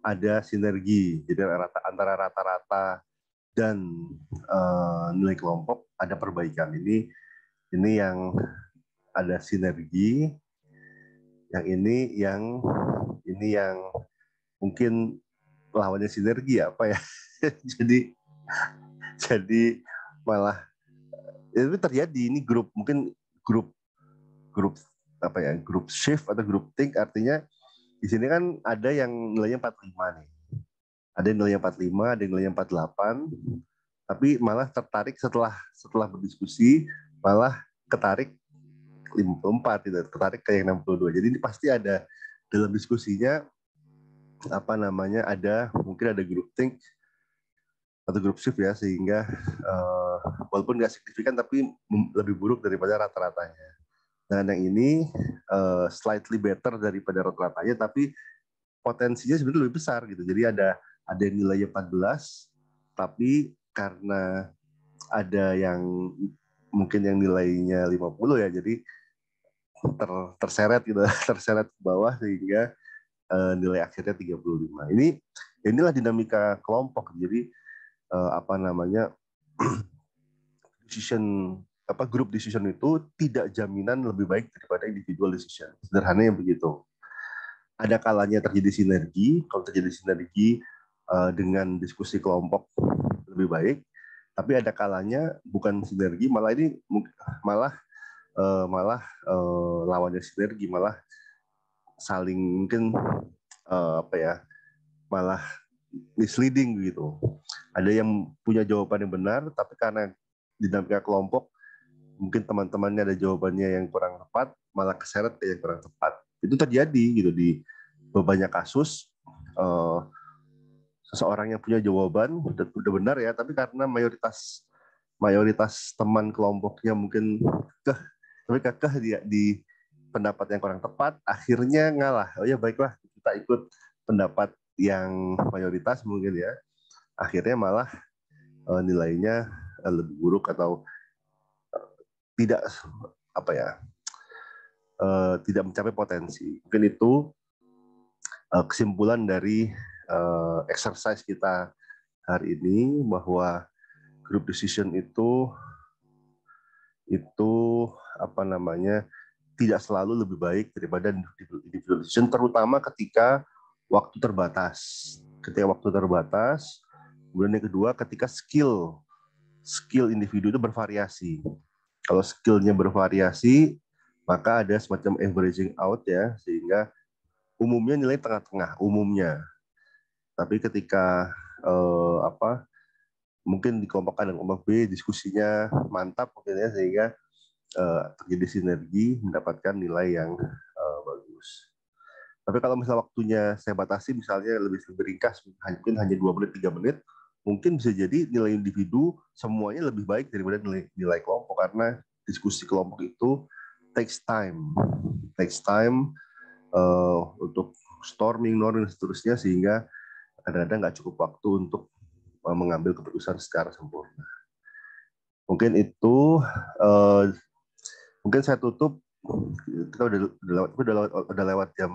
ada sinergi. Jadi antara rata-rata dan uh, nilai kelompok ada perbaikan. Ini ini yang ada sinergi, yang ini yang ini yang mungkin lawannya sinergi apa ya. ya. jadi jadi malah eh, itu terjadi ini grup mungkin grup grup apa ya grup shift atau grup think artinya di sini kan ada yang nilainya 45 nih ada yang nilainya 45 ada yang nilainya 48 tapi malah tertarik setelah setelah berdiskusi malah ketarik 54 tidak gitu. tertarik ke yang 62 jadi ini pasti ada dalam diskusinya apa namanya ada mungkin ada grup think atau grup shift ya sehingga uh, walaupun nggak signifikan tapi lebih buruk daripada rata-ratanya Nah, yang ini uh, slightly better daripada rata-ratanya, tapi potensinya sebenarnya lebih besar gitu. Jadi ada ada yang nilainya 14, tapi karena ada yang mungkin yang nilainya 50 ya, jadi ter, terseret gitu, terseret ke bawah sehingga uh, nilai akhirnya 35. Ini inilah dinamika kelompok. Jadi uh, apa namanya decision apa grup decision itu tidak jaminan lebih baik daripada individual decision. Sederhananya begitu. Ada kalanya terjadi sinergi, kalau terjadi sinergi uh, dengan diskusi kelompok lebih baik, tapi ada kalanya bukan sinergi, malah ini malah uh, malah uh, lawannya sinergi, malah saling mungkin uh, apa ya, malah misleading gitu. Ada yang punya jawaban yang benar, tapi karena dinamika kelompok mungkin teman-temannya ada jawabannya yang kurang tepat, malah keseret ke yang kurang tepat. Itu terjadi gitu di banyak kasus uh, seseorang yang punya jawaban udah, benar ya, tapi karena mayoritas mayoritas teman kelompoknya mungkin ke tapi kekeh dia di pendapat yang kurang tepat, akhirnya ngalah. Oh ya baiklah kita ikut pendapat yang mayoritas mungkin ya, akhirnya malah eh, nilainya eh, lebih buruk atau tidak apa ya uh, tidak mencapai potensi mungkin itu uh, kesimpulan dari uh, exercise kita hari ini bahwa group decision itu itu apa namanya tidak selalu lebih baik daripada individual decision terutama ketika waktu terbatas ketika waktu terbatas kemudian yang kedua ketika skill skill individu itu bervariasi kalau skillnya bervariasi, maka ada semacam averaging out ya, sehingga umumnya nilai tengah-tengah umumnya. Tapi ketika eh, apa mungkin A dan kelompok B diskusinya mantap mungkin ya sehingga eh, terjadi sinergi mendapatkan nilai yang eh, bagus. Tapi kalau misalnya waktunya saya batasi misalnya lebih lebih ringkas mungkin hanya dua menit tiga menit mungkin bisa jadi nilai individu semuanya lebih baik daripada nilai nilai kelompok karena diskusi kelompok itu takes time, takes time uh, untuk storming, norming dan seterusnya sehingga kadang-kadang nggak cukup waktu untuk eh, mengambil keputusan secara sempurna. Mungkin itu uh, mungkin saya tutup kita udah, udah lewat udah lewat udah lewat jam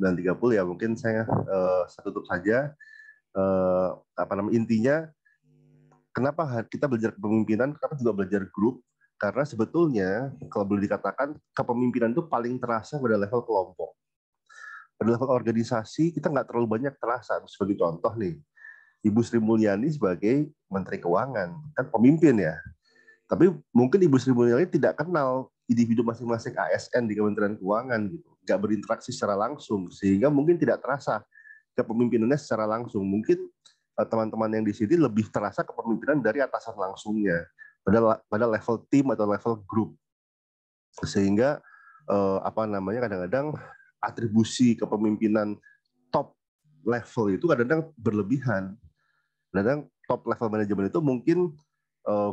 9.30 ya mungkin saya uh, saya tutup saja eh, apa namanya intinya kenapa kita belajar kepemimpinan kenapa juga belajar grup karena sebetulnya kalau boleh dikatakan kepemimpinan itu paling terasa pada level kelompok pada level organisasi kita nggak terlalu banyak terasa sebagai contoh nih Ibu Sri Mulyani sebagai Menteri Keuangan kan pemimpin ya tapi mungkin Ibu Sri Mulyani tidak kenal individu masing-masing ASN di Kementerian Keuangan gitu, nggak berinteraksi secara langsung sehingga mungkin tidak terasa kepemimpinannya secara langsung. Mungkin eh, teman-teman yang di sini lebih terasa kepemimpinan dari atasan langsungnya pada pada level tim atau level grup sehingga eh, apa namanya kadang-kadang atribusi kepemimpinan top level itu kadang-kadang berlebihan kadang top level manajemen itu mungkin eh,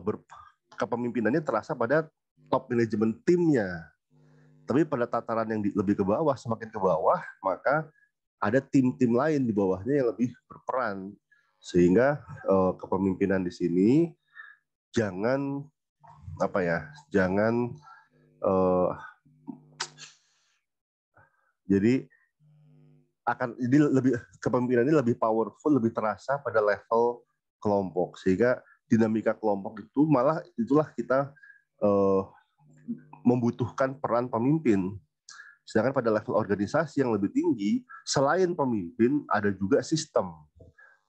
kepemimpinannya terasa pada top manajemen timnya tapi pada tataran yang lebih ke bawah semakin ke bawah maka ada tim-tim lain di bawahnya yang lebih berperan sehingga uh, kepemimpinan di sini jangan apa ya jangan uh, jadi akan jadi lebih kepemimpinan ini lebih powerful lebih terasa pada level kelompok sehingga dinamika kelompok itu malah itulah kita uh, membutuhkan peran pemimpin Sedangkan pada level organisasi yang lebih tinggi, selain pemimpin, ada juga sistem.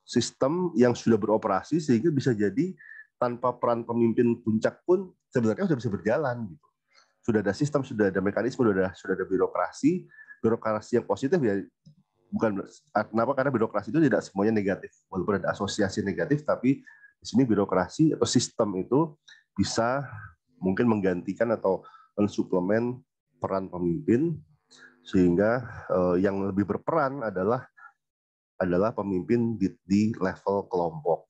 Sistem yang sudah beroperasi sehingga bisa jadi tanpa peran pemimpin puncak pun sebenarnya sudah bisa berjalan gitu. Sudah ada sistem, sudah ada mekanisme, sudah ada, sudah ada birokrasi. Birokrasi yang positif ya bukan kenapa karena birokrasi itu tidak semuanya negatif walaupun ada asosiasi negatif tapi di sini birokrasi atau sistem itu bisa mungkin menggantikan atau mensuplemen peran pemimpin sehingga eh, yang lebih berperan adalah adalah pemimpin di, di level kelompok.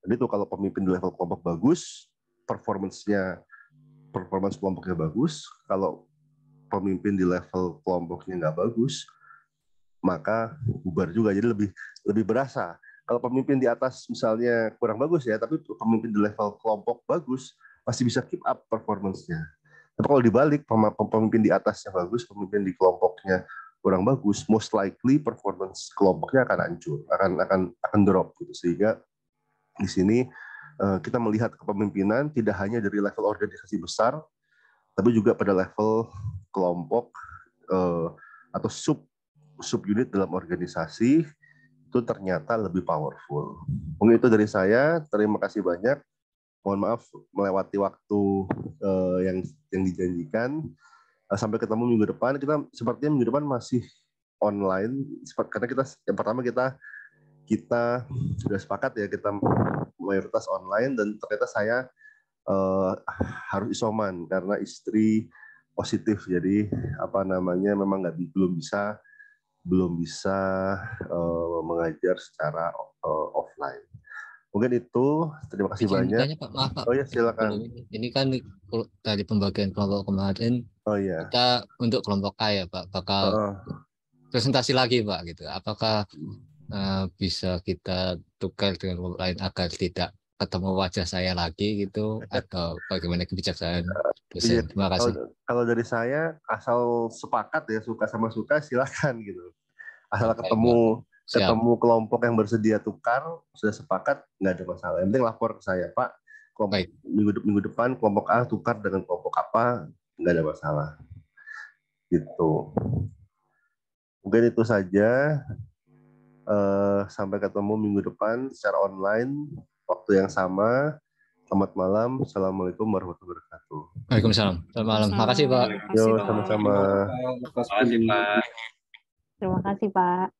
Jadi itu kalau pemimpin di level kelompok bagus, performancenya performance kelompoknya bagus. Kalau pemimpin di level kelompoknya nggak bagus, maka bubar juga. Jadi lebih lebih berasa. Kalau pemimpin di atas misalnya kurang bagus ya, tapi pemimpin di level kelompok bagus, masih bisa keep up performancenya. Tapi kalau dibalik pemimpin di atasnya bagus, pemimpin di kelompoknya kurang bagus, most likely performance kelompoknya akan hancur, akan akan akan drop gitu. Sehingga di sini eh, kita melihat kepemimpinan tidak hanya dari level organisasi besar, tapi juga pada level kelompok eh, atau sub sub unit dalam organisasi itu ternyata lebih powerful. Mungkin itu dari saya. Terima kasih banyak mohon maaf melewati waktu uh, yang yang dijanjikan uh, sampai ketemu minggu depan kita sepertinya minggu depan masih online karena kita yang pertama kita kita sudah sepakat ya kita mayoritas online dan ternyata saya uh, harus isoman karena istri positif jadi apa namanya memang nggak belum bisa belum bisa uh, mengajar secara uh, offline Mungkin itu. Terima kasih Bisa banyak. ditanya, Pak. Maaf, Pak. Oh ya, silakan. Ini kan dari pembagian kelompok kemarin. Oh ya. Kita untuk kelompok A ya, Pak. Bakal oh. presentasi lagi, Pak gitu. Apakah uh, bisa kita tukar dengan kelompok lain agar tidak ketemu wajah saya lagi gitu atau bagaimana kebijaksanaan dosen? Iya. Terima kasih. Kalau, kalau dari saya asal sepakat ya suka sama suka silakan gitu. Asal ketemu ketemu kelompok yang bersedia tukar sudah sepakat nggak ada masalah yang penting lapor ke saya pak kelompok minggu minggu depan kelompok A tukar dengan kelompok apa nggak ada masalah gitu mungkin itu saja uh, sampai ketemu minggu depan secara online waktu yang sama Selamat malam. Assalamualaikum warahmatullahi wabarakatuh. Waalaikumsalam. Selamat malam. Terima kasih, Pak. Yo, sama-sama. Terima kasih, Pak. Terima kasih, Pak.